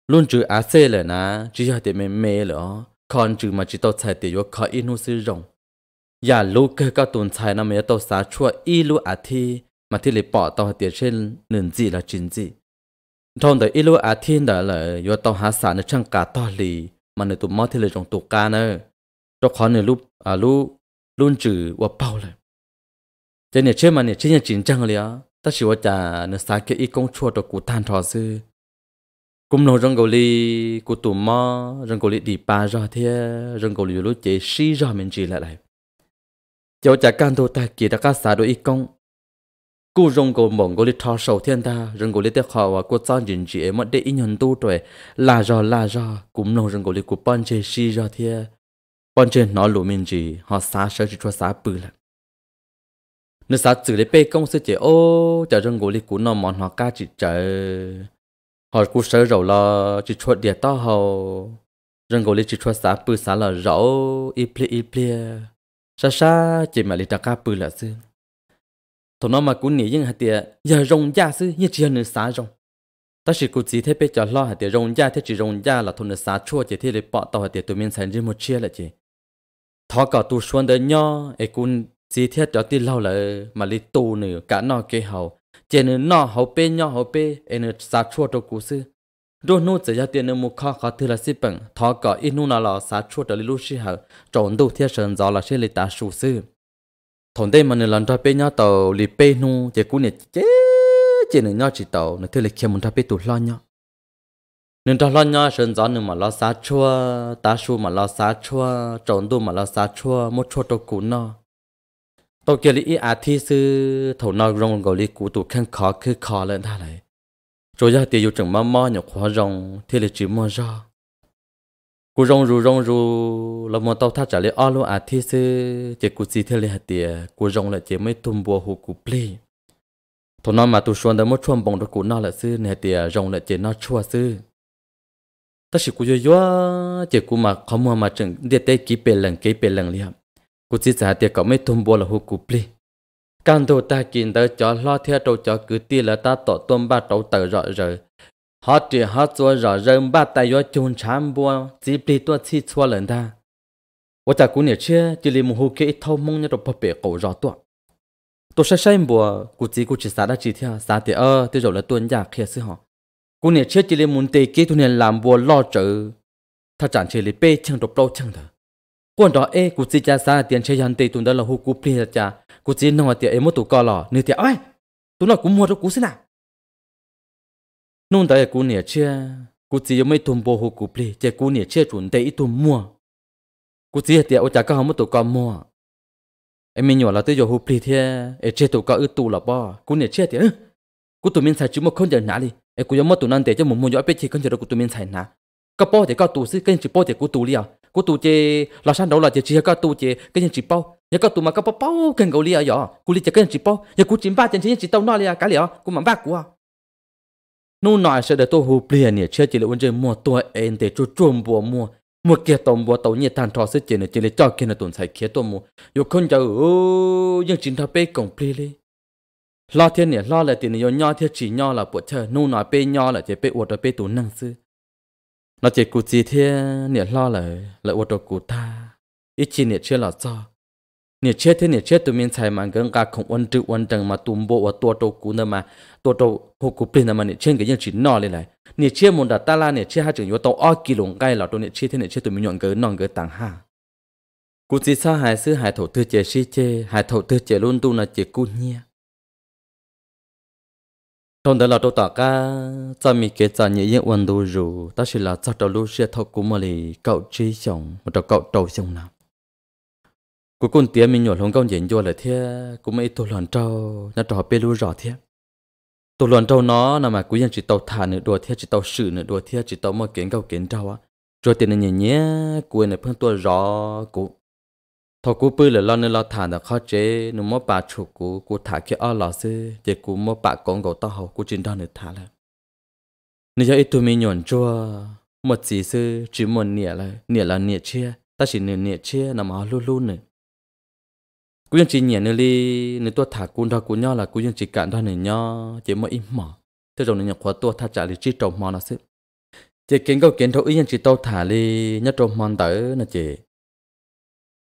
luôn chữ á xe là nè chỉ là để mềm mềm là còn chữ mà chỉ tao xài để vừa khỏi inu sử dụng อย่าลูกก็ตุนชายนะเมียตัวสาชั่วอีลูอาทิมาที่ลิปอตัวเตียเช่นหนึ่งจีละจินจีทอนเดอีลูอาทินเดเลยยัวตัวหาสารในช่างกาต่อลีมันในตุ่มมอที่เลยจงตุกกาเนอจะขอในลูกอ่าลูลุ่นจือว่าเป้าเลยเจเนี่ยเชื่อมันเนี่ยเชื่อจริงจังเลยอ่ะแต่ชิวจะเนื้อสาเกอีกงชั่วตัวกูทานทอซื้อ cũng nói rằng gọi li của tụi mò rằng gọi li đi ba ra thế rằng gọi li lúc chế sĩ ra mình chỉ lại lại cháu chả can thô ta kỳ đã cá xả đôi ít công cú rong cổ mộng cổ lít thọ sầu thiên ta rong cổ lít tết họ và cô trang nhìn chị em mất để ít nhân tu tuổi là do là do cũng nông rong cổ lít của bọn chơi si do thiê bọn chơi nói lù mình gì họ xả sợ chỉ cho xả bự lắm nếu xả chữ để bê công sư chị ô chả rong cổ lít của nó mòn họ ca chỉ chờ, họ cú sợ rồi là chỉ cho địa to hầu rong cổ lít chỉ cho xả bự xả là rỗ ít ple ít ple sa sa chỉ mà lịch trà bự là sư thằng nó mà cũng nghĩ những hạt tiệt giờ rong gia sư như chỉ nên sa rong ta chỉ cố chỉ thế bây giờ lo hạt tiệt rong gia thế chỉ rong gia là thằng nó sa chua chỉ thế để bỏ tàu hạt tiệt tụi mình sản riêng một chia là chỉ thọ cả tu xuân đời nho ấy cũng chỉ thế cho tin lâu là mà lịch tu nữa cả nó kế hậu chỉ nữa nó hậu bê nho hậu bê ấy nữa xả chua cho cố sư rồi nô chỉ ra tiền nên mua kho khó thứ là xí bằng thọ cỏ ít nô nào là sát chua trở lại lúc xí hậu trộn đồ thiết sơn gió là xí lấy ta sù sư thôn đây mà nên lần ra bê nhau tàu lì bê nô chỉ cú nè chế chỉ nửa nhau chỉ tàu nên thứ lấy kia muốn ra bê tụt lo nhau nửa ra lo nhau sơn gió nửa mà lo sát chua ta sù mà lo sát chua trộn đồ mà lo sát chua một chua đồ cú nó tôi kia lì ý à thi sư thầu nào rong gọi lì cú tụt khăn khó cứ khó lên tha này rồi ra tiền yêu chẳng mà mò nhỏ khóa rong thế là chỉ mò ra cú rong rù rong rù là mò tao thắt trả lại ao luôn à thế chứ chỉ cú gì thế là hạt tiền cú rong là chỉ mấy thùng bùa hồ cú play thằng nó mà tụi xuân đã mất chuông bóng được cú nó là sư này tiền rong là chỉ nó chua sư ta chỉ cú yo yo chỉ cú mà không mà mà chẳng để tay kí bề lần kí bề lần liền cú chỉ trả tiền có mấy thùng bùa là hồ cú play Càng thủ ta chỉ đỡ cho lo theo trâu cho cứ ti là ta tổ tuôn ba trâu tờ rõ rỡ. Họ chỉ họ chua rõ rỡ ba tay gió chôn chám bua, chỉ bị tua chi chua lần ta. Và ta cũng nhớ chưa, chỉ lì mù hù kê thâu mông nhớ đồ bà bể cầu rõ tuạ. Tôi sẽ xem bùa, cụ chỉ cụ chỉ xá đã chỉ theo, xá thì ơ, thì rồi là tuôn giả khía sư họ. Cụ nhớ chưa chỉ lì muốn tê kê tu nên làm bùa lo trở. thà chẳng chỉ lì bê chẳng đồ bao chẳng thật quan đó ê cụ chỉ cha sa tiền chơi hàng tỷ tụi đó là hú cụ phi cha cụ chỉ nói tiền em mất tụ cò lò nửa tiền ơi tụi nó cũng mua đâu cụ xin nào nông đại cụ nè chia cụ chỉ mấy thùng bò hú cụ phi chỉ cụ nè chia chuẩn tây ít tụi mua cụ chỉ tiền ở cha có không mất tụ cò mua em mình nhỏ là tới giờ hú phi thế em chơi tụ cò ư tụ là bò cụ nè chia tiền ừ, cụ tụi mình xài chỉ một con giờ nã đi em cụ giờ mất tụi năn tệ cho một mua giỏi biết chỉ con giờ đó cụ tụi mình xài nã có bò thì có tụ xí cái chỉ bò thì cụ tụ liền của tụ chế là sao đâu là chỉ chỉ có tụ chế cái nhân chỉ bao nhà có tụ mà có bao bao cần cầu lia giờ cú lia cái nhân chỉ bao nhà cô chín ba chân chỉ chỉ tao nói lia cái lia cô mà bác của, nô nói sẽ để tôi hụp lia nhỉ chơi chỉ là vấn đề mua tôi em để cho chuồn bùa mua mua kia tôm bùa tàu nhiệt than thọ sẽ chỉ là chỉ là cho kia là tồn tại kia tôi mua yo không chờ ô nhưng chính thà bê cổng plei li lo thiên nhỉ lo là tiền nhỏ nhau thiết chỉ nhau là bộ chơi nô nói bê nhau là chỉ bê uột là bê tụ năng sư nó chỉ cụ chỉ thế nè lo lời, lời ô tô cụ ta ít chỉ nè chưa lo cho nè chết thế nè chết tụi mình xài mà gần cả không ôn chữ ôn chẳng mà tụm bộ và tua tô cụ nữa mà tua tô hồ cụ pin mà nè chết cái gì chỉ nọ lên này, nè chết một đợt ta la nè chết hai chừng vô tàu o kỳ lồng gai là tụi nè chết thế nè chết tụi mình nhọn cái nòng cái tàng ha cụ chỉ sao hai sư hai thổ tư chế si chế hai thổ tư chế luôn tu là chế cụ nhia trong đó là tôi tỏ cả cho mình cái cho những những vấn đồ rủ ta chỉ là cho đầu lúc sẽ thâu cũng mà lì cậu chi chồng một đầu cậu đầu chồng nào cuối cùng tiếng mình nhỏ lông công diễn vô lại thế cũng mấy tôi lần trâu nó trò bê lu rõ thế tôi lần trâu nó là mà cuối dân chỉ tàu thả nữa đùa thế chỉ tàu sự nữa đùa thế chỉ tàu mà kiến câu kiến trâu á rồi tiền này nhẹ nhẹ cuối này phân tôi rõ cũng thọ cú bự là lo nên lo thả được khó chế nó mất bà chủ cú cú thả kia ở lò xí thì cú mất bà con gấu to hậu cú chính đó nữa thả là nếu cho ít tuổi mình nhọn chua một gì sư chỉ một nịa là nịa là nịa chia ta chỉ nịa nịa chia nằm ở lu lu nữa chỉ nhảy nơi đi nếu tôi thả cú đó cú nhau là cú chỉ cạn đó nơi nhau chỉ mới im mỏ thế rồi nên khóa tôi thả trả lý chỉ trồng mò nó xí chỉ kiến câu kiến thôi ý nhân chỉ tao thả đi nhất trồng mòn tới là chỉ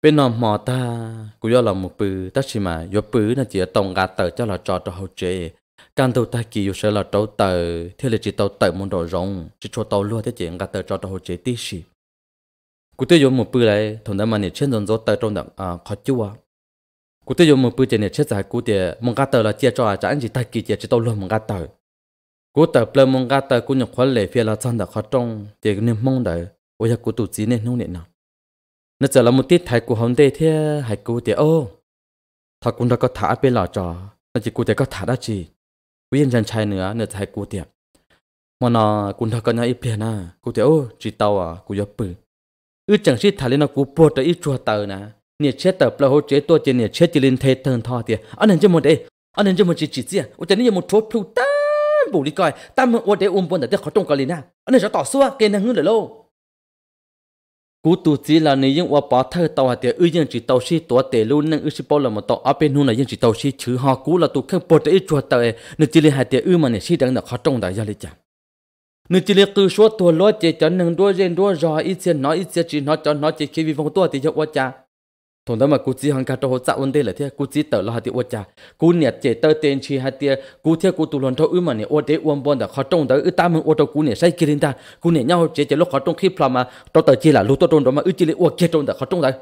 bên nọ mò ta cũng do là một bự tất xì mà do bự là chỉ ở tổng gà tờ cho là cho trò hậu chế can tàu ta kỳ sẽ là tàu tờ thế là chỉ tàu tờ môn đồ rồng chỉ cho tàu luôn thế chuyện gà tờ cho trò hậu chế tí gì. cụ thể dùng một bự này thằng đó mà nè trên dòng dỗ tờ trong đặng à khó chua à. cụ thể dùng một bự trên nè chết giải cụ thể mông gà tờ là chia cho à anh chỉ ta kỳ chia chỉ tàu luôn mông gà tờ cụ tờ ple mông gà tờ cũng nhập khoản lệ phía là chân đã khó trong chỉ nên mong đợi ôi ya cụ tụ chỉ nên nông nè nào นจะละมุติดไทยกูหอมเด้เท่าให้กูเตียโวถ้ากูได้ก็ถ้าเป็นหล่อจอนจะกูเตียก็ถ้าได้จีวิญญาณชายเหนือเนจะให้กูเตียมโนกูถ้าก็ยังอีเพียนะกูเตียโวจีเตาอ่ะกูยับปืนอือจังชิดถ้เล่นกูปวดจะอีจัวเตอร์นะเนี่ยเช็ดเตอร์ปลาโฮเจตัวเจเนี่ยเช็ดจีรินเทเติร์นทอเตียอันนั้นจะหมดเออันนั้นจะหมดจีจีเสียอุจันนี่ยังหมดทุบผิวตั้มบุรีก่อยตั้มวอวเดีอุ้มบนแต่เด็กเขาตรองการเลยนะอันนั้นจะต่อสู้เกณฑ์หนึ่งเหรอโล cú tu chỉ là nếu những quả bỏ thơ tàu hạt tiền ư những chỉ tàu xí tổ tệ luôn nên ư xí bao là một tàu áp bên hôn là những chỉ tàu xí chứ họ cú là tu không bỏ tới chùa tàu nên chỉ là hạt tiền ư mà nên xí đang là khó trong đại gia lý chẳng nên chỉ là cứ số tổ lót chỉ cho nên đua riêng đua rồi ít tiền nói ít tiền chỉ nói cho nói chỉ khi vì vòng tổ thì cho quá cha thằng đó mà cú chỉ hàng cả cho họ tạo vấn đề là thế cú chỉ tờ là hạt tiêu cha cú nhặt chế tờ tiền chi hạt tiêu cú theo cú tu luyện cho ư mà nè ô để uống bón đã khó trông đó ư ta mình ô cho cú nè say kia lên ta cú nè nhau chế chế lúc khó trông khi phàm mà cho tờ chi là lúc tôi trông đó mà ư chỉ lấy uống chế trông đã khó trông đấy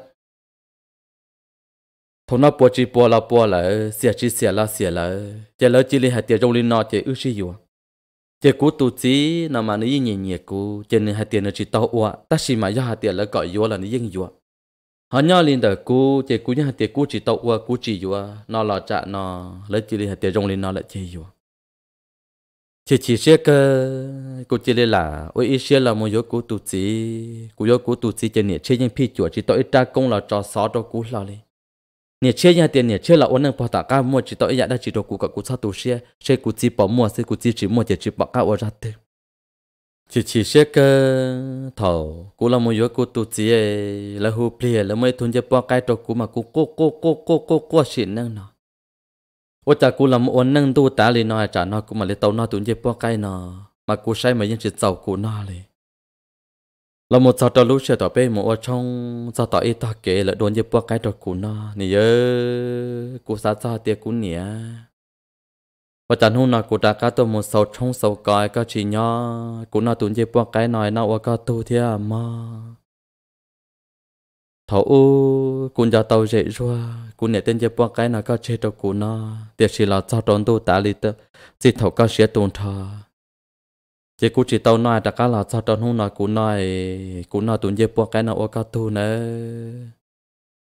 thôn nó bỏ chi bỏ là bỏ là xia chi xia là xia là chế lỡ chỉ lấy hạt tiêu trong linh nọ chế ư sử dụng chế cú tu chỉ nằm mà nó yên nhẹ nhẹ cú chế nè hạt tiêu nó chỉ tao uống ta xí mà do hạt tiêu lỡ gọi uống là nó yên uống họ nhỏ lên đó cú chỉ cú nhá tiệt cú chỉ tậu qua cú chỉ vừa nó là chạ nó lấy chỉ lên tiệt rong lên nó lại chỉ vừa chỉ chỉ xe cơ cú chỉ lên là ôi ít xe là một yếu cú tụt chỉ cú yếu cú tụt chỉ chỉ nhẹ chơi những phi chuột chỉ tậu ít ta công là cho xó cho cú là lên nhẹ chơi nhà tiền nhẹ chơi là ôn năng bảo tạ ca mua chỉ tậu ít đã chỉ cho cô cả cô sao tu xe xe cú chỉ bỏ mua xe cú chỉ chỉ mua chỉ chỉ bỏ cả ôn ra tiền chỉ chỉ sẽ cơ thầu cú là một yếu cú tu chỉ là hù plia là mấy thun chấp bao cái trâu cú mà cú cú cú cú cú cú cú xịn năng nó ôi cha cú là một ôn năng tu tá liền nó trả nó cú mà lấy tàu nó thun chấp bao cái nó mà cú say mà vẫn chỉ giàu cú nó liền là một sao trâu lúc xe tỏ bê một ô trong sao tỏ ít tỏ kể là đồn chấp bao cái trâu cú nó nè ơ cú sa sa tiệt cú nè và chẳng hôm nào cụ đã cá tôi một sầu trong sầu còi có chỉ nhỏ cụ nào tuấn dây bọc cái nồi nào có tu thế à mà thấu u cụ giờ tàu dễ rua cụ nè tên dây bọc cái nào có chết đâu cụ nó tiếc chỉ là cho tròn tu tả lý tớ chỉ thấu có sẽ tuôn thọ chỉ cụ chỉ tàu nói đã cá là cho tròn hôm nào cụ nói cụ nào tụi dây bọc cái nào có tu nữa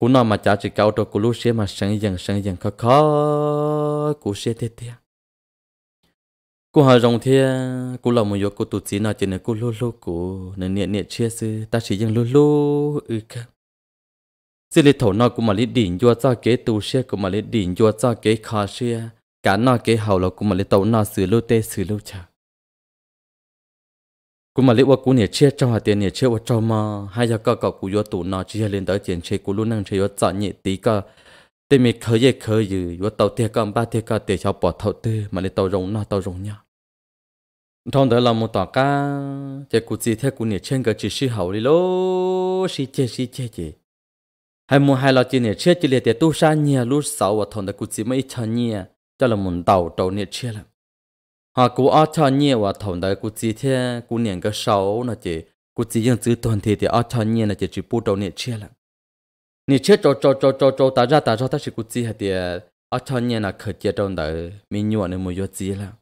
cụ nói mà cha chỉ cao đâu cụ lúc xe mà sáng dần sáng dần khó khó cụ sẽ thế tiếc cô hỏi rồng thia cô là một cô tụt chỉ nào chỉ là cô lô lô cô nên niệm niệm chia sư ta chỉ riêng lô lô ư cả sư lý thổ nó cô mà lý đỉnh vua cho kế tu xe cô mà lý đỉnh vua cho kế khó xe cả nó kế hậu là cô mà lý tàu nó xử lô tê xử lô chả cũng mà lý qua cú niệm chia cho hà tiền niệm chia qua cho mà hai giờ cọ cọ cô vua tu nó chia lên tới tiền chia cô luôn năng chia vua chọn nhị tí cả tên mình khởi dậy khởi dữ vua tàu thiệt con ba thiệt con để cho bỏ thầu tư mà lý tàu rồng nó tàu rồng nhau trong đó là một tòa ca, chỉ cụ chỉ theo cụ nhiệt trên cái chỉ sĩ hậu đi lô sĩ chế sĩ chế chế hai mua hai là chỉ nhiệt chế chỉ liệt tu sa nhia lú sáu và thằng đó cụ chỉ mấy chờ nhia cho là một đầu đầu nhiệt chế lắm họ cụ ở chờ nhia và thằng đó cụ chỉ theo cụ nhiệt cái sáu nó chỉ cụ chỉ những chữ toàn thể thì ở chờ nhia là chỉ chỉ bu đầu nhiệt chế lắm nhiệt chế cho cho cho cho cho ta ra ta ra ta chỉ cụ chỉ hay thì ở chờ nhia là khởi chế trong đó mình nhua nên mua vô chỉ lắm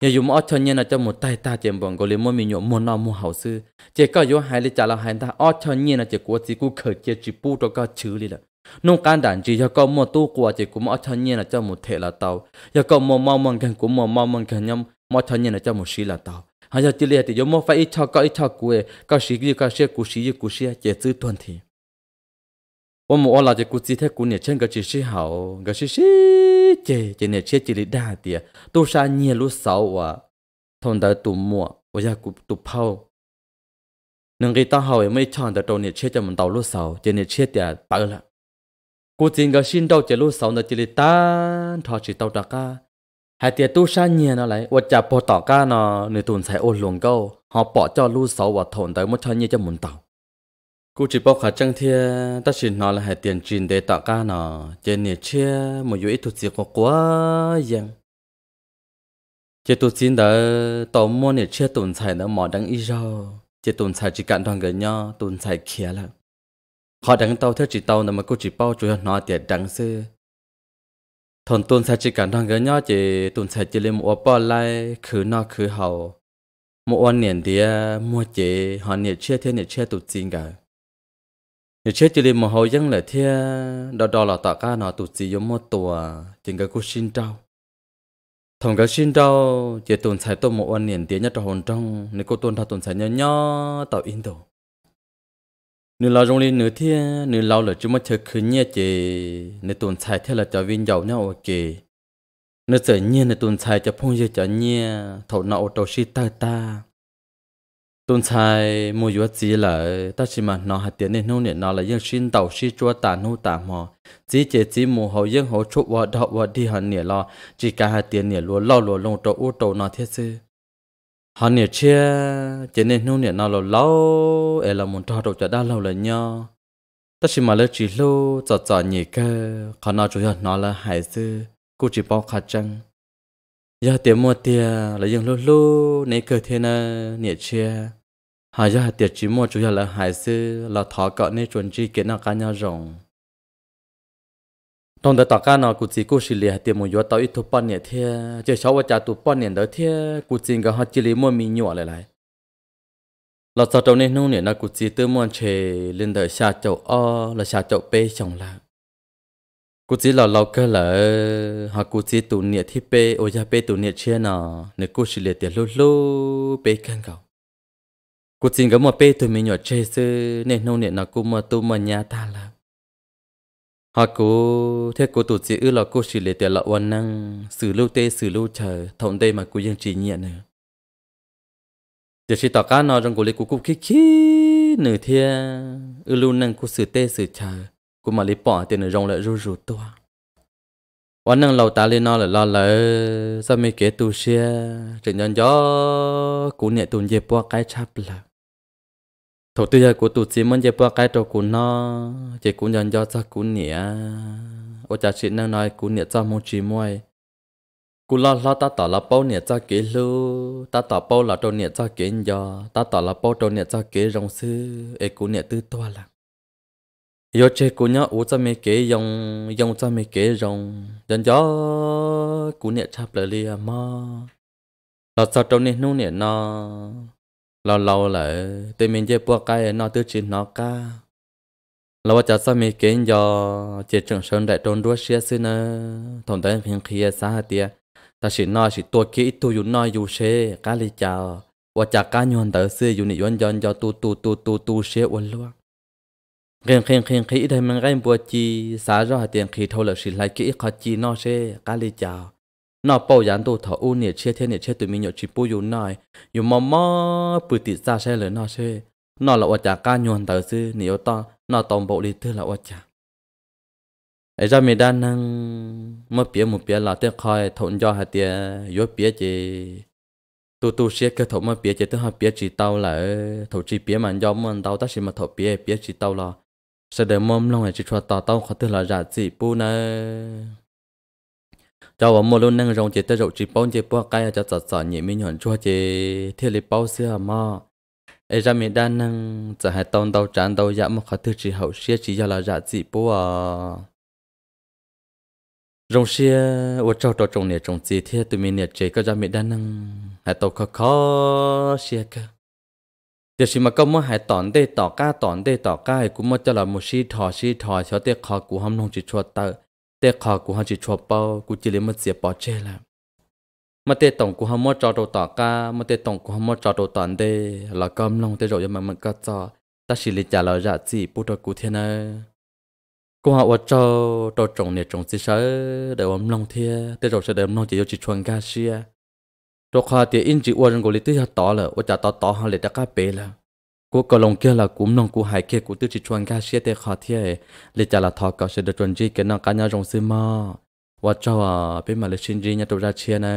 nhà dùng ở chân nhiên là cho một tay ta chém bọn gọi là mỗi mình nhộn muốn nào mua hậu sư chỉ có yếu hai lý trả là hai ta ở chân nhiên là chỉ của chỉ của khởi chỉ chỉ bu cho có chữ đi là nông can đàn chỉ cho có một tu của chỉ của mỗi chân nhiên là cho một thể là tàu cho có một mau mong gần của một mau mong gần nhom mỗi chân nhiên là cho một sĩ là tàu hay là chỉ là thì yếu mỗi phải ít cho có ít cho của có sĩ gì có sĩ của sĩ gì của sĩ chỉ chữ tuần thì ว่ามอราจะกุศิแท้กุเนี่ยเช่นกับชีชีเหากับชีชีเจเจเนี่ยเช่จิริด้เตียตัวชาเนี่ยรู้สาว่ะทนได้ตุ่มมัววอยากกุตุเผาหนึ่งกีตาเหาไม่ช่างแต่ตัวเนี่ยเช่จะมันเตารู้สาวเจเนี่ยเช่เตียปละกุจริงกชินเต้าจรู้สาวในจิริตาทอชิเต้าตากาหาเตียตู้ชาเนี่ยนอะไรว่าจะพอต่อก้านอในตุ่นใส่โอหลวงเก้าหอบปอเจ้ารู้สาวว่าทนได้ไม่ช่างเนี่ยจะมันเตา cú chỉ bóc khả trăng thia ta chỉ nói là hệ tiền trình để tạo ca nó trên nè chia một yếu ít thuật gì có quá yên chế tu xin đó tàu mua nè chia tồn tại đó mỏ đang y rau chế tồn tại chỉ cạn đoàn gần nhau tồn tại kia là họ đang tàu theo chỉ tàu nữa mà cú chỉ bao chủ yếu nói tiền đắng xưa thằng tồn tại chỉ cạn đoàn gần nhau chỉ tồn tại chỉ lên một bao lại khứ nọ khứ hậu một anh niệm địa mua chế họ niệm chia thế niệm chia tu xin cả nhớ chết chỉ liền mồ hôi dân lại thia đó đó là tạ ca nó tụt gì giống một tùa chính cái cô xin trao thằng cái xin trao chỉ tuần sai tôi một anh niệm tiếng nhất hồn trong nếu cô tuần thao tuần sai nhỏ nhỏ tạo in đồ nếu lao trong liền nửa thia nếu lao là chúng mất chơi khứ nhẹ chị nếu tuần sai thế là cho viên giàu nhau ok nếu tự nhiên nếu tuần sai cho phong giờ cho nhẹ thầu nọ ô tô xí ta ta tuần sai mua yếu chỉ là ta chỉ mà nó hạt tiền nên nô nện nó là dân xin tàu xin chúa tà nô tà mò chỉ chỉ chỉ mua hậu dân hậu chụp vợ đọ vợ đi hận nè lo chỉ cả hạt tiền nè lúa lo lúa lông trâu u trâu nó thiết sư họ nè chia chỉ nên nô nện nó lo lâu là muốn cho đồ cho đã lâu là nhau ta chỉ mà lấy chỉ lô cho cho nhỉ cơ họ nói chủ yếu nó là hải sư cô chỉ bỏ khát chăng giờ tiền mua tiền là dùng lô lô này cơ thế na nhẹ chia hà giờ tiền chỉ mua chủ yếu là hải sư là thọ cọ nên chuẩn chi kiến nào cá nhau rồng trong đó tất cả nó cũng chỉ cố xử lý tiền mua yếu tao ít thu bán nhẹ thế chỉ sáu vợ chồng tu bán nhiệt đó thế cũng chỉ có họ chỉ lấy mua mì nhỏ lại lại là sau trong này nông này nó cũng chỉ tự mua chế lên đời xa chậu o là xa chậu bê chồng lại กูจีหล่อเราก็เลยหากูจีตุเนี่ยที่เปโอยาเปตุเนี่ยเชียนอ่ะเนื้อกูชิเลเตียลู่ลู่เปกันเขากูจีก็มาเปตัวมีหยดเชซื้อเนี่ยนู่นเนี่ยนะกูมาตัวมาญาตาละหากูเท่กูตุจีอือเรากูชิเลเตียละวันนั่งสื่อลู่เตสื่อลู่เชอทำได้มากูยังจีเนี่ยเนื้อเดี๋ยวชิต่อการนอนจังกูเลยกูกูคิดคิดหนึ่งเทียอือลู่นั่งกูสื่อเตสื่อเชอกูมาลิปอเตียนรองเลยรูรูตัววันนั้นเราตาลีนอเลยรอเลยจะมีเกตูเชียจึงยันย่อกูเนี่ยตุนเย็บว่าใกล้ชับละถูกตีกูตุจีมันเย็บว่าใกล้ตัวกูนอเจกูยันย่อจะกูเนี่ยโอจะชิดนั่งน้อยกูเนี่ยจะมูจีมวยกูลอลอตาต่อละเป้าเนี่ยจะเกลูตาต่อเป้าละตัวเนี่ยจะเกยยอตาต่อละเป้าตัวเนี่ยจะเกยรองซื้อเอกูเนี่ยตื้อตัวละ yo che cô nhá u cho mấy cái dòng dòng cho mấy cái dòng dần gió cú nhẹ chạp lại liền mà là sao trong này nô nhẹ nó lâu lâu lại tụi mình chơi bua cái nó tư chín nó ca là vợ chồng sao mấy cái do chỉ trưởng sơn đại trôn đua xe xin nè thằng đấy phiền khí à xa tiệt ta chỉ nói chỉ tôi kỹ tôi dùng nói dù xe cá lì chào vợ chồng cá nhon tới xưa dùng nhon nhon cho tu tu tu tu tu xe uốn luôn khen khen khen khi đây mình gây bùa chi xả ra hạt tiền khi thâu là xịt lại kỹ khó chi nó sẽ cá li chào nó bao dán đồ thọ u nhiệt chia thiên nhiệt chia tụi mình nhậu chỉ bùi dùng nồi dùng mò mò bự tịt ra xe lửa nó sẽ nó là ua chả ca nhuần tờ sư nhiều to nó tổng bộ đi tư là ua chả ấy ra mình đang năng mất bía một bía là tiếc khỏi thổn do hạt tiền yếu bía chỉ tu tu xe cái thổ mà bía chỉ tức hạt bía chỉ tao là thổ chỉ bía mà do mình tao ta chỉ mà thổ bía bía chỉ tao là sẽ để mồm lòng này chỉ cho tao tao khó tự là giả gì bu nè cháu ở một lúc năng rong chế tới rượu chỉ bao chỉ bao cái cho sợ sợ nhị mình nhận chua chế thiết lý bao xưa mà ấy ra mình đang năng giờ hai tông tàu trán tàu dạ một khó tự chỉ hậu xia chỉ do là giả gì bu à rong xia ở cháu tàu trồng này trồng gì thiết tụi mình nhiệt chế có ra mình đang năng hãy tàu khó khó xia cơ เดี๋ยวสิมาก็มาหายตอนได้ต่อก้าตอนได้ต่อก้ากูมาจะละมุชีทอชีทอชอเตคอ กูห้ามลงจิตชัวเตอเตคอ กูห้ามจิตชัวเปากูจิเลมันเสียปอเช่ละมาเตตองกูห้ามมอจอโตต่อก้ามาเตตองกูห้ามมอจอโตตอนได้แล้วก็ลงเตโรยมันมันก็จอตาสิลิจาเราจะจีปุตกูเทนอกูหาว่าจอโตจงเนี่ยจงสิเชอเดี๋ยวมันลงเทียเตโรจะเดี๋ยวลงจิโยจิชวนกาเชียรคาเตียอินจิอวนกลิติยาต่อเลยว่าจะต่อต่อหาเลตะกาเปละกูก็ลงเกี่ยละกุมนองกูหายเกี่ยกูตื้อจิชวนกาเชียเตคาเทียเลจะละทอก็เสดจวนจีกันนองกันยาจงซื้อมาว่าเจ้าเป็นมาเลชินจีเนี่ยตัวราเชียนะ